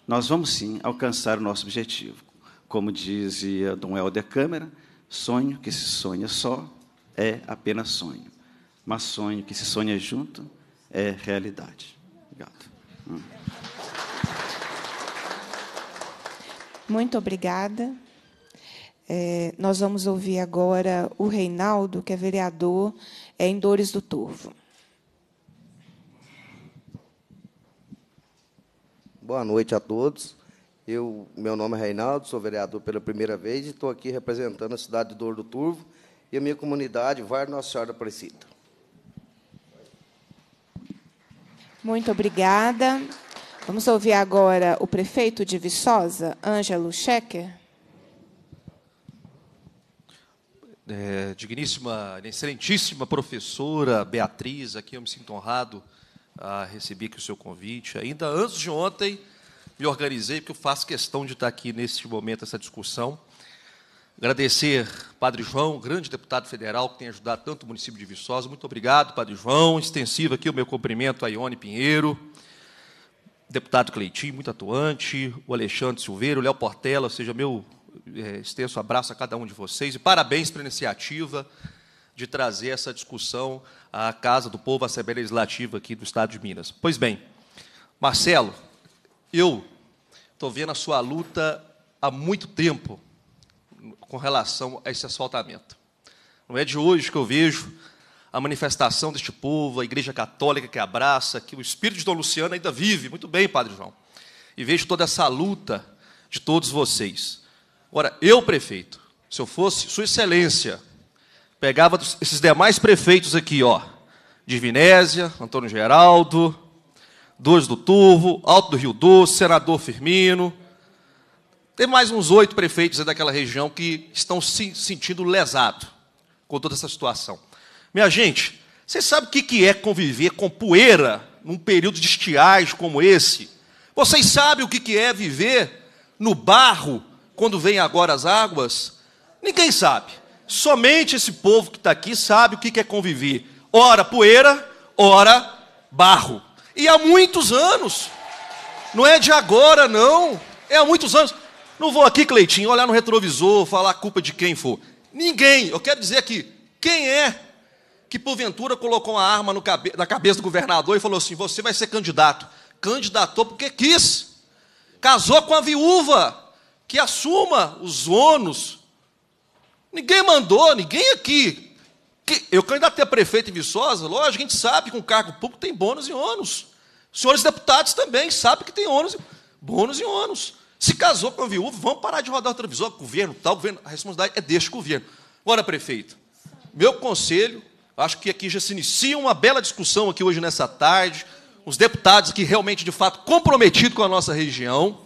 nós vamos sim alcançar o nosso objetivo. Como dizia Dom Helder Câmara, sonho que se sonha só é apenas sonho, mas sonho que se sonha junto é realidade. Muito obrigada. É, nós vamos ouvir agora o Reinaldo, que é vereador é, em Dores do Turvo. Boa noite a todos. Eu, meu nome é Reinaldo, sou vereador pela primeira vez e estou aqui representando a cidade de Dores do Turvo e a minha comunidade, Var Nossa Senhora Aparecida. Muito obrigada. Vamos ouvir agora o prefeito de Viçosa, Ângelo Schecker. É, digníssima, excelentíssima professora Beatriz, aqui eu me sinto honrado a receber aqui o seu convite. Ainda antes de ontem, me organizei, porque eu faço questão de estar aqui neste momento, essa discussão. Agradecer Padre João, grande deputado federal que tem ajudado tanto o município de Viçosa. Muito obrigado, Padre João. Extensivo aqui o meu cumprimento a Ione Pinheiro, deputado Cleitinho, muito atuante, o Alexandre Silveira, o Léo Portela, seja meu é, extenso abraço a cada um de vocês e parabéns pela iniciativa de trazer essa discussão à Casa do Povo, à Assembleia Legislativa aqui do Estado de Minas. Pois bem, Marcelo, eu estou vendo a sua luta há muito tempo com relação a esse asfaltamento. Não é de hoje que eu vejo a manifestação deste povo, a Igreja Católica que abraça, que o espírito de Dom Luciano ainda vive. Muito bem, Padre João. E vejo toda essa luta de todos vocês. Ora, eu, prefeito, se eu fosse Sua Excelência, pegava esses demais prefeitos aqui, ó, de Vinésia, Antônio Geraldo, Dois do Turvo, Alto do Rio Doce, Senador Firmino, tem mais uns oito prefeitos daquela região que estão se sentindo lesados com toda essa situação. Minha gente, você sabe o que é conviver com poeira num período de estiagem como esse? Vocês sabem o que é viver no barro quando vem agora as águas? Ninguém sabe. Somente esse povo que está aqui sabe o que é conviver. Ora poeira, ora barro. E há muitos anos. Não é de agora, não. É há muitos anos. Não vou aqui, Cleitinho, olhar no retrovisor, falar a culpa de quem for. Ninguém. Eu quero dizer aqui, quem é que porventura colocou uma arma cabe na cabeça do governador e falou assim: você vai ser candidato? Candidatou porque quis. Casou com a viúva, que assuma os ônus. Ninguém mandou, ninguém aqui. Que, eu candidatei a prefeito em Viçosa, lógico, a gente sabe que um cargo público tem bônus e ônus. senhores deputados também sabem que tem ônus, bônus e ônus. Se casou com a viúva, vamos parar de rodar o televisor, governo, tal, governo. A responsabilidade é deste governo. Agora, prefeito, meu conselho, acho que aqui já se inicia uma bela discussão aqui hoje nessa tarde. Os deputados que realmente, de fato, comprometidos com a nossa região.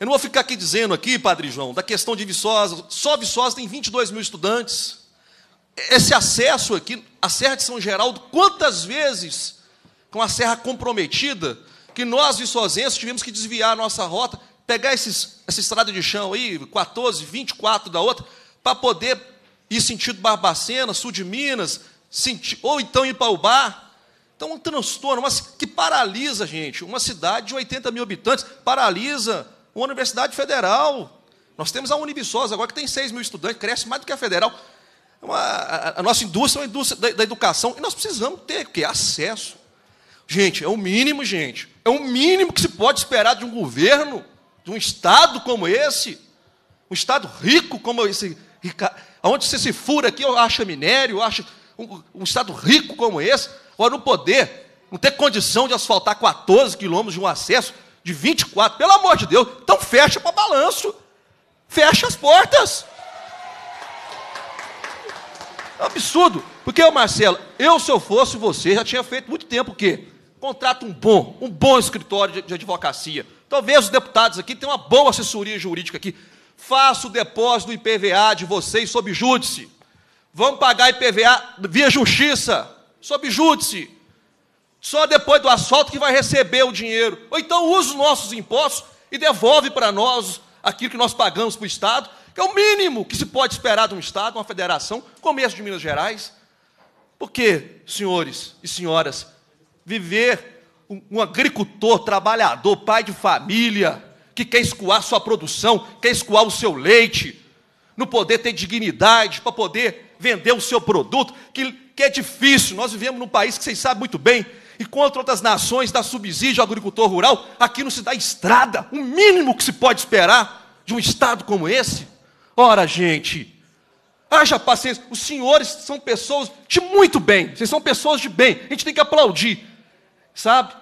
Eu não vou ficar aqui dizendo aqui, Padre João, da questão de Viçosa. Só Viçosa tem 22 mil estudantes. Esse acesso aqui, a Serra de São Geraldo, quantas vezes, com a serra comprometida, que nós, viçosenses, tivemos que desviar a nossa rota pegar esses, essa estrada de chão aí, 14, 24 da outra, para poder ir sentido Barbacena, sul de Minas, senti, ou então ir para o bar. Então, um transtorno mas que paralisa, gente, uma cidade de 80 mil habitantes, paralisa uma universidade federal. Nós temos a Univiçosa agora, que tem 6 mil estudantes, cresce mais do que a federal. É uma, a, a, nossa indústria é uma indústria da, da educação, e nós precisamos ter o quê? acesso. Gente, é o mínimo, gente. É o mínimo que se pode esperar de um governo de um Estado como esse, um Estado rico como esse, onde você se fura aqui, eu acho minério, eu acho um, um Estado rico como esse, ora não poder, não ter condição de asfaltar 14 quilômetros de um acesso de 24, pelo amor de Deus, então fecha para balanço, fecha as portas. É um absurdo. Porque, Marcelo, eu se eu fosse você, já tinha feito muito tempo o quê? Contrata um bom, um bom escritório de, de advocacia Talvez os deputados aqui tenham uma boa assessoria jurídica aqui. Faça o depósito do IPVA de vocês sob júdice. Vamos pagar IPVA via justiça, sob júdice. Só depois do assalto que vai receber o dinheiro. Ou então usa os nossos impostos e devolve para nós aquilo que nós pagamos para o Estado, que é o mínimo que se pode esperar de um Estado, uma federação, começo de Minas Gerais. Porque, senhores e senhoras, viver um, agricultor, trabalhador, pai de família, que quer escoar sua produção, quer escoar o seu leite, não poder ter dignidade para poder vender o seu produto, que, que é difícil. Nós vivemos num país que vocês sabem muito bem, e contra outras nações dá subsídio ao agricultor rural, aqui não se dá estrada, o mínimo que se pode esperar de um Estado como esse. Ora, gente, haja paciência, os senhores são pessoas de muito bem, vocês são pessoas de bem, a gente tem que aplaudir, sabe?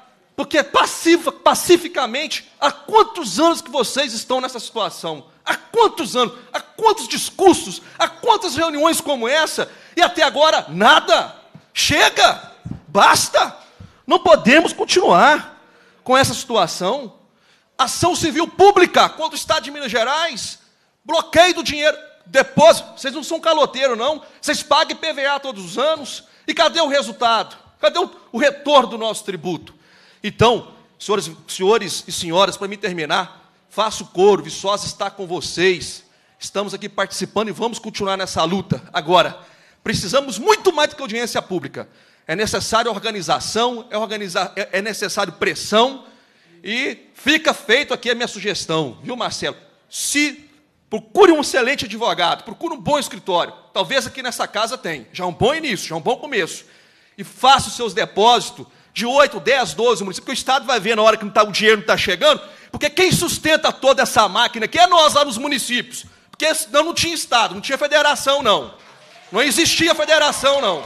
Porque passiva, pacificamente, há quantos anos que vocês estão nessa situação? Há quantos anos? Há quantos discursos? Há quantas reuniões como essa? E até agora, nada. Chega! Basta! Não podemos continuar com essa situação. Ação civil pública contra o Estado de Minas Gerais, bloqueio do dinheiro, depósito. Vocês não são caloteiro, não. Vocês pagam PVA todos os anos. E cadê o resultado? Cadê o, o retorno do nosso tributo? Então, senhores, senhores e senhoras, para me terminar, faço coro, Viçosa está com vocês. Estamos aqui participando e vamos continuar nessa luta. Agora, precisamos muito mais do que audiência pública. É necessário organização, é, organizar, é, é necessário pressão. E fica feito aqui a minha sugestão, viu, Marcelo? Se procure um excelente advogado, procure um bom escritório. Talvez aqui nessa casa tem. Já é um bom início, já é um bom começo. E faça os seus depósitos de 8, 10, 12 municípios, porque o Estado vai ver na hora que não tá, o dinheiro não está chegando, porque quem sustenta toda essa máquina aqui é nós lá nos municípios. Porque senão não tinha Estado, não tinha federação, não. Não existia federação, não.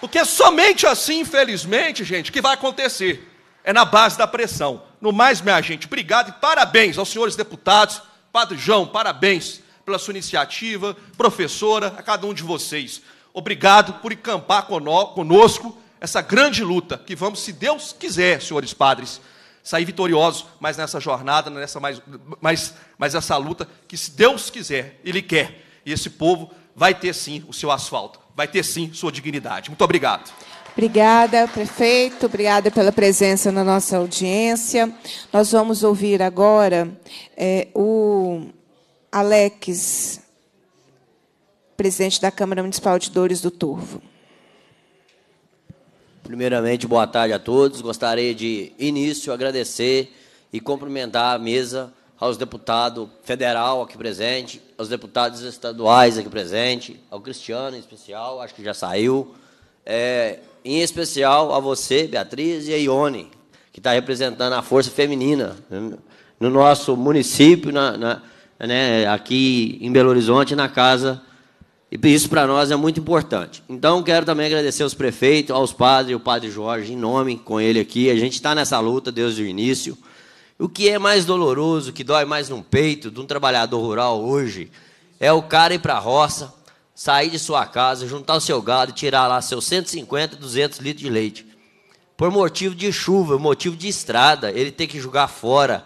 Porque somente assim, infelizmente, gente, que vai acontecer. É na base da pressão. No mais, minha gente, obrigado e parabéns aos senhores deputados. Padre João, parabéns pela sua iniciativa, professora, a cada um de vocês. Obrigado por encampar conosco essa grande luta, que vamos, se Deus quiser, senhores padres, sair vitoriosos, mas nessa jornada, nessa mais, mais, mais essa luta, que se Deus quiser, Ele quer, e esse povo vai ter sim o seu asfalto, vai ter sim sua dignidade. Muito obrigado. Obrigada, prefeito. Obrigada pela presença na nossa audiência. Nós vamos ouvir agora é, o Alex, presidente da Câmara Municipal de Dores do Turvo. Primeiramente, boa tarde a todos. Gostaria de início agradecer e cumprimentar a mesa aos deputados federal aqui presente, aos deputados estaduais aqui presente, ao Cristiano em especial, acho que já saiu, é, em especial a você, Beatriz, e a Ione, que está representando a força feminina no nosso município, na, na, né, aqui em Belo Horizonte, na Casa e isso para nós é muito importante. Então, quero também agradecer aos prefeitos, aos padres, o padre Jorge, em nome, com ele aqui. A gente está nessa luta desde o início. O que é mais doloroso, que dói mais no peito de um trabalhador rural hoje, é o cara ir para a roça, sair de sua casa, juntar o seu gado e tirar lá seus 150, 200 litros de leite. Por motivo de chuva, motivo de estrada, ele tem que jogar fora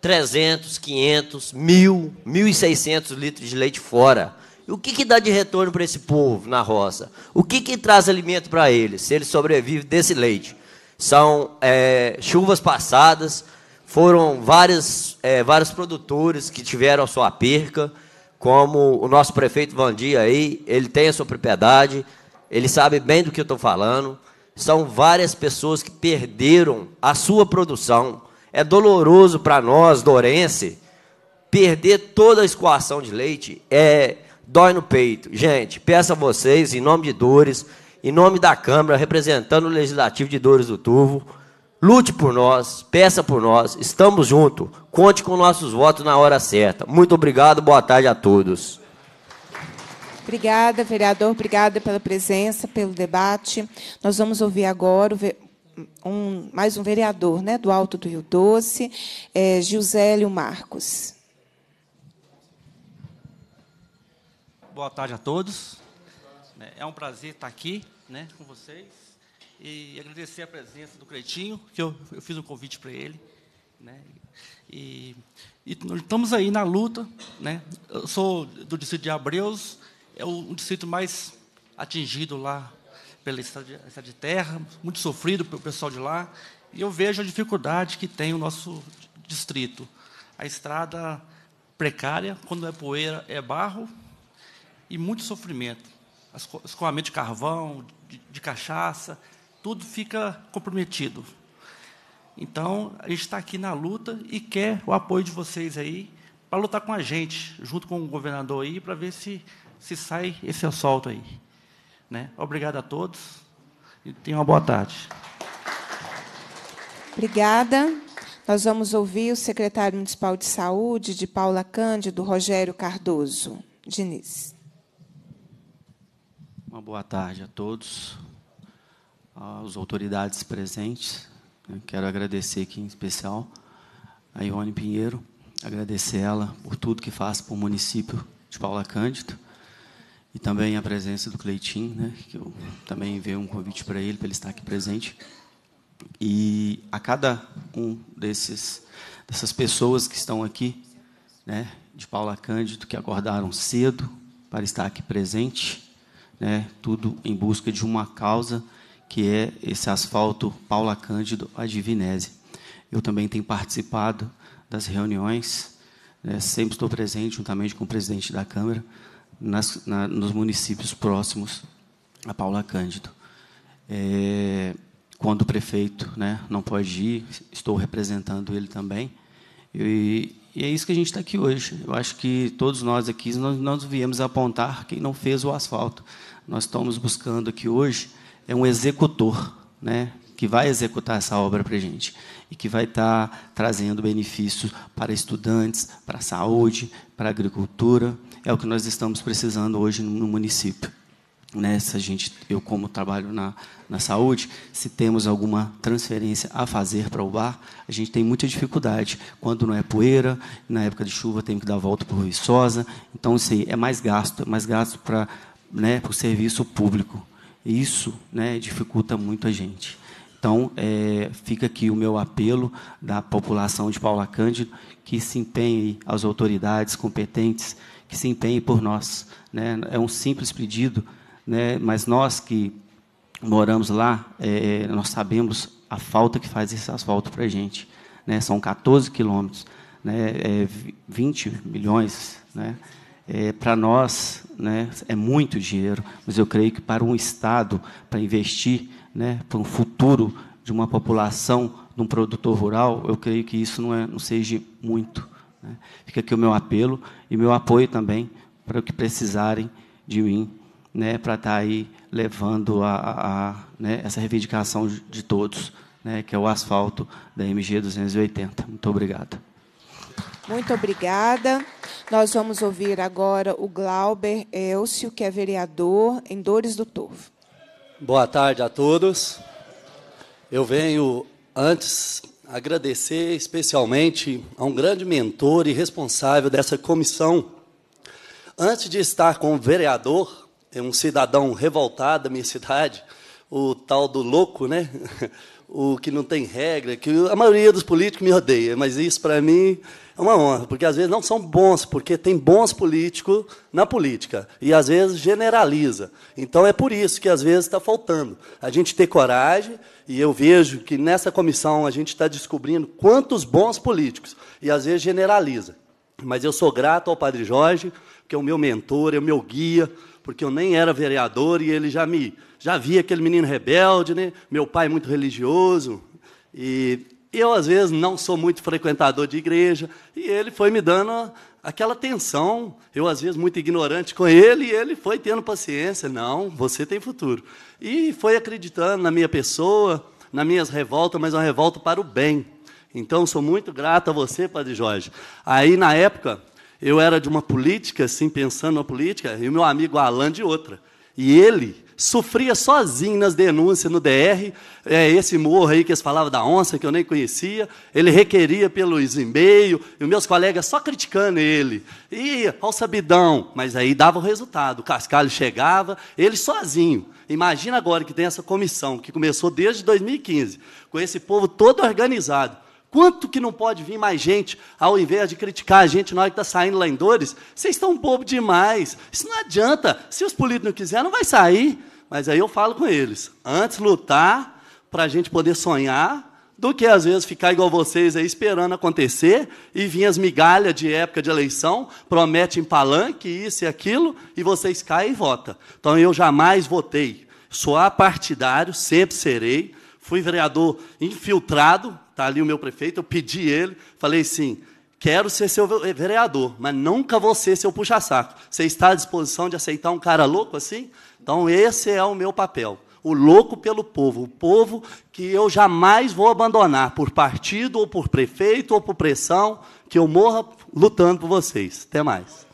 300, 500, 1.000, 1.600 litros de leite fora o que, que dá de retorno para esse povo na roça? O que, que traz alimento para eles, se eles sobrevivem desse leite? São é, chuvas passadas, foram várias, é, vários produtores que tiveram a sua perca, como o nosso prefeito Vandir aí, ele tem a sua propriedade, ele sabe bem do que eu estou falando. São várias pessoas que perderam a sua produção. É doloroso para nós, Dorense, perder toda a escoação de leite. É dói no peito. Gente, peço a vocês, em nome de Dores, em nome da Câmara, representando o Legislativo de Dores do Turvo, lute por nós, peça por nós, estamos juntos, conte com nossos votos na hora certa. Muito obrigado, boa tarde a todos. Obrigada, vereador, obrigada pela presença, pelo debate. Nós vamos ouvir agora um, mais um vereador né, do Alto do Rio Doce, é, Gisélio Marcos. boa tarde a todos. É um prazer estar aqui né, com vocês e agradecer a presença do Cretinho, que eu, eu fiz um convite para ele. Né, e, e estamos aí na luta. Né, eu sou do distrito de Abreus, é o, um distrito mais atingido lá pela estrada de terra, muito sofrido pelo pessoal de lá. E eu vejo a dificuldade que tem o nosso distrito. A estrada precária, quando é poeira é barro, e muito sofrimento. Escoamento de carvão, de, de cachaça, tudo fica comprometido. Então, a gente está aqui na luta e quer o apoio de vocês aí para lutar com a gente, junto com o governador aí, para ver se, se sai esse assalto aí. Né? Obrigado a todos e tenham uma boa tarde. Obrigada. Nós vamos ouvir o secretário municipal de saúde de Paula Cândido, Rogério Cardoso. Diniz. Uma boa tarde a todos, às autoridades presentes. Quero agradecer aqui em especial a Ione Pinheiro, agradecer ela por tudo que faz para o município de Paula Cândido e também a presença do Cleitinho, né, que eu também enviei um convite para ele, para ele estar aqui presente. E a cada um desses, dessas pessoas que estão aqui, né, de Paula Cândido, que acordaram cedo para estar aqui presente, né, tudo em busca de uma causa que é esse asfalto Paula Cândido Adivinese. Eu também tenho participado das reuniões, né, sempre estou presente, juntamente com o presidente da Câmara, nas, na, nos municípios próximos a Paula Cândido. É, quando o prefeito né, não pode ir, estou representando ele também. E, e é isso que a gente está aqui hoje. Eu acho que todos nós aqui nós, nós viemos apontar quem não fez o asfalto nós estamos buscando aqui hoje é um executor, né? que vai executar essa obra para a gente e que vai estar tá trazendo benefícios para estudantes, para a saúde, para a agricultura. É o que nós estamos precisando hoje no município. Né? a gente, eu como trabalho na, na saúde, se temos alguma transferência a fazer para o bar, a gente tem muita dificuldade. Quando não é poeira, na época de chuva tem que dar volta para o Viçosa. Então, isso aí é mais gasto, é mais gasto para né, para o serviço público. Isso né, dificulta muito a gente. Então, é, fica aqui o meu apelo da população de Paula Cândido que se empenhe as autoridades competentes, que se empenhe por nós. Né? É um simples pedido, né? mas nós que moramos lá, é, nós sabemos a falta que faz esse asfalto para a gente. Né? São 14 quilômetros, né? É, 20 milhões. Né? É, para nós né, é muito dinheiro, mas eu creio que para um Estado, para investir né, para um futuro de uma população, de um produtor rural, eu creio que isso não, é, não seja muito. Né? Fica aqui o meu apelo e meu apoio também para o que precisarem de mim né, para estar tá aí levando a, a, a né, essa reivindicação de todos, né, que é o asfalto da MG 280. Muito obrigado. Muito obrigada. Nós vamos ouvir agora o Glauber Elcio, que é vereador em Dores do Torvo. Boa tarde a todos. Eu venho, antes, agradecer especialmente a um grande mentor e responsável dessa comissão. Antes de estar como vereador, é um cidadão revoltado da minha cidade, o tal do louco, né? *laughs* o que não tem regra, que a maioria dos políticos me odeia, mas isso para mim é uma honra, porque às vezes não são bons, porque tem bons políticos na política e às vezes generaliza. Então é por isso que às vezes está faltando a gente ter coragem. E eu vejo que nessa comissão a gente está descobrindo quantos bons políticos e às vezes generaliza. Mas eu sou grato ao Padre Jorge, que é o meu mentor, é o meu guia, porque eu nem era vereador e ele já me já vi aquele menino rebelde, né? Meu pai é muito religioso e eu às vezes não sou muito frequentador de igreja e ele foi me dando aquela tensão. Eu às vezes muito ignorante com ele e ele foi tendo paciência, não, você tem futuro. E foi acreditando na minha pessoa, nas minhas revoltas, mas uma revolta para o bem. Então sou muito grato a você, Padre Jorge. Aí na época eu era de uma política, assim, pensando na política, e o meu amigo Alan de outra. E ele sofria sozinho nas denúncias no DR. É, esse morro aí que eles falavam da onça, que eu nem conhecia, ele requeria pelo e-mails, e meus colegas só criticando ele. E ao sabidão, mas aí dava o resultado. O Cascalho chegava, ele sozinho. Imagina agora que tem essa comissão, que começou desde 2015, com esse povo todo organizado. Quanto que não pode vir mais gente, ao invés de criticar a gente na hora que está saindo lá em Dores? Vocês estão bobo demais. Isso não adianta. Se os políticos não quiserem, não vai sair. Mas aí eu falo com eles, antes lutar para a gente poder sonhar, do que às vezes ficar igual vocês aí esperando acontecer e vir as migalhas de época de eleição, prometem palanque, isso e aquilo, e vocês caem e votam. Então eu jamais votei. Sou apartidário, sempre serei. Fui vereador infiltrado, está ali o meu prefeito, eu pedi ele, falei sim, quero ser seu vereador, mas nunca vou ser seu puxa-saco. Você está à disposição de aceitar um cara louco assim? Então, esse é o meu papel. O louco pelo povo, o povo que eu jamais vou abandonar, por partido, ou por prefeito, ou por pressão, que eu morra lutando por vocês. Até mais.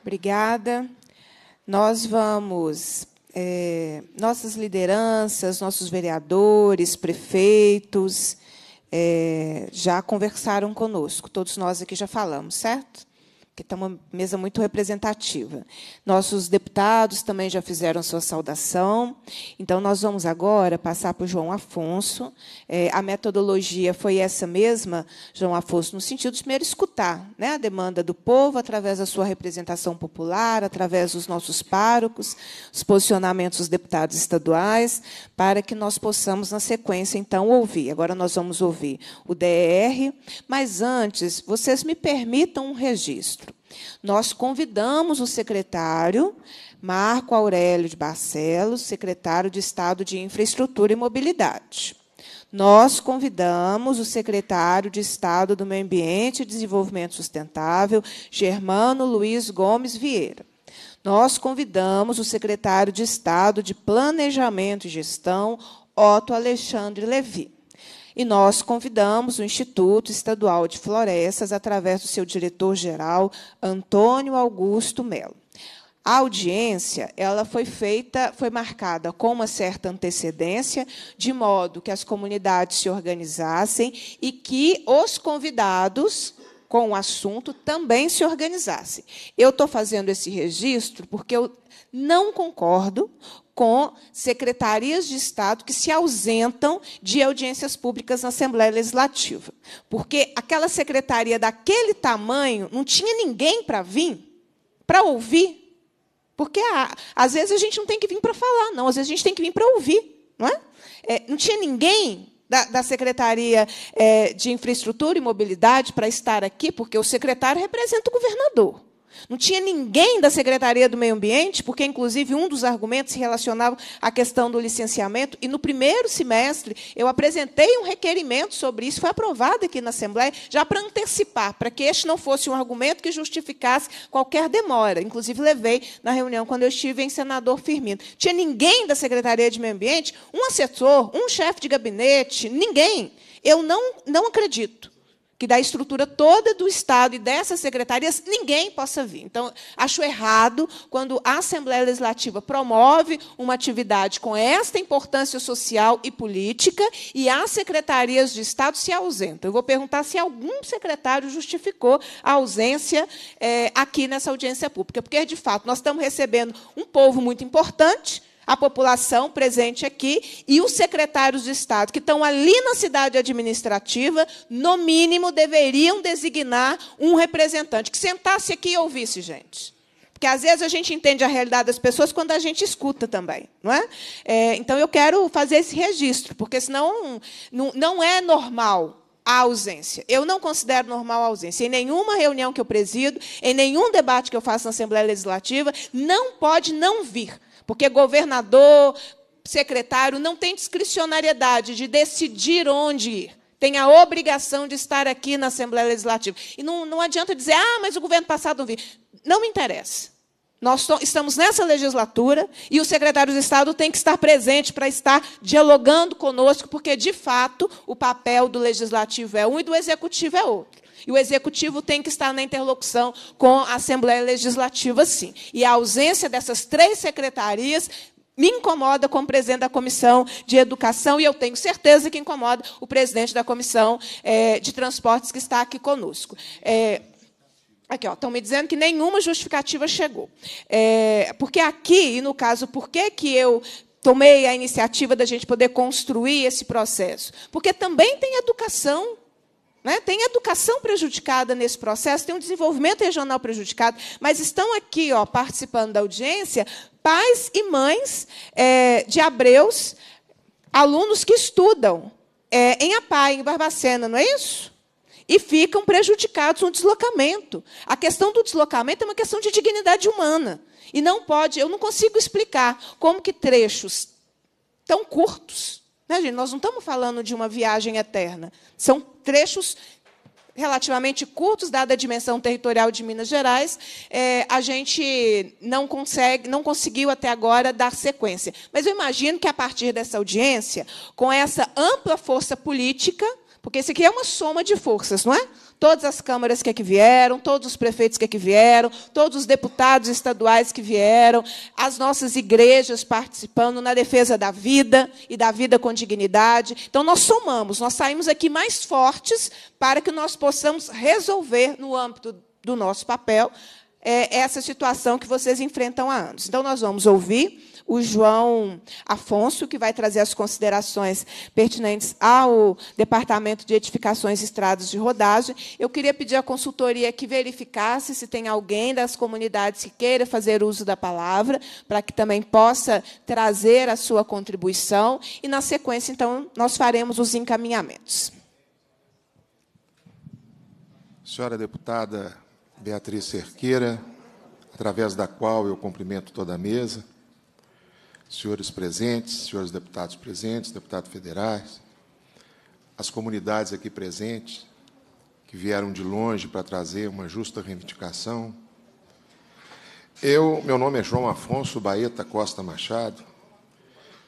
Obrigada. Nós vamos. É, nossas lideranças, nossos vereadores, prefeitos, é, já conversaram conosco. Todos nós aqui já falamos, certo? que está uma mesa muito representativa. Nossos deputados também já fizeram sua saudação. Então, nós vamos agora passar para o João Afonso. É, a metodologia foi essa mesma, João Afonso, no sentido de primeiro escutar né, a demanda do povo através da sua representação popular, através dos nossos párocos, os posicionamentos dos deputados estaduais, para que nós possamos, na sequência, então, ouvir. Agora nós vamos ouvir o DR, mas antes, vocês me permitam um registro. Nós convidamos o secretário, Marco Aurélio de Barcelos, secretário de Estado de Infraestrutura e Mobilidade. Nós convidamos o secretário de Estado do Meio Ambiente e Desenvolvimento Sustentável, Germano Luiz Gomes Vieira. Nós convidamos o secretário de Estado de Planejamento e Gestão, Otto Alexandre Levi. E nós convidamos o Instituto Estadual de Florestas, através do seu diretor-geral, Antônio Augusto Melo. A audiência, ela foi feita, foi marcada com uma certa antecedência, de modo que as comunidades se organizassem e que os convidados com o assunto também se organizassem. Eu estou fazendo esse registro porque eu não concordo com secretarias de Estado que se ausentam de audiências públicas na Assembleia Legislativa. Porque aquela secretaria daquele tamanho não tinha ninguém para vir, para ouvir. Porque ah, às vezes a gente não tem que vir para falar, não, às vezes a gente tem que vir para ouvir. Não, é? é? não tinha ninguém da, da Secretaria é, de Infraestrutura e Mobilidade para estar aqui, porque o secretário representa o governador. Não tinha ninguém da Secretaria do Meio Ambiente, porque, inclusive, um dos argumentos se relacionava à questão do licenciamento. E, no primeiro semestre, eu apresentei um requerimento sobre isso, foi aprovado aqui na Assembleia, já para antecipar, para que este não fosse um argumento que justificasse qualquer demora. Inclusive, levei na reunião, quando eu estive em Senador Firmino. Tinha ninguém da Secretaria de Meio Ambiente, um assessor, um chefe de gabinete, ninguém. Eu não, não acredito que da estrutura toda do Estado e dessas secretarias ninguém possa vir. Então, acho errado quando a Assembleia Legislativa promove uma atividade com esta importância social e política e as secretarias de Estado se ausentam. Eu vou perguntar se algum secretário justificou a ausência é, aqui nessa audiência pública, porque, de fato, nós estamos recebendo um povo muito importante a população presente aqui e os secretários de Estado que estão ali na cidade administrativa, no mínimo deveriam designar um representante que sentasse aqui e ouvisse, gente. Porque às vezes a gente entende a realidade das pessoas quando a gente escuta também, não é? é então eu quero fazer esse registro, porque senão não, não é normal a ausência. Eu não considero normal a ausência. Em nenhuma reunião que eu presido, em nenhum debate que eu faço na Assembleia Legislativa, não pode não vir porque governador, secretário não tem discricionariedade de decidir onde ir. Tem a obrigação de estar aqui na Assembleia Legislativa. E não, não adianta dizer, ah, mas o governo passado não viu. Não me interessa. Nós estamos nessa legislatura e o secretário de Estado tem que estar presente para estar dialogando conosco, porque, de fato, o papel do legislativo é um e do executivo é outro. E o executivo tem que estar na interlocução com a Assembleia Legislativa, sim. E a ausência dessas três secretarias me incomoda como presidente da Comissão de Educação e eu tenho certeza que incomoda o presidente da Comissão é, de Transportes que está aqui conosco. É, Aqui, ó, estão me dizendo que nenhuma justificativa chegou. É, porque aqui, e no caso, por que, que eu tomei a iniciativa da gente poder construir esse processo? Porque também tem educação né? Tem educação prejudicada nesse processo, tem um desenvolvimento regional prejudicado, mas estão aqui ó, participando da audiência pais e mães é, de abreus, alunos que estudam é, em APAI, em Barbacena, não é isso? E ficam prejudicados no deslocamento. A questão do deslocamento é uma questão de dignidade humana. E não pode, eu não consigo explicar como que trechos tão curtos. Né, gente? Nós não estamos falando de uma viagem eterna. São trechos relativamente curtos, dada a dimensão territorial de Minas Gerais, é, a gente não consegue, não conseguiu até agora dar sequência. Mas eu imagino que a partir dessa audiência, com essa ampla força política, porque isso aqui é uma soma de forças, não é? todas as câmaras que aqui é vieram, todos os prefeitos que aqui é vieram, todos os deputados estaduais que vieram, as nossas igrejas participando na defesa da vida e da vida com dignidade. Então, nós somamos, nós saímos aqui mais fortes para que nós possamos resolver, no âmbito do nosso papel, eh, essa situação que vocês enfrentam há anos. Então, nós vamos ouvir o João Afonso, que vai trazer as considerações pertinentes ao Departamento de Edificações e Estradas de Rodagem. Eu queria pedir à consultoria que verificasse se tem alguém das comunidades que queira fazer uso da palavra, para que também possa trazer a sua contribuição. E, na sequência, então, nós faremos os encaminhamentos. Senhora deputada Beatriz Cerqueira, através da qual eu cumprimento toda a mesa, senhores presentes, senhores deputados presentes, deputados federais, as comunidades aqui presentes, que vieram de longe para trazer uma justa reivindicação. Eu, meu nome é João Afonso Baeta Costa Machado.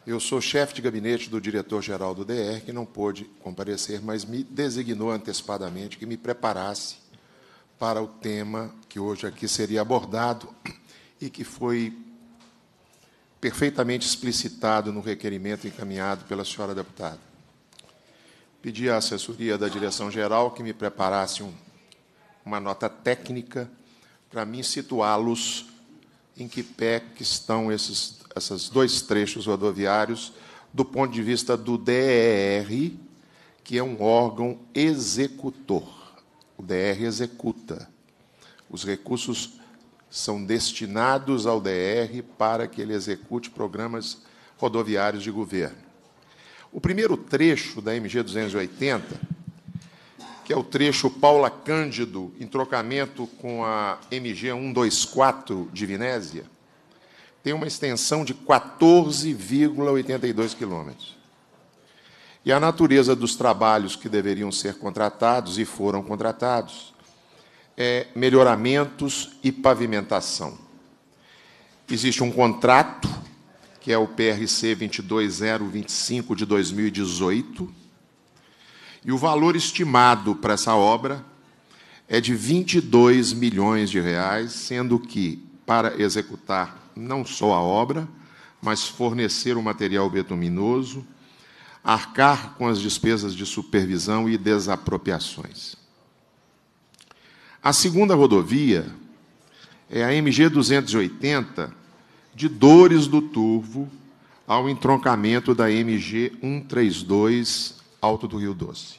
Eu sou chefe de gabinete do diretor-geral do DR, que não pôde comparecer, mas me designou antecipadamente que me preparasse para o tema que hoje aqui seria abordado e que foi perfeitamente explicitado no requerimento encaminhado pela senhora deputada. Pedi à assessoria da direção-geral que me preparasse um, uma nota técnica para mim situá-los em que pé que estão esses, esses dois trechos rodoviários do ponto de vista do DER, que é um órgão executor. O DR executa os recursos são destinados ao DR para que ele execute programas rodoviários de governo. O primeiro trecho da MG 280, que é o trecho Paula Cândido, em trocamento com a MG 124 de Vinésia, tem uma extensão de 14,82 quilômetros. E a natureza dos trabalhos que deveriam ser contratados e foram contratados é, melhoramentos e pavimentação. Existe um contrato, que é o PRC 22025 de 2018, e o valor estimado para essa obra é de 22 milhões de reais, sendo que para executar não só a obra, mas fornecer o material betuminoso, arcar com as despesas de supervisão e desapropriações. A segunda rodovia é a MG 280 de Dores do Turvo ao entroncamento da MG 132 Alto do Rio Doce.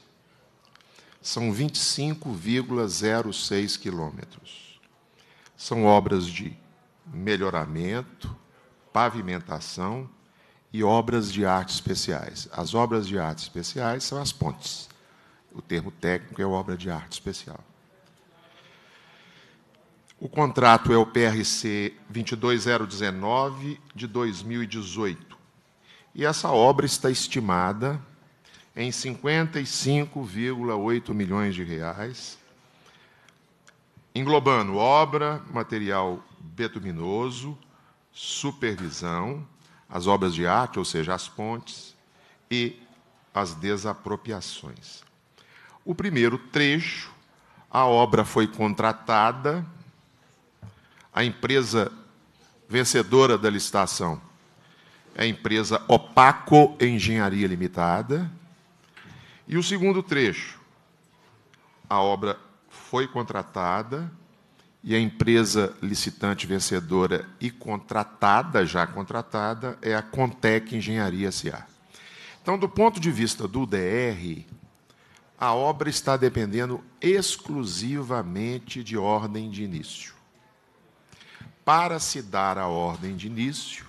São 25,06 quilômetros. São obras de melhoramento, pavimentação e obras de arte especiais. As obras de arte especiais são as pontes. O termo técnico é obra de arte especial. O contrato é o PRC 22019 de 2018. E essa obra está estimada em 55,8 milhões de reais, englobando obra, material betuminoso, supervisão, as obras de arte, ou seja, as pontes, e as desapropriações. O primeiro trecho, a obra foi contratada a empresa vencedora da licitação é a empresa Opaco Engenharia Limitada. E o segundo trecho, a obra foi contratada e a empresa licitante vencedora e contratada, já contratada, é a Contec Engenharia SA. Então, do ponto de vista do DR, a obra está dependendo exclusivamente de ordem de início para se dar a ordem de início,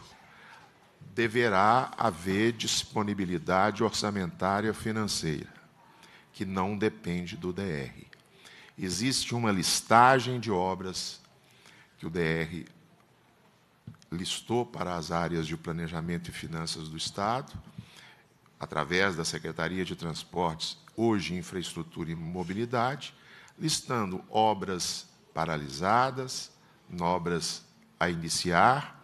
deverá haver disponibilidade orçamentária financeira, que não depende do DR. Existe uma listagem de obras que o DR listou para as áreas de planejamento e finanças do Estado, através da Secretaria de Transportes, hoje Infraestrutura e Mobilidade, listando obras paralisadas, obras a iniciar,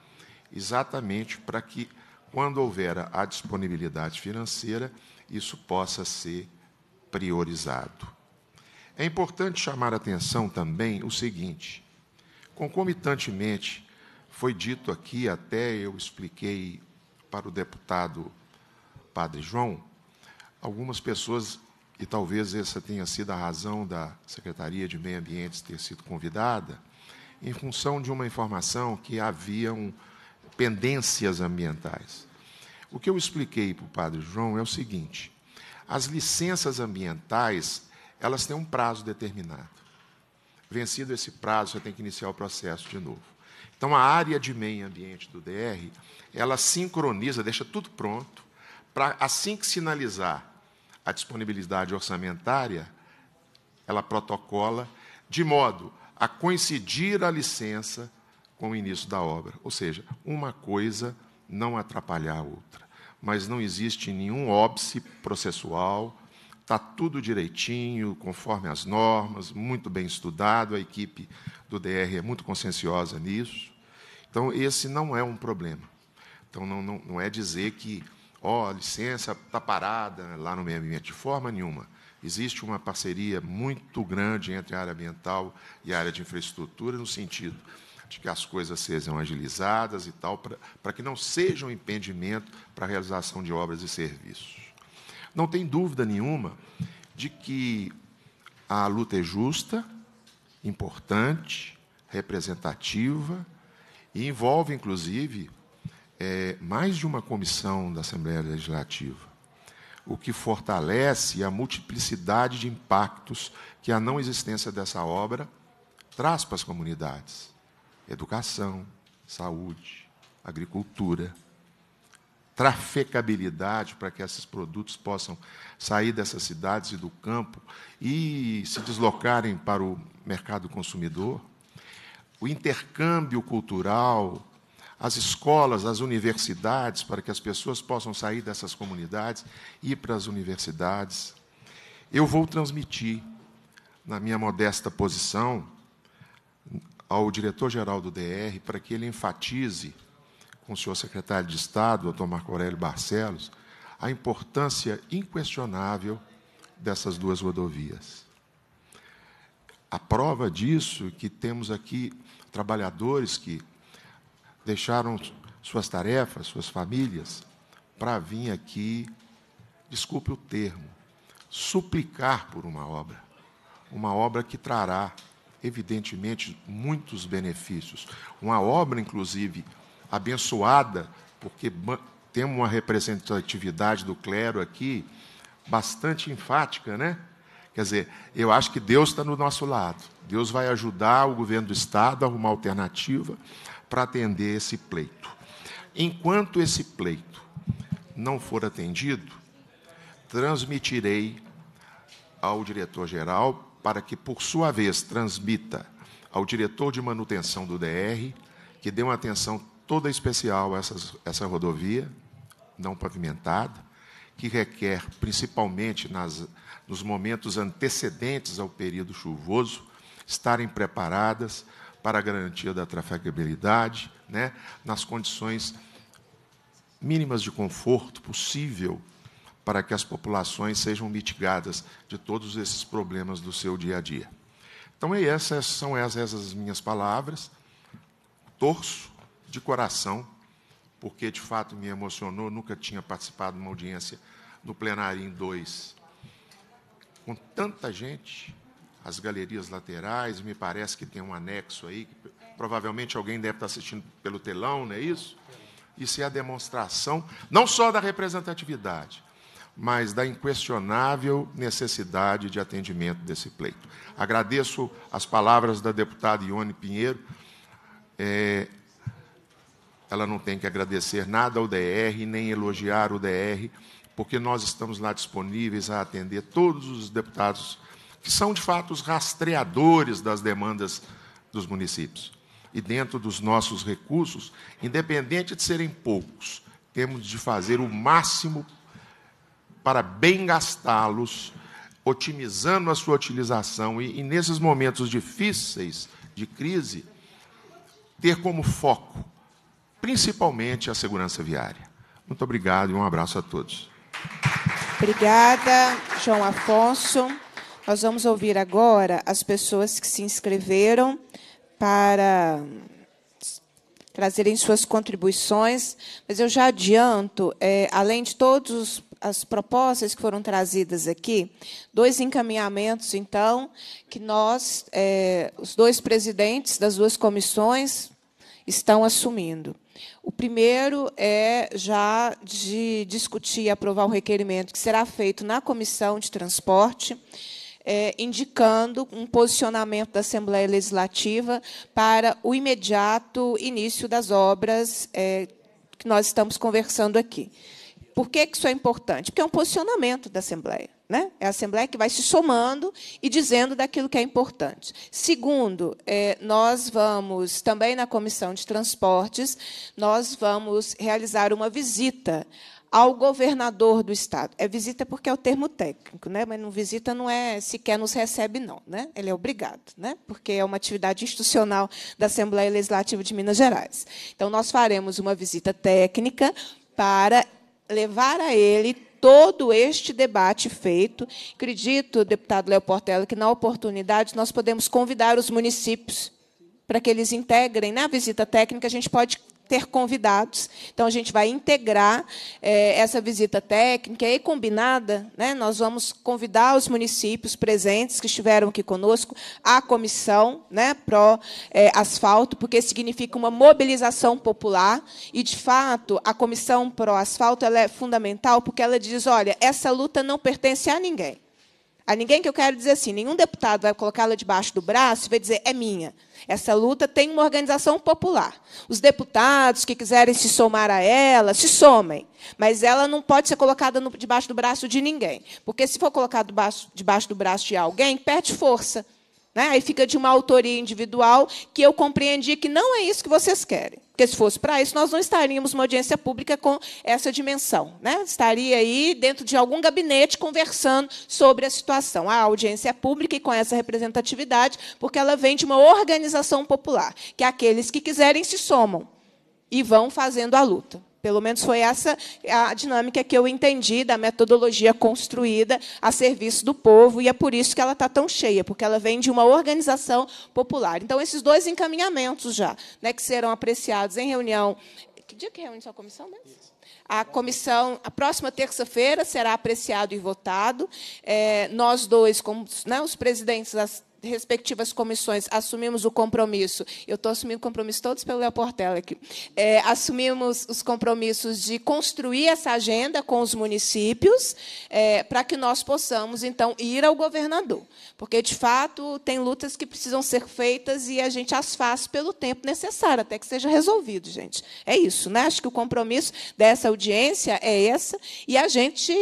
exatamente para que, quando houver a disponibilidade financeira, isso possa ser priorizado. É importante chamar a atenção também o seguinte: concomitantemente, foi dito aqui, até eu expliquei para o deputado Padre João, algumas pessoas, e talvez essa tenha sido a razão da Secretaria de Meio Ambiente ter sido convidada, em função de uma informação que haviam pendências ambientais. O que eu expliquei para o padre João é o seguinte: as licenças ambientais elas têm um prazo determinado. Vencido esse prazo, você tem que iniciar o processo de novo. Então, a área de meio ambiente do DR, ela sincroniza, deixa tudo pronto, para assim que sinalizar a disponibilidade orçamentária, ela protocola de modo a coincidir a licença com o início da obra. Ou seja, uma coisa não atrapalhar a outra. Mas não existe nenhum óbice processual, está tudo direitinho, conforme as normas, muito bem estudado, a equipe do DR é muito conscienciosa nisso. Então, esse não é um problema. Então, não, não, não é dizer que, ó, oh, a licença está parada lá no meio ambiente, de forma nenhuma. Existe uma parceria muito grande entre a área ambiental e a área de infraestrutura, no sentido de que as coisas sejam agilizadas e tal, para que não seja um impedimento para a realização de obras e serviços. Não tem dúvida nenhuma de que a luta é justa, importante, representativa, e envolve, inclusive, é, mais de uma comissão da Assembleia Legislativa o que fortalece a multiplicidade de impactos que a não existência dessa obra traz para as comunidades: educação, saúde, agricultura, trafecabilidade para que esses produtos possam sair dessas cidades e do campo e se deslocarem para o mercado consumidor, o intercâmbio cultural, as escolas, as universidades, para que as pessoas possam sair dessas comunidades e ir para as universidades. Eu vou transmitir, na minha modesta posição, ao diretor-geral do DR para que ele enfatize com o senhor secretário de Estado, doutor Marco Aurélio Barcelos, a importância inquestionável dessas duas rodovias. A prova disso é que temos aqui trabalhadores que deixaram suas tarefas, suas famílias, para vir aqui, desculpe o termo, suplicar por uma obra. Uma obra que trará, evidentemente, muitos benefícios. Uma obra, inclusive, abençoada, porque temos uma representatividade do clero aqui bastante enfática, né? Quer dizer, eu acho que Deus está no nosso lado. Deus vai ajudar o governo do Estado a arrumar alternativa, para atender esse pleito. Enquanto esse pleito não for atendido, transmitirei ao diretor-geral para que, por sua vez, transmita ao diretor de manutenção do DR que dê uma atenção toda especial a essas, essa rodovia não pavimentada, que requer, principalmente nas, nos momentos antecedentes ao período chuvoso, estarem preparadas para a garantia da trafegabilidade, né, nas condições mínimas de conforto possível para que as populações sejam mitigadas de todos esses problemas do seu dia a dia. Então, é essas são essas as minhas palavras. Torço de coração, porque de fato me emocionou, nunca tinha participado de uma audiência no plenário em dois, com tanta gente, as galerias laterais, me parece que tem um anexo aí, que provavelmente alguém deve estar assistindo pelo telão, não é isso? Isso é a demonstração não só da representatividade, mas da inquestionável necessidade de atendimento desse pleito. Agradeço as palavras da deputada Ione Pinheiro. É, ela não tem que agradecer nada ao DR, nem elogiar o DR, porque nós estamos lá disponíveis a atender todos os deputados que são de fato os rastreadores das demandas dos municípios. E dentro dos nossos recursos, independente de serem poucos, temos de fazer o máximo para bem gastá-los, otimizando a sua utilização e, e, nesses momentos difíceis de crise, ter como foco principalmente a segurança viária. Muito obrigado e um abraço a todos. Obrigada, João Afonso. Nós vamos ouvir agora as pessoas que se inscreveram para trazerem suas contribuições, mas eu já adianto, é, além de todas as propostas que foram trazidas aqui, dois encaminhamentos, então, que nós, é, os dois presidentes das duas comissões, estão assumindo. O primeiro é já de discutir e aprovar o requerimento que será feito na comissão de transporte é, indicando um posicionamento da Assembleia Legislativa para o imediato início das obras é, que nós estamos conversando aqui. Por que isso é importante? Porque é um posicionamento da Assembleia. Né? É a Assembleia que vai se somando e dizendo daquilo que é importante. Segundo, é, nós vamos, também na Comissão de Transportes, nós vamos realizar uma visita ao governador do estado. É visita porque é o termo técnico, né? Mas não visita não é sequer nos recebe não, né? Ele é obrigado, né? Porque é uma atividade institucional da Assembleia Legislativa de Minas Gerais. Então nós faremos uma visita técnica para levar a ele todo este debate feito. Acredito, deputado Léo Portela, que na oportunidade nós podemos convidar os municípios para que eles integrem na né, visita técnica, a gente pode ter convidados. Então, a gente vai integrar é, essa visita técnica e combinada, né, nós vamos convidar os municípios presentes que estiveram aqui conosco, a comissão né, pró-asfalto, eh, é, porque significa uma mobilização popular. E, de fato, a comissão pró-asfalto é fundamental, porque ela diz: olha, essa luta não pertence a ninguém. A ninguém que eu quero dizer assim, nenhum deputado vai colocá-la debaixo do braço e vai dizer, é minha. Essa luta tem uma organização popular. Os deputados que quiserem se somar a ela, se somem. Mas ela não pode ser colocada no, debaixo do braço de ninguém. Porque se for colocada debaixo, debaixo do braço de alguém, perde força. Né? Aí fica de uma autoria individual que eu compreendi que não é isso que vocês querem. Porque se fosse para isso, nós não estaríamos uma audiência pública com essa dimensão. Né? Estaria aí dentro de algum gabinete conversando sobre a situação. A audiência é pública e com essa representatividade, porque ela vem de uma organização popular, que é aqueles que quiserem se somam e vão fazendo a luta. Pelo menos foi essa a dinâmica que eu entendi da metodologia construída a serviço do povo, e é por isso que ela está tão cheia, porque ela vem de uma organização popular. Então, esses dois encaminhamentos já, né, que serão apreciados em reunião. Que dia que é reúne sua comissão mesmo? Isso. A comissão, a próxima terça-feira, será apreciado e votado. É, nós dois, como né, os presidentes das respectivas comissões, assumimos o compromisso. Eu estou assumindo o compromisso todos pelo Léo Portela aqui. É, assumimos os compromissos de construir essa agenda com os municípios é, para que nós possamos, então, ir ao governador. Porque, de fato, tem lutas que precisam ser feitas e a gente as faz pelo tempo necessário, até que seja resolvido, gente. É isso, né? Acho que o compromisso dessa audiência é essa. E a gente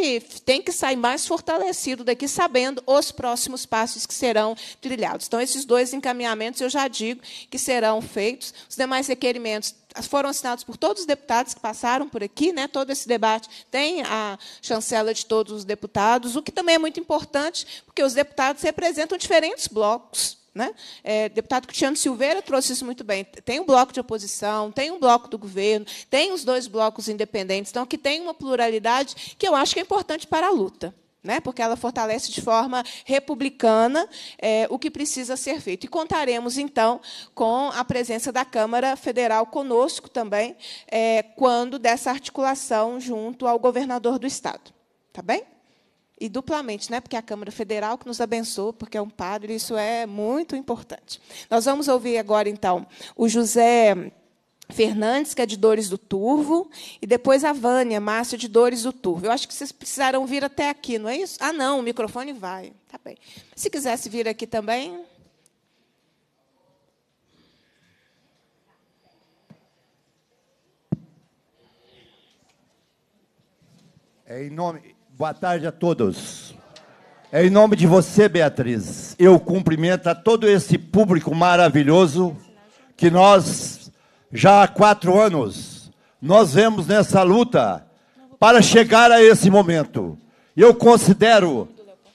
tem que sair mais fortalecido daqui, sabendo os próximos passos que serão trilhados. Então, esses dois encaminhamentos eu já digo que serão feitos. Os demais requerimentos foram assinados por todos os deputados que passaram por aqui, né? Todo esse debate tem a chancela de todos os deputados, o que também é muito importante, porque os deputados representam diferentes blocos. Né? É, deputado Cristiano Silveira trouxe isso muito bem. Tem um bloco de oposição, tem um bloco do governo, tem os dois blocos independentes. Então, que tem uma pluralidade que eu acho que é importante para a luta né? porque ela fortalece de forma republicana é, o que precisa ser feito. E contaremos, então, com a presença da Câmara Federal conosco também, é, quando dessa articulação junto ao governador do Estado. Tá bem? E duplamente, né? porque é a Câmara Federal que nos abençoa, porque é um padre, isso é muito importante. Nós vamos ouvir agora, então, o José. Fernandes, que é de Dores do Turvo, e depois a Vânia Márcio, de Dores do Turvo. Eu acho que vocês precisaram vir até aqui, não é isso? Ah, não, o microfone vai. Tá bem. Se quisesse vir aqui também. É em nome. Boa tarde a todos. É em nome de você, Beatriz. Eu cumprimento a todo esse público maravilhoso que nós já há quatro anos, nós vemos nessa luta para chegar a esse momento. Eu considero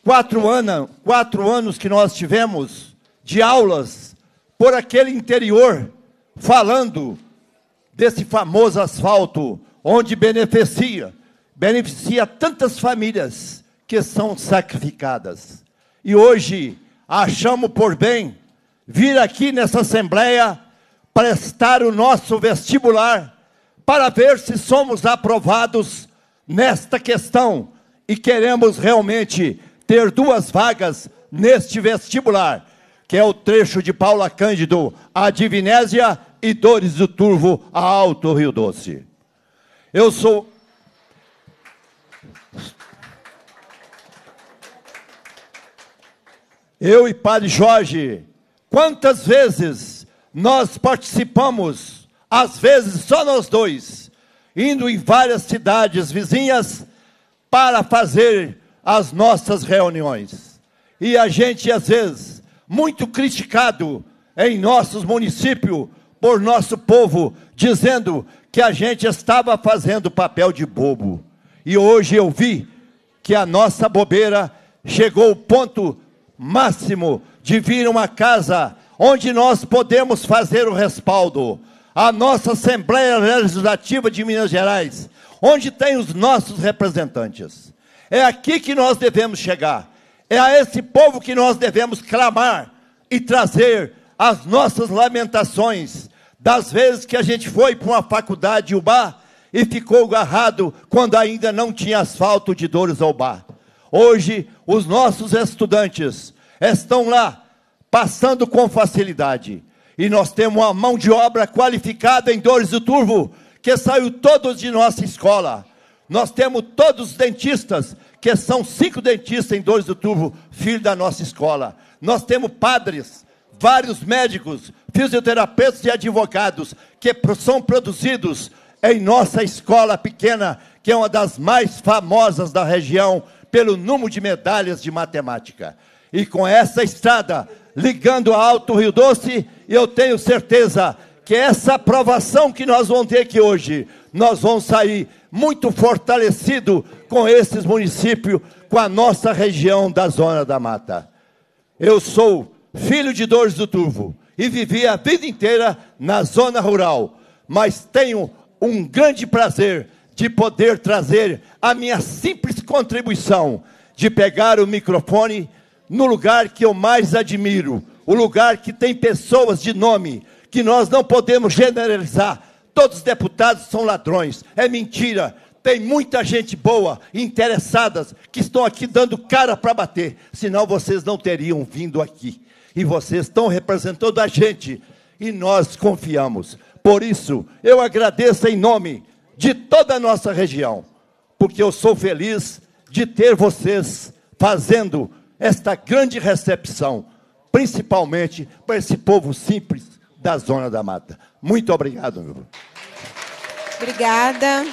quatro, ano, quatro anos que nós tivemos de aulas por aquele interior, falando desse famoso asfalto, onde beneficia, beneficia tantas famílias que são sacrificadas. E hoje achamos por bem vir aqui nessa Assembleia prestar o nosso vestibular para ver se somos aprovados nesta questão e queremos realmente ter duas vagas neste vestibular, que é o trecho de Paula Cândido, a Divinésia e Dores do Turvo, a Alto Rio Doce. Eu sou. Eu e Padre Jorge, quantas vezes nós participamos, às vezes só nós dois, indo em várias cidades vizinhas para fazer as nossas reuniões. E a gente, às vezes, muito criticado em nossos municípios por nosso povo, dizendo que a gente estava fazendo papel de bobo. E hoje eu vi que a nossa bobeira chegou ao ponto máximo de vir uma casa onde nós podemos fazer o respaldo. A nossa Assembleia Legislativa de Minas Gerais, onde tem os nossos representantes. É aqui que nós devemos chegar. É a esse povo que nós devemos clamar e trazer as nossas lamentações das vezes que a gente foi para uma faculdade bar e ficou agarrado quando ainda não tinha asfalto de Dores ao Bar. Hoje, os nossos estudantes estão lá passando com facilidade. E nós temos uma mão de obra qualificada em Dores do Turvo, que saiu todos de nossa escola. Nós temos todos os dentistas, que são cinco dentistas em Dores do Turvo, filho da nossa escola. Nós temos padres, vários médicos, fisioterapeutas e advogados, que são produzidos em nossa escola pequena, que é uma das mais famosas da região pelo número de medalhas de matemática. E com essa estrada, ligando a Alto Rio Doce, e eu tenho certeza que essa aprovação que nós vamos ter aqui hoje, nós vamos sair muito fortalecido com esses municípios, com a nossa região da Zona da Mata. Eu sou filho de Dores do Turvo e vivi a vida inteira na zona rural, mas tenho um grande prazer de poder trazer a minha simples contribuição de pegar o microfone no lugar que eu mais admiro, o lugar que tem pessoas de nome, que nós não podemos generalizar. Todos os deputados são ladrões, é mentira. Tem muita gente boa, interessadas, que estão aqui dando cara para bater, senão vocês não teriam vindo aqui. E vocês estão representando a gente e nós confiamos. Por isso, eu agradeço em nome de toda a nossa região, porque eu sou feliz de ter vocês fazendo esta grande recepção, principalmente para esse povo simples da Zona da Mata. Muito obrigado, meu. Obrigada.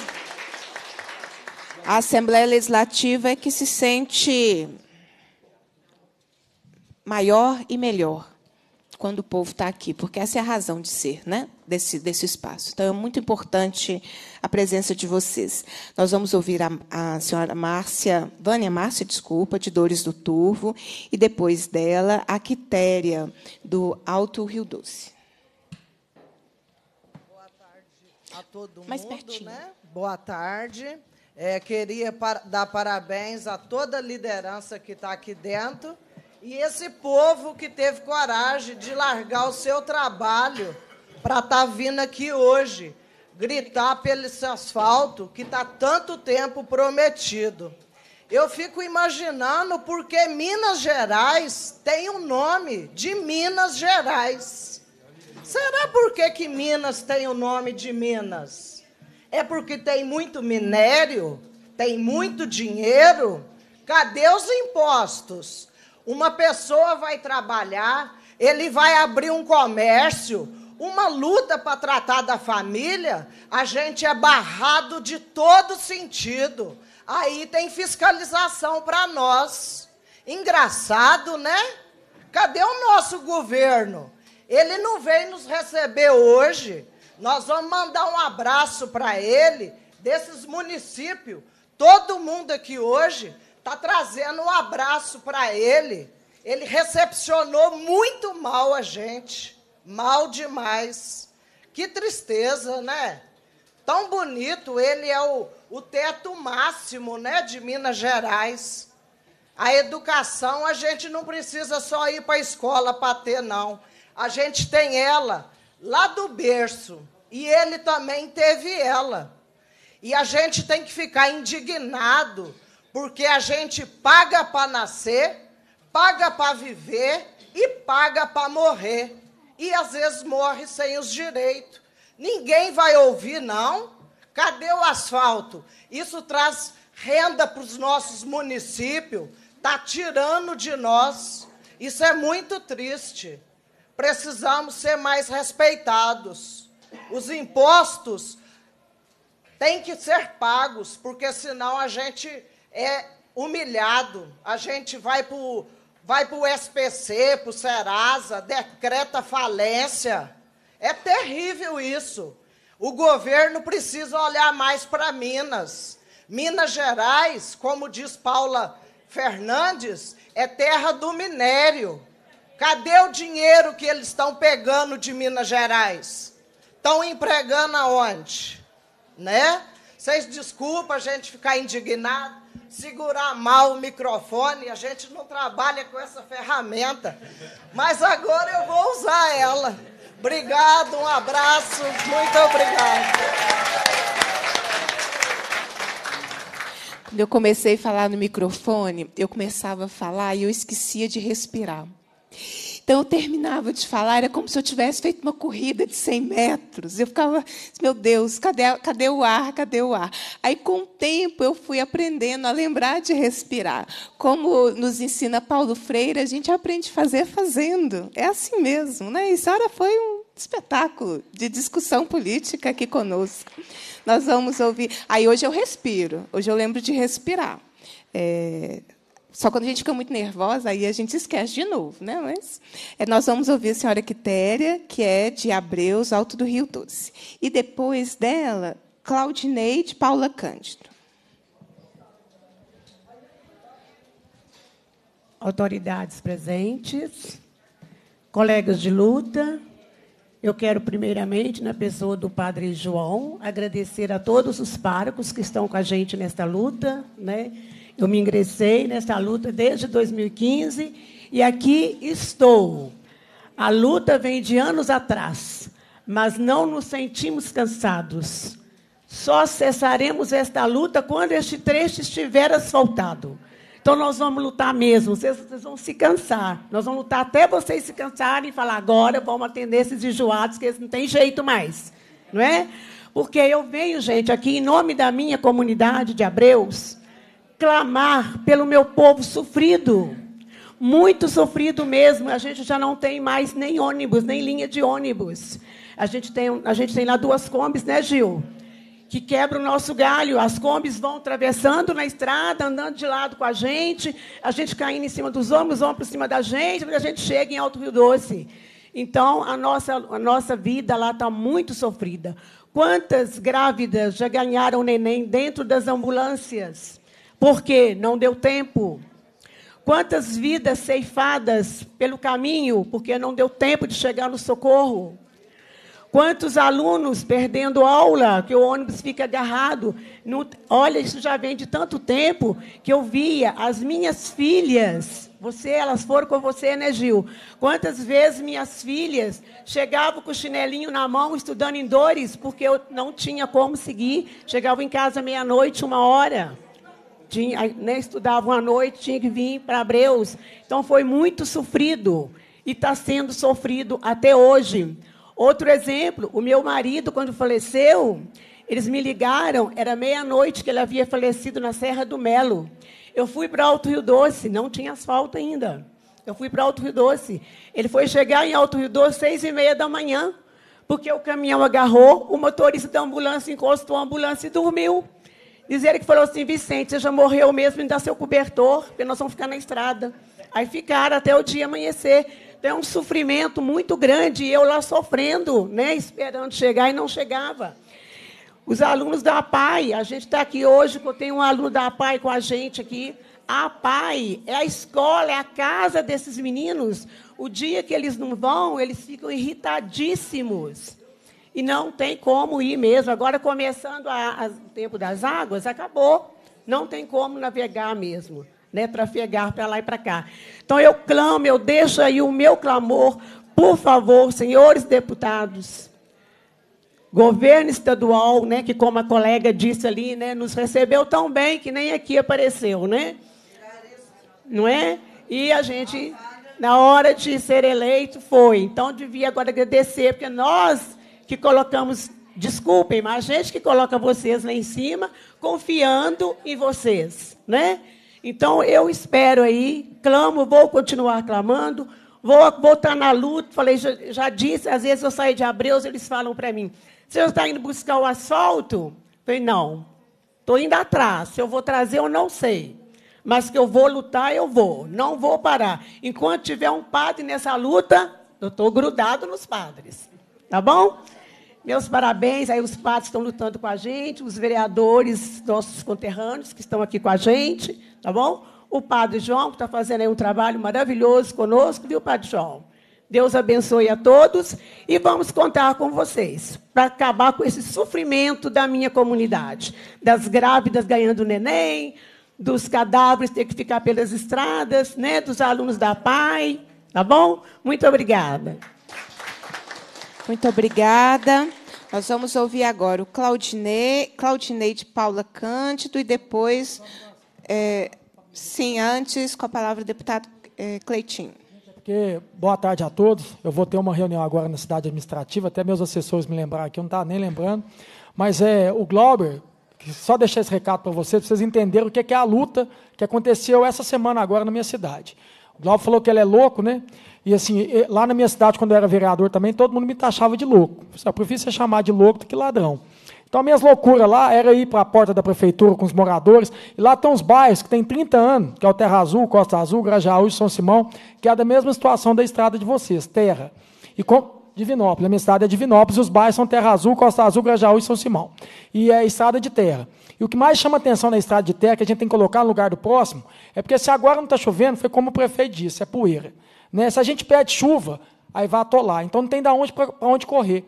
A Assembleia Legislativa é que se sente maior e melhor quando o povo está aqui, porque essa é a razão de ser, né? desse, desse espaço. Então, é muito importante a presença de vocês. Nós vamos ouvir a, a senhora Márcia, Vânia Márcia, desculpa, de Dores do Turvo, e depois dela, a Quitéria, do Alto Rio Doce. Boa tarde a todo mundo. pertinho. Né? Boa tarde. É, queria par dar parabéns a toda a liderança que está aqui dentro e esse povo que teve coragem de largar o seu trabalho para estar tá vindo aqui hoje gritar pelo esse asfalto que está tanto tempo prometido. Eu fico imaginando porque Minas Gerais tem o um nome de Minas Gerais. Será por que, que Minas tem o nome de Minas? É porque tem muito minério? Tem muito dinheiro? Cadê os impostos? Uma pessoa vai trabalhar, ele vai abrir um comércio, uma luta para tratar da família, a gente é barrado de todo sentido. Aí tem fiscalização para nós. Engraçado, né? Cadê o nosso governo? Ele não veio nos receber hoje. Nós vamos mandar um abraço para ele, desses municípios. Todo mundo aqui hoje está trazendo um abraço para ele. Ele recepcionou muito mal a gente mal demais. Que tristeza, né? Tão bonito, ele é o, o teto máximo né, de Minas Gerais. A educação, a gente não precisa só ir para a escola para ter, não. A gente tem ela lá do berço. E ele também teve ela. E a gente tem que ficar indignado, porque a gente paga para nascer, paga para viver e paga para morrer e às vezes morre sem os direitos. Ninguém vai ouvir, não. Cadê o asfalto? Isso traz renda para os nossos municípios, está tirando de nós. Isso é muito triste. Precisamos ser mais respeitados. Os impostos têm que ser pagos, porque senão a gente é humilhado, a gente vai para o vai para o SPC, para o Serasa, decreta falência. É terrível isso. O governo precisa olhar mais para Minas. Minas Gerais, como diz Paula Fernandes, é terra do minério. Cadê o dinheiro que eles estão pegando de Minas Gerais? Estão empregando aonde? Né? Vocês desculpa a gente ficar indignado, segurar mal o microfone, a gente não trabalha com essa ferramenta. Mas agora eu vou usar ela. Obrigado, um abraço, muito obrigado. Quando eu comecei a falar no microfone, eu começava a falar e eu esquecia de respirar. Então, eu terminava de falar, era como se eu tivesse feito uma corrida de 100 metros. Eu ficava, meu Deus, cadê, cadê o ar? Cadê o ar? Aí, com o tempo, eu fui aprendendo a lembrar de respirar. Como nos ensina Paulo Freire, a gente aprende a fazer fazendo. É assim mesmo. Né? E a foi um espetáculo de discussão política aqui conosco. Nós vamos ouvir. Aí, hoje eu respiro, hoje eu lembro de respirar. É só quando a gente fica muito nervosa, aí a gente esquece de novo, né? Mas é, nós vamos ouvir a senhora Quitéria, que é de Abreus, Alto do Rio Doce. E depois dela, Claudineide Paula Cândido. Autoridades presentes, colegas de luta, eu quero, primeiramente, na pessoa do Padre João, agradecer a todos os párocos que estão com a gente nesta luta, né? Eu me ingressei nessa luta desde 2015 e aqui estou. A luta vem de anos atrás, mas não nos sentimos cansados. Só cessaremos esta luta quando este trecho estiver asfaltado. Então nós vamos lutar mesmo, vocês, vocês, vão se cansar. Nós vamos lutar até vocês se cansarem e falar agora vamos atender esses enjoados que eles não têm jeito mais, não é? Porque eu venho, gente, aqui em nome da minha comunidade de Abreus, clamar pelo meu povo sofrido. Muito sofrido mesmo. A gente já não tem mais nem ônibus, nem linha de ônibus. A gente tem, a gente tem lá duas combis, né, Gil? Que quebra o nosso galho. As combis vão atravessando na estrada, andando de lado com a gente, a gente caindo em cima dos homens, vão para cima da gente, a gente chega em Alto Rio Doce. Então, a nossa, a nossa vida lá está muito sofrida. Quantas grávidas já ganharam neném dentro das ambulâncias? porque não deu tempo. Quantas vidas ceifadas pelo caminho, porque não deu tempo de chegar no socorro. Quantos alunos perdendo aula, que o ônibus fica agarrado. olha, isso já vem de tanto tempo que eu via as minhas filhas. Você, elas foram com você, né, Gil? Quantas vezes minhas filhas chegavam com o chinelinho na mão, estudando em dores, porque eu não tinha como seguir. Chegavam em casa meia-noite, uma hora. Tinha, né, estudavam à noite, tinha que vir para Abreu's Então foi muito sofrido e está sendo sofrido até hoje. Outro exemplo, o meu marido, quando faleceu, eles me ligaram, era meia-noite que ele havia falecido na Serra do Melo. Eu fui para Alto Rio Doce, não tinha asfalto ainda. Eu fui para Alto Rio Doce. Ele foi chegar em Alto Rio Doce seis e meia da manhã, porque o caminhão agarrou, o motorista da ambulância encostou a ambulância e dormiu ele que falou assim, Vicente, você já morreu mesmo, me dá seu cobertor, porque nós vamos ficar na estrada. Aí ficaram até o dia amanhecer. Então é um sofrimento muito grande, e eu lá sofrendo, né, esperando chegar e não chegava. Os alunos da APAI, a gente está aqui hoje, eu tenho um aluno da APAI com a gente aqui. A APAI é a escola, é a casa desses meninos. O dia que eles não vão, eles ficam irritadíssimos e não tem como ir mesmo. Agora, começando a, a, o tempo das águas, acabou. Não tem como navegar mesmo, né? trafegar para lá e para cá. Então, eu clamo, eu deixo aí o meu clamor, por favor, senhores deputados, governo estadual, né, que como a colega disse ali, né, nos recebeu tão bem que nem aqui apareceu, né? Não é? E a gente na hora de ser eleito foi. Então devia agora agradecer, porque nós que colocamos, desculpem, mas a gente que coloca vocês lá em cima, confiando em vocês, né? Então eu espero aí, clamo, vou continuar clamando, vou voltar tá na luta. Falei, já, já disse, às vezes eu saio de e eles falam para mim: "Você está indo buscar o asfalto?" falei: "Não, estou indo atrás. Se eu vou trazer, eu não sei." Mas que eu vou lutar, eu vou. Não vou parar. Enquanto tiver um padre nessa luta, eu estou grudado nos padres. Tá bom? Meus parabéns, aí os padres estão lutando com a gente, os vereadores, nossos conterrâneos que estão aqui com a gente, tá bom? O padre João, que está fazendo aí um trabalho maravilhoso conosco, viu, padre João? Deus abençoe a todos e vamos contar com vocês para acabar com esse sofrimento da minha comunidade, das grávidas ganhando neném, dos cadáveres ter que ficar pelas estradas, né, dos alunos da PAI, tá bom? Muito obrigada. Muito obrigada. Nós vamos ouvir agora o Claudinei, Claudinei de Paula Cândido e depois, é, sim, antes, com a palavra o deputado é, Cleitinho. Porque, boa tarde a todos. Eu vou ter uma reunião agora na cidade administrativa, até meus assessores me lembraram aqui, eu não estava nem lembrando. Mas é o Glauber, só deixar esse recado para vocês, para vocês entenderem o que é, que é a luta que aconteceu essa semana agora na minha cidade. O Glauber falou que ele é louco, né? E assim, lá na minha cidade, quando eu era vereador também, todo mundo me taxava de louco. Eu ah, prefiro ser chamado de louco do que ladrão. Então, minhas loucuras lá era ir para a porta da prefeitura com os moradores. E lá estão os bairros que têm 30 anos, que é o Terra Azul, Costa Azul, Grajaú e São Simão, que é da mesma situação da estrada de vocês, terra. E com... Divinópolis, a minha cidade é Divinópolis, os bairros são Terra Azul, Costa Azul, Grajaú e São Simão. E é estrada de terra. E o que mais chama atenção na estrada de terra, que a gente tem que colocar no lugar do próximo, é porque se agora não está chovendo, foi como o prefeito disse, é poeira. Né? Se a gente pede chuva, aí vai atolar. Então não tem da onde para onde correr.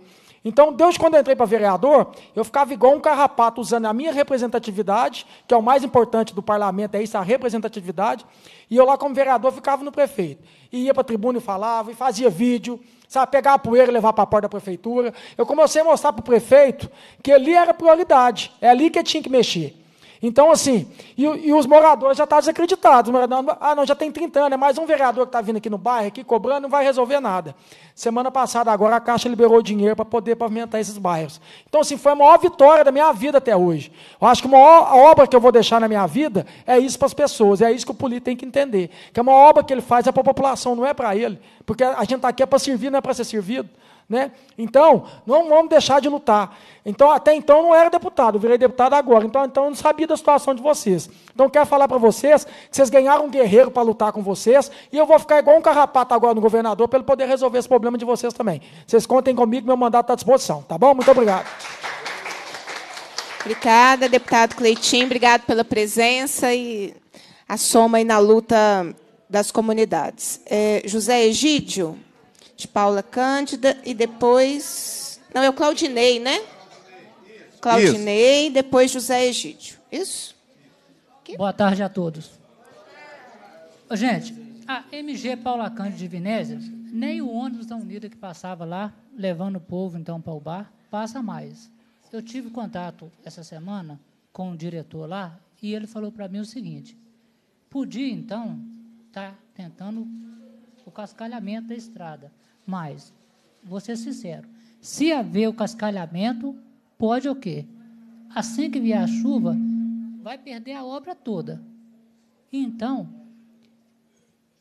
Então, Deus, quando eu entrei para vereador, eu ficava igual um carrapato usando a minha representatividade, que é o mais importante do parlamento, é isso, a representatividade. E eu lá, como vereador, ficava no prefeito. E ia para a tribuna e falava, e fazia vídeo, sabe, pegar a poeira e levar para a porta da prefeitura. Eu comecei a mostrar para o prefeito que ali era prioridade, é ali que tinha que mexer. Então, assim, e, e os moradores já estão tá desacreditados. Moradores, ah, não, já tem 30 anos, é mais um vereador que está vindo aqui no bairro, aqui cobrando, não vai resolver nada. Semana passada, agora, a Caixa liberou dinheiro para poder pavimentar esses bairros. Então, assim, foi a maior vitória da minha vida até hoje. Eu acho que maior, obra que eu vou deixar na minha vida é isso para as pessoas, é isso que o político tem que entender. Que a maior obra que ele faz é para a população, não é para ele. Porque a gente está aqui é para servir, não é para ser servido. Né? Então, não vamos deixar de lutar. Então, até então não era deputado, virei deputado agora. Então, então eu não sabia da situação de vocês. Então, quero falar para vocês que vocês ganharam um guerreiro para lutar com vocês e eu vou ficar igual um carrapato agora no governador para ele poder resolver esse problema de vocês também. Vocês contem comigo, meu mandato está à disposição, tá bom? Muito obrigado. Obrigada, deputado Cleitinho. Obrigado pela presença e a soma aí na luta das comunidades. É, José Egídio de Paula Cândida e depois. Não, é o Claudinei, né? Claudinei, Isso. depois José Egídio. Isso? Aqui. Boa tarde a todos. Gente, a MG Paula Cândida de Vinésia, nem o ônibus da Unida que passava lá, levando o povo então para o bar, passa mais. Eu tive contato essa semana com o diretor lá e ele falou para mim o seguinte: podia então estar tá tentando o cascalhamento da estrada. Mas, vou ser sincero, se haver o cascalhamento, pode o quê? Assim que vier a chuva, vai perder a obra toda. Então,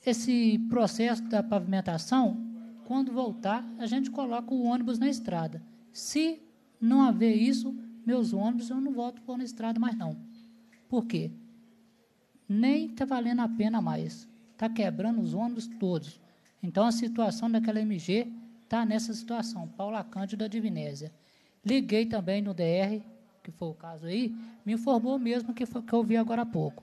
esse processo da pavimentação, quando voltar, a gente coloca o ônibus na estrada. Se não haver isso, meus ônibus eu não volto por na estrada mais não. Por quê? Nem está valendo a pena mais. Está quebrando os ônibus todos. Então, a situação daquela MG está nessa situação, Paula Cândida da Divinésia, Liguei também no DR, que foi o caso aí, me informou mesmo que, foi, que eu vi agora há pouco.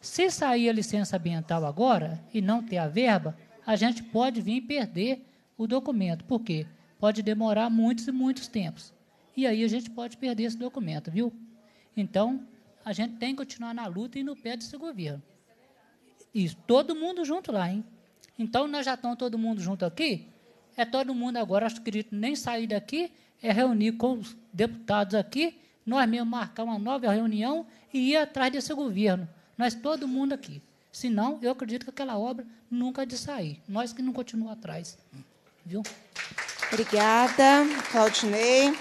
Se sair a licença ambiental agora e não ter a verba, a gente pode vir perder o documento. Por quê? Pode demorar muitos e muitos tempos. E aí a gente pode perder esse documento, viu? Então, a gente tem que continuar na luta e no pé desse governo. Isso, todo mundo junto lá, hein? Então, nós já estamos todo mundo junto aqui. É todo mundo agora, acho que nem sair daqui, é reunir com os deputados aqui, nós mesmos marcar uma nova reunião e ir atrás desse governo. Nós, todo mundo aqui. Senão, eu acredito que aquela obra nunca há de sair. Nós que não continuamos atrás. Viu? Obrigada, Claudinei.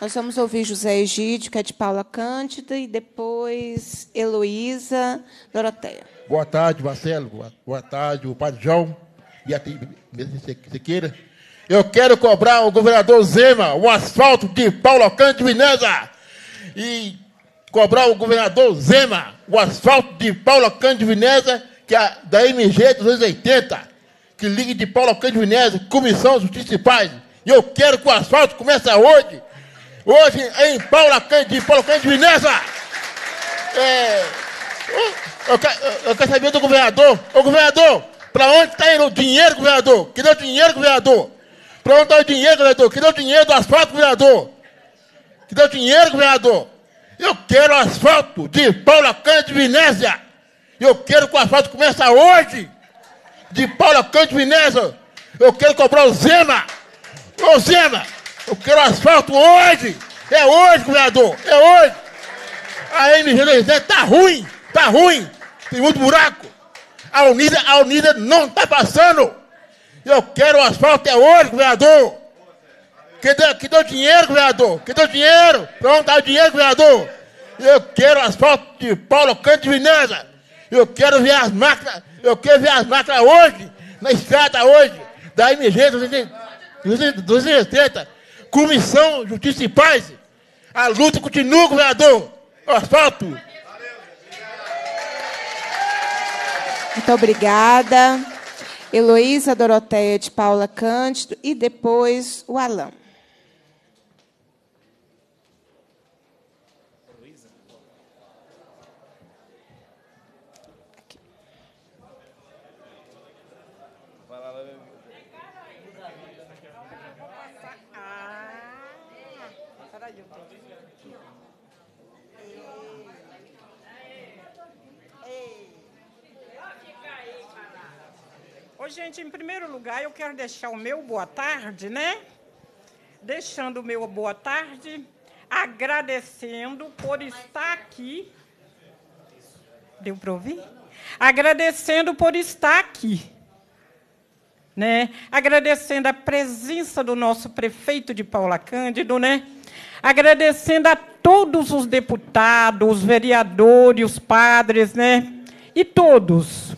Nós vamos ouvir José Egídio, que é de Paula Cândida, e depois Heloísa Doroteia. Boa tarde, Marcelo. Boa, boa tarde, o Padre João. E até Sequeira. Eu quero cobrar ao governador Zema o asfalto de Paulo Alcântara de Veneza. E cobrar ao governador Zema o asfalto de Paulo Alcântara de Veneza, que é da MG 280, que liga de Paulo Alcântara de Veneza, comissão dos principais. E eu quero que o asfalto comece hoje. Hoje em Paulo Alcântara de Paulo Alcântara de Veneza. É... Eu quero, eu quero saber do governador. Ô governador, para onde está indo o dinheiro, governador? Que deu dinheiro, governador? Para onde está o dinheiro, governador? Que tá deu dinheiro do asfalto, governador? Que deu dinheiro, governador? Eu quero asfalto de Paula Cândido Vinésia. Eu quero que o asfalto comece hoje. De Paula Cândido Vinésia. Eu quero comprar o Zema. Ô Zema. eu quero asfalto hoje. É hoje, governador. É hoje. A MG está ruim. Tá ruim. Tem muito buraco. A Unida, a Unida não está passando. Eu quero asfalto é hoje, governador. Que deu, que deu dinheiro, governador. Que deu dinheiro. Pronto, dá o dinheiro, governador. Eu quero asfalto de Paulo Canto de Veneza. Eu quero ver as máquinas. Eu quero ver as máquinas hoje, na estrada hoje, da MG 270. Comissão Justiça e Paz. A luta continua, governador. O asfalto Muito obrigada. Heloísa Doroteia de Paula Cândido e depois o Alain. gente, em primeiro lugar, eu quero deixar o meu boa tarde, né? Deixando o meu boa tarde, agradecendo por estar aqui. Deu para ouvir? Agradecendo por estar aqui. Né? Agradecendo a presença do nosso prefeito de Paula Cândido, né? Agradecendo a todos os deputados, os vereadores, os padres, né? E todos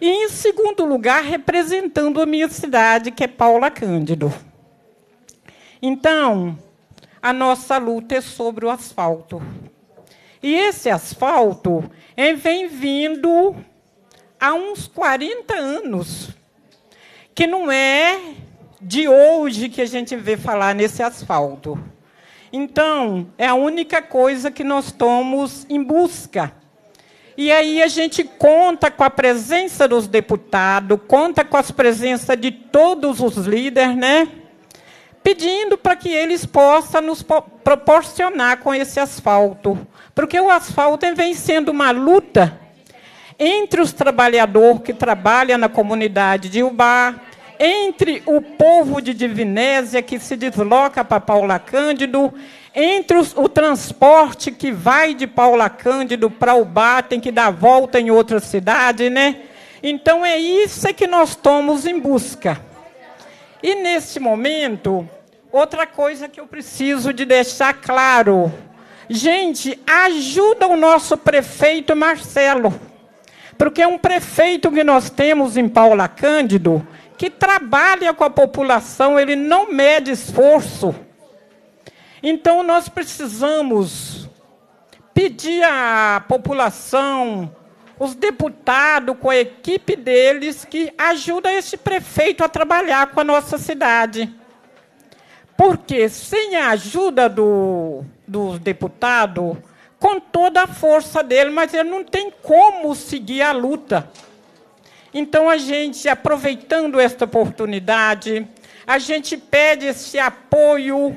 e, em segundo lugar, representando a minha cidade, que é Paula Cândido. Então, a nossa luta é sobre o asfalto. E esse asfalto vem vindo há uns 40 anos, que não é de hoje que a gente vê falar nesse asfalto. Então, é a única coisa que nós estamos em busca e aí a gente conta com a presença dos deputados, conta com a presença de todos os líderes, né? Pedindo para que eles possam nos proporcionar com esse asfalto. Porque o asfalto vem sendo uma luta entre os trabalhadores que trabalham na comunidade de Ubá, entre o povo de Divinésia que se desloca para Paula Cândido entre o transporte que vai de Paula Cândido para o Bar tem que dar volta em outra cidade, né? Então é isso é que nós estamos em busca. E neste momento, outra coisa que eu preciso de deixar claro. Gente, ajuda o nosso prefeito Marcelo. Porque é um prefeito que nós temos em Paula Cândido que trabalha com a população, ele não mede esforço. Então nós precisamos pedir à população, os deputados com a equipe deles que ajuda esse prefeito a trabalhar com a nossa cidade. Porque sem a ajuda do, dos deputados, com toda a força dele, mas ele não tem como seguir a luta. Então a gente, aproveitando esta oportunidade, a gente pede esse apoio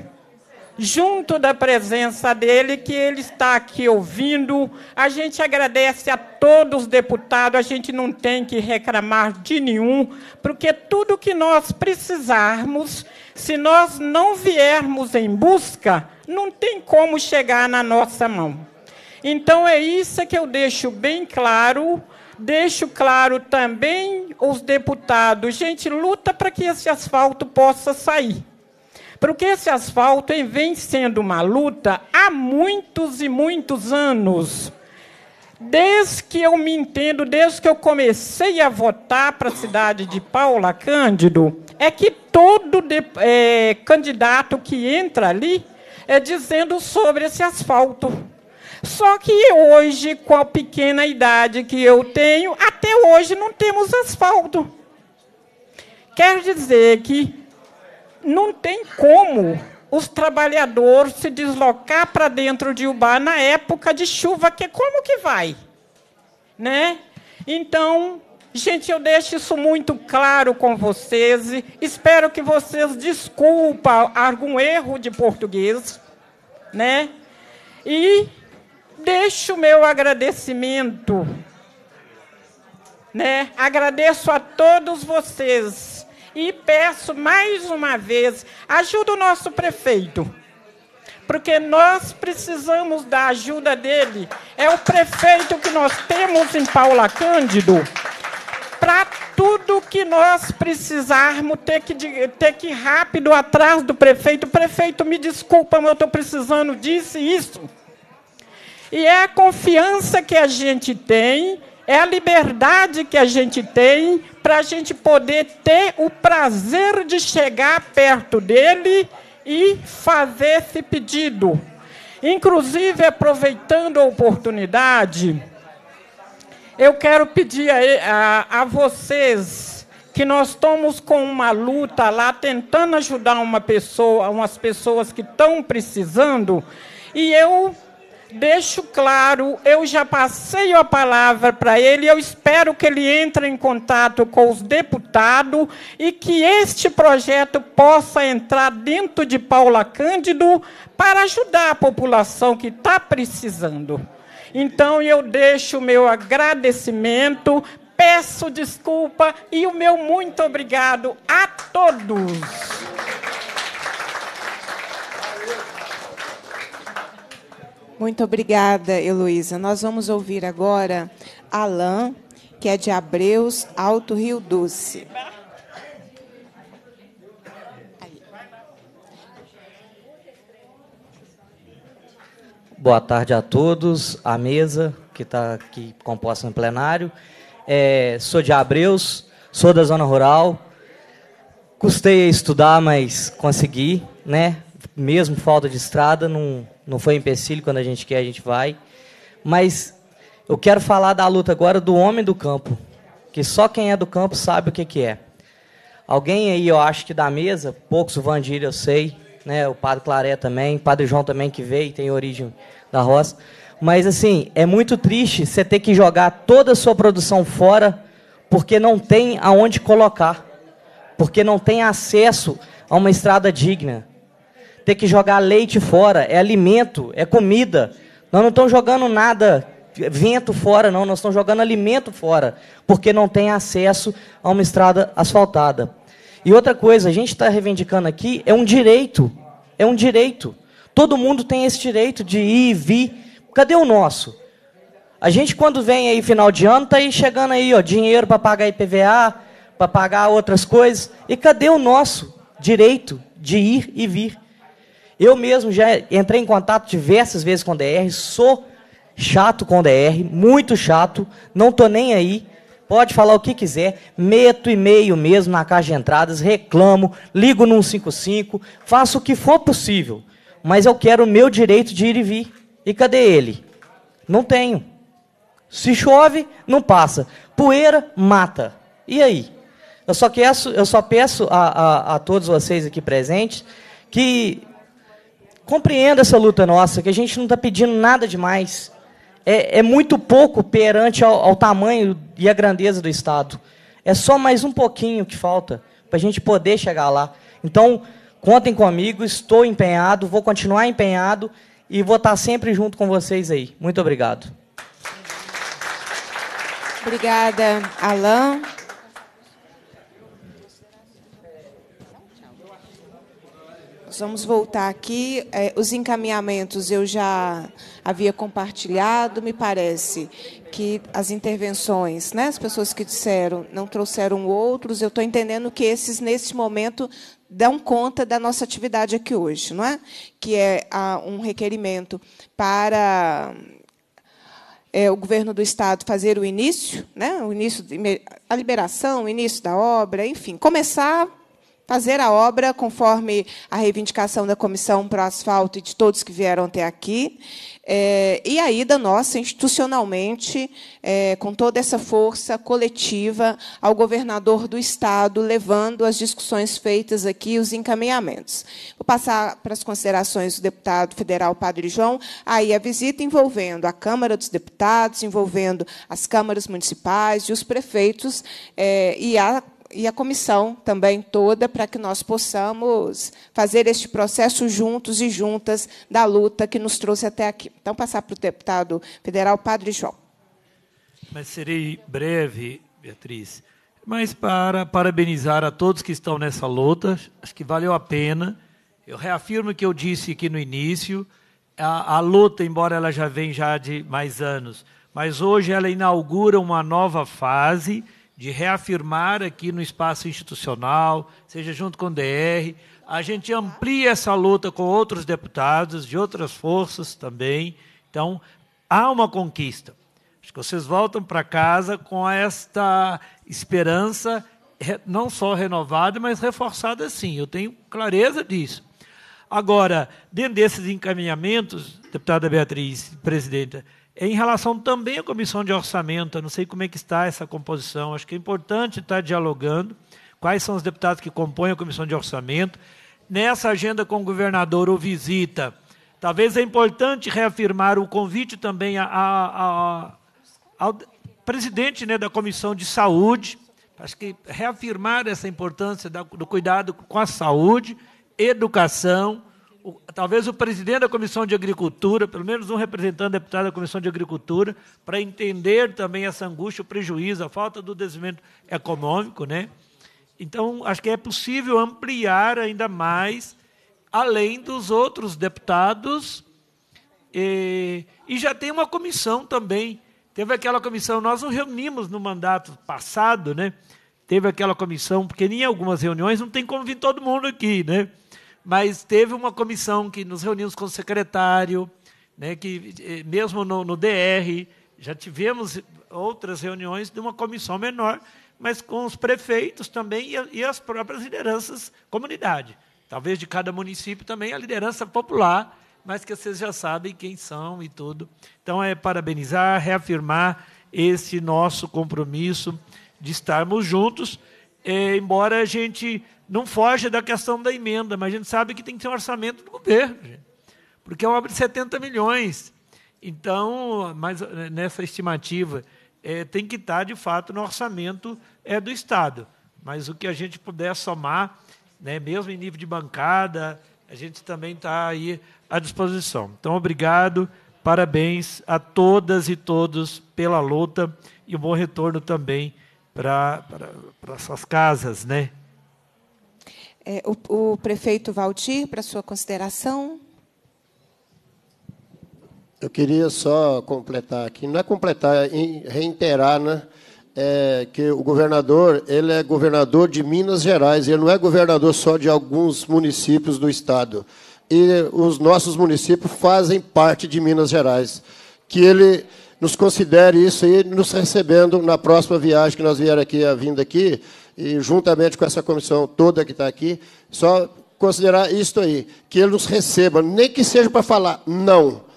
junto da presença dele, que ele está aqui ouvindo. A gente agradece a todos os deputados, a gente não tem que reclamar de nenhum, porque tudo que nós precisarmos, se nós não viermos em busca, não tem como chegar na nossa mão. Então é isso que eu deixo bem claro. Deixo claro também os deputados, gente, luta para que esse asfalto possa sair porque esse asfalto vem sendo uma luta há muitos e muitos anos. Desde que eu me entendo, desde que eu comecei a votar para a cidade de Paula Cândido, é que todo de, é, candidato que entra ali é dizendo sobre esse asfalto. Só que hoje, com a pequena idade que eu tenho, até hoje não temos asfalto. Quer dizer que não tem como os trabalhadores se deslocar para dentro de Ubá na época de chuva, que como que vai? Né? Então, gente, eu deixo isso muito claro com vocês. Espero que vocês desculpem algum erro de português, né? E deixo meu agradecimento, né? Agradeço a todos vocês e peço mais uma vez, ajuda o nosso prefeito, porque nós precisamos da ajuda dele. É o prefeito que nós temos em Paula Cândido para tudo que nós precisarmos, ter que, ter que ir rápido atrás do prefeito. Prefeito, me desculpa, mas eu estou precisando disso e isso. E é a confiança que a gente tem é a liberdade que a gente tem para a gente poder ter o prazer de chegar perto dele e fazer esse pedido. Inclusive, aproveitando a oportunidade, eu quero pedir a, a, a vocês que nós estamos com uma luta lá tentando ajudar uma pessoa, umas pessoas que estão precisando, e eu deixo claro, eu já passei a palavra para ele, eu espero que ele entre em contato com os deputados e que este projeto possa entrar dentro de Paula Cândido para ajudar a população que está precisando. Então, eu deixo o meu agradecimento, peço desculpa e o meu muito obrigado a todos. Muito obrigada, Heloísa. Nós vamos ouvir agora Alain, que é de Abreus, Alto Rio Doce. Boa tarde a todos, a mesa que está aqui composta no plenário. É, sou de Abreus, sou da zona rural. Custei a estudar, mas consegui, né? mesmo falta de estrada, não, não foi empecilho, quando a gente quer a gente vai. Mas eu quero falar da luta agora do homem do campo, que só quem é do campo sabe o que, que é. Alguém aí, eu acho que da mesa, poucos, o Vandir eu sei, né, o Padre Claré também, o Padre João também que veio, tem origem da roça. Mas, assim, é muito triste você ter que jogar toda a sua produção fora porque não tem aonde colocar, porque não tem acesso a uma estrada digna ter que jogar leite fora, é alimento, é comida. Nós não estamos jogando nada, vento fora, não, nós estamos jogando alimento fora, porque não tem acesso a uma estrada asfaltada. E outra coisa, a gente está reivindicando aqui é um direito. É um direito. Todo mundo tem esse direito de ir e vir. Cadê o nosso? A gente, quando vem aí final de ano, tá aí chegando aí, ó, dinheiro para pagar IPVA, para pagar outras coisas. E cadê o nosso direito de ir e vir? Eu mesmo já entrei em contato diversas vezes com o DR, sou chato com o DR, muito chato, não tô nem aí. Pode falar o que quiser, meto e-mail mesmo na caixa de entradas, reclamo, ligo no 155, faço o que for possível, mas eu quero o meu direito de ir e vir. E cadê ele? Não tenho. Se chove, não passa. Poeira, mata. E aí? Eu só, peço, eu só peço a, a, a todos vocês aqui presentes que compreenda essa luta nossa, que a gente não está pedindo nada demais. É, é muito pouco perante ao, ao, tamanho e à grandeza do Estado. É só mais um pouquinho que falta para a gente poder chegar lá. Então, contem comigo, estou empenhado, vou continuar empenhado e vou estar tá sempre junto com vocês aí. Muito obrigado. Obrigada, Alain. Nós vamos voltar aqui. É, os encaminhamentos eu já havia compartilhado, me parece que as intervenções, né, as pessoas que disseram não trouxeram outros, eu estou entendendo que esses, neste momento, dão conta da nossa atividade aqui hoje, não é? Que é a, um requerimento para é, o governo do estado fazer o início, né, o início, a liberação, o início da obra, enfim, começar fazer a obra conforme a reivindicação da comissão para o asfalto e de todos que vieram até aqui. É, e a ida nossa institucionalmente, é, com toda essa força coletiva, ao governador do Estado, levando as discussões feitas aqui, os encaminhamentos. Vou passar para as considerações do deputado federal Padre João. Aí a visita envolvendo a Câmara dos Deputados, envolvendo as câmaras municipais e os prefeitos, é, e a e a comissão também toda, para que nós possamos fazer este processo juntos e juntas da luta que nos trouxe até aqui. Então, passar para o deputado federal, Padre João. Mas serei breve, Beatriz, mas para parabenizar a todos que estão nessa luta, acho que valeu a pena. Eu reafirmo o que eu disse aqui no início, a, a luta, embora ela já venha já de mais anos, mas hoje ela inaugura uma nova fase de reafirmar aqui no espaço institucional, seja junto com o DR. A gente amplia essa luta com outros deputados, de outras forças também. Então, há uma conquista. Acho que vocês voltam para casa com esta esperança, não só renovada, mas reforçada sim. Eu tenho clareza disso. Agora, dentro desses encaminhamentos, deputada Beatriz, presidenta, em relação também à comissão de orçamento, eu não sei como é que está essa composição, acho que é importante estar dialogando quais são os deputados que compõem a comissão de orçamento. Nessa agenda com o governador ou visita, talvez é importante reafirmar o convite também a, a, a, ao presidente né, da comissão de saúde, acho que reafirmar essa importância do cuidado com a saúde, educação, o, talvez o presidente da Comissão de Agricultura, pelo menos um representante deputado da Comissão de Agricultura, para entender também essa angústia, o prejuízo, a falta do desenvolvimento econômico. Né? Então, acho que é possível ampliar ainda mais, além dos outros deputados. E, e já tem uma comissão também. Teve aquela comissão, nós nos reunimos no mandato passado, né? teve aquela comissão, porque em algumas reuniões não tem como vir todo mundo aqui, né? mas teve uma comissão que nos reunimos com o secretário, né, que eh, mesmo no, no DR já tivemos outras reuniões de uma comissão menor, mas com os prefeitos também e, e as próprias lideranças comunidade. Talvez de cada município também a liderança popular, mas que vocês já sabem quem são e tudo. Então é parabenizar, reafirmar esse nosso compromisso de estarmos juntos, é, embora a gente não foge da questão da emenda, mas a gente sabe que tem que ter um orçamento do governo, porque é uma obra de 70 milhões. Então, mas eh, nessa estimativa, é, tem que estar, tá, de fato, no orçamento é, do Estado. Mas o que a gente puder somar, né, mesmo em nível de bancada, a gente também está aí à disposição. Então, obrigado, parabéns a todas e todos pela luta e um bom retorno também para essas casas, né? É, o, o prefeito Valdir, para sua consideração. Eu queria só completar aqui, não é completar, é reiterar, né? É, que o governador ele é governador de Minas Gerais, ele não é governador só de alguns municípios do estado. E os nossos municípios fazem parte de Minas Gerais. Que ele nos considere isso e nos recebendo na próxima viagem que nós vier aqui, a vinda aqui, e juntamente com essa comissão toda que está aqui, só considerar isto aí, que ele nos receba, nem que seja para falar não.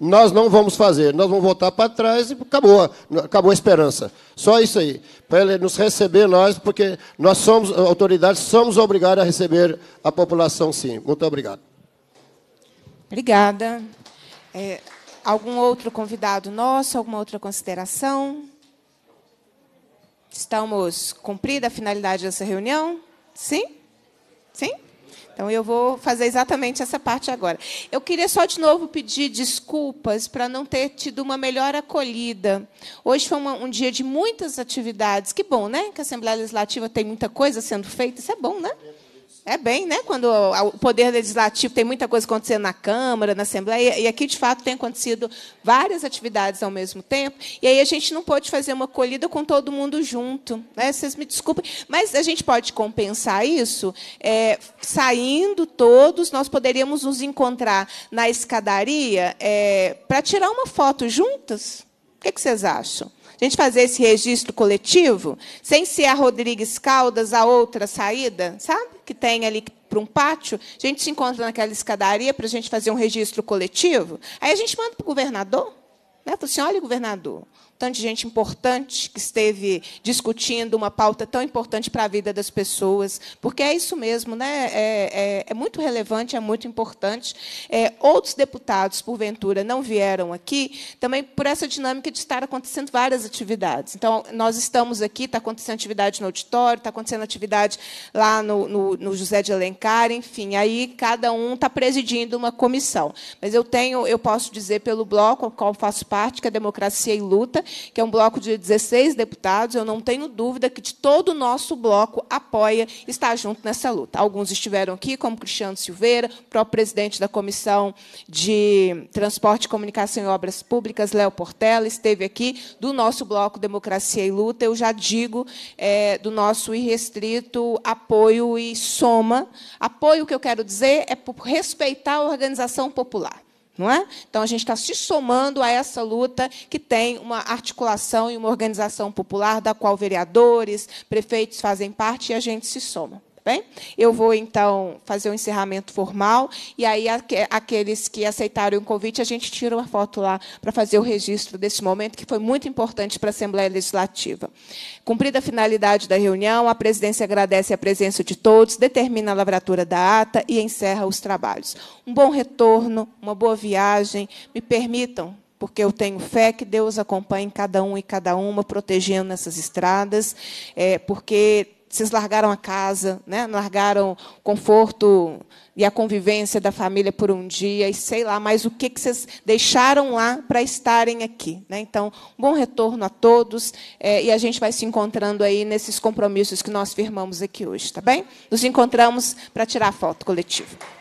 Nós não vamos fazer, nós vamos voltar para trás e acabou, acabou a esperança. Só isso aí, para ele nos receber nós, porque nós somos, autoridades, somos obrigados a receber a população sim. Muito obrigado. Obrigada. É, algum outro convidado nosso, alguma outra consideração? Estamos cumprida a finalidade dessa reunião? Sim? Sim? Então eu vou fazer exatamente essa parte agora. Eu queria só de novo pedir desculpas para não ter tido uma melhor acolhida. Hoje foi uma, um dia de muitas atividades. Que bom, né? Que a Assembleia Legislativa tem muita coisa sendo feita. Isso é bom, né? É bem, né? Quando o poder legislativo tem muita coisa acontecendo na Câmara, na Assembleia, e aqui de fato tem acontecido várias atividades ao mesmo tempo, e aí a gente não pode fazer uma colhida com todo mundo junto, né? Vocês me desculpem, mas a gente pode compensar isso é, saindo todos, nós poderíamos nos encontrar na escadaria é, para tirar uma foto juntas. O que, é que vocês acham? a gente fazer esse registro coletivo, sem ser a Rodrigues Caldas a outra saída, sabe? que tem ali para um pátio, a gente se encontra naquela escadaria para a gente fazer um registro coletivo. Aí a gente manda para o governador. Né? Fala assim, olha, governador, tanta gente importante que esteve discutindo uma pauta tão importante para a vida das pessoas, porque é isso mesmo, né? é, é, é muito relevante, é muito importante. É, outros deputados, porventura, não vieram aqui, também por essa dinâmica de estar acontecendo várias atividades. Então, nós estamos aqui, está acontecendo atividade no auditório, está acontecendo atividade lá no, no, no José de Alencar, enfim, aí cada um está presidindo uma comissão. Mas eu tenho, eu posso dizer pelo bloco ao qual faço parte, que é Democracia e Luta, que é um bloco de 16 deputados. Eu não tenho dúvida que de todo o nosso bloco apoia estar junto nessa luta. Alguns estiveram aqui, como Cristiano Silveira, próprio presidente da Comissão de Transporte, Comunicação e Obras Públicas, Léo Portela, esteve aqui do nosso bloco Democracia e Luta. Eu já digo é, do nosso irrestrito apoio e soma. Apoio, que eu quero dizer, é por respeitar a organização popular não é? Então a gente está se somando a essa luta que tem uma articulação e uma organização popular da qual vereadores, prefeitos fazem parte e a gente se soma bem? Eu vou, então, fazer o um encerramento formal e aí aqueles que aceitaram o convite, a gente tira uma foto lá para fazer o registro desse momento, que foi muito importante para a Assembleia Legislativa. Cumprida a finalidade da reunião, a presidência agradece a presença de todos, determina a lavratura da ata e encerra os trabalhos. Um bom retorno, uma boa viagem. Me permitam porque eu tenho fé que Deus acompanhe cada um e cada uma, protegendo essas estradas, é, porque vocês largaram a casa, né? largaram o conforto e a convivência da família por um dia, e sei lá mas o que, que vocês deixaram lá para estarem aqui. Né? Então, um bom retorno a todos, é, e a gente vai se encontrando aí nesses compromissos que nós firmamos aqui hoje, tá bem? Nos encontramos para tirar a foto coletiva.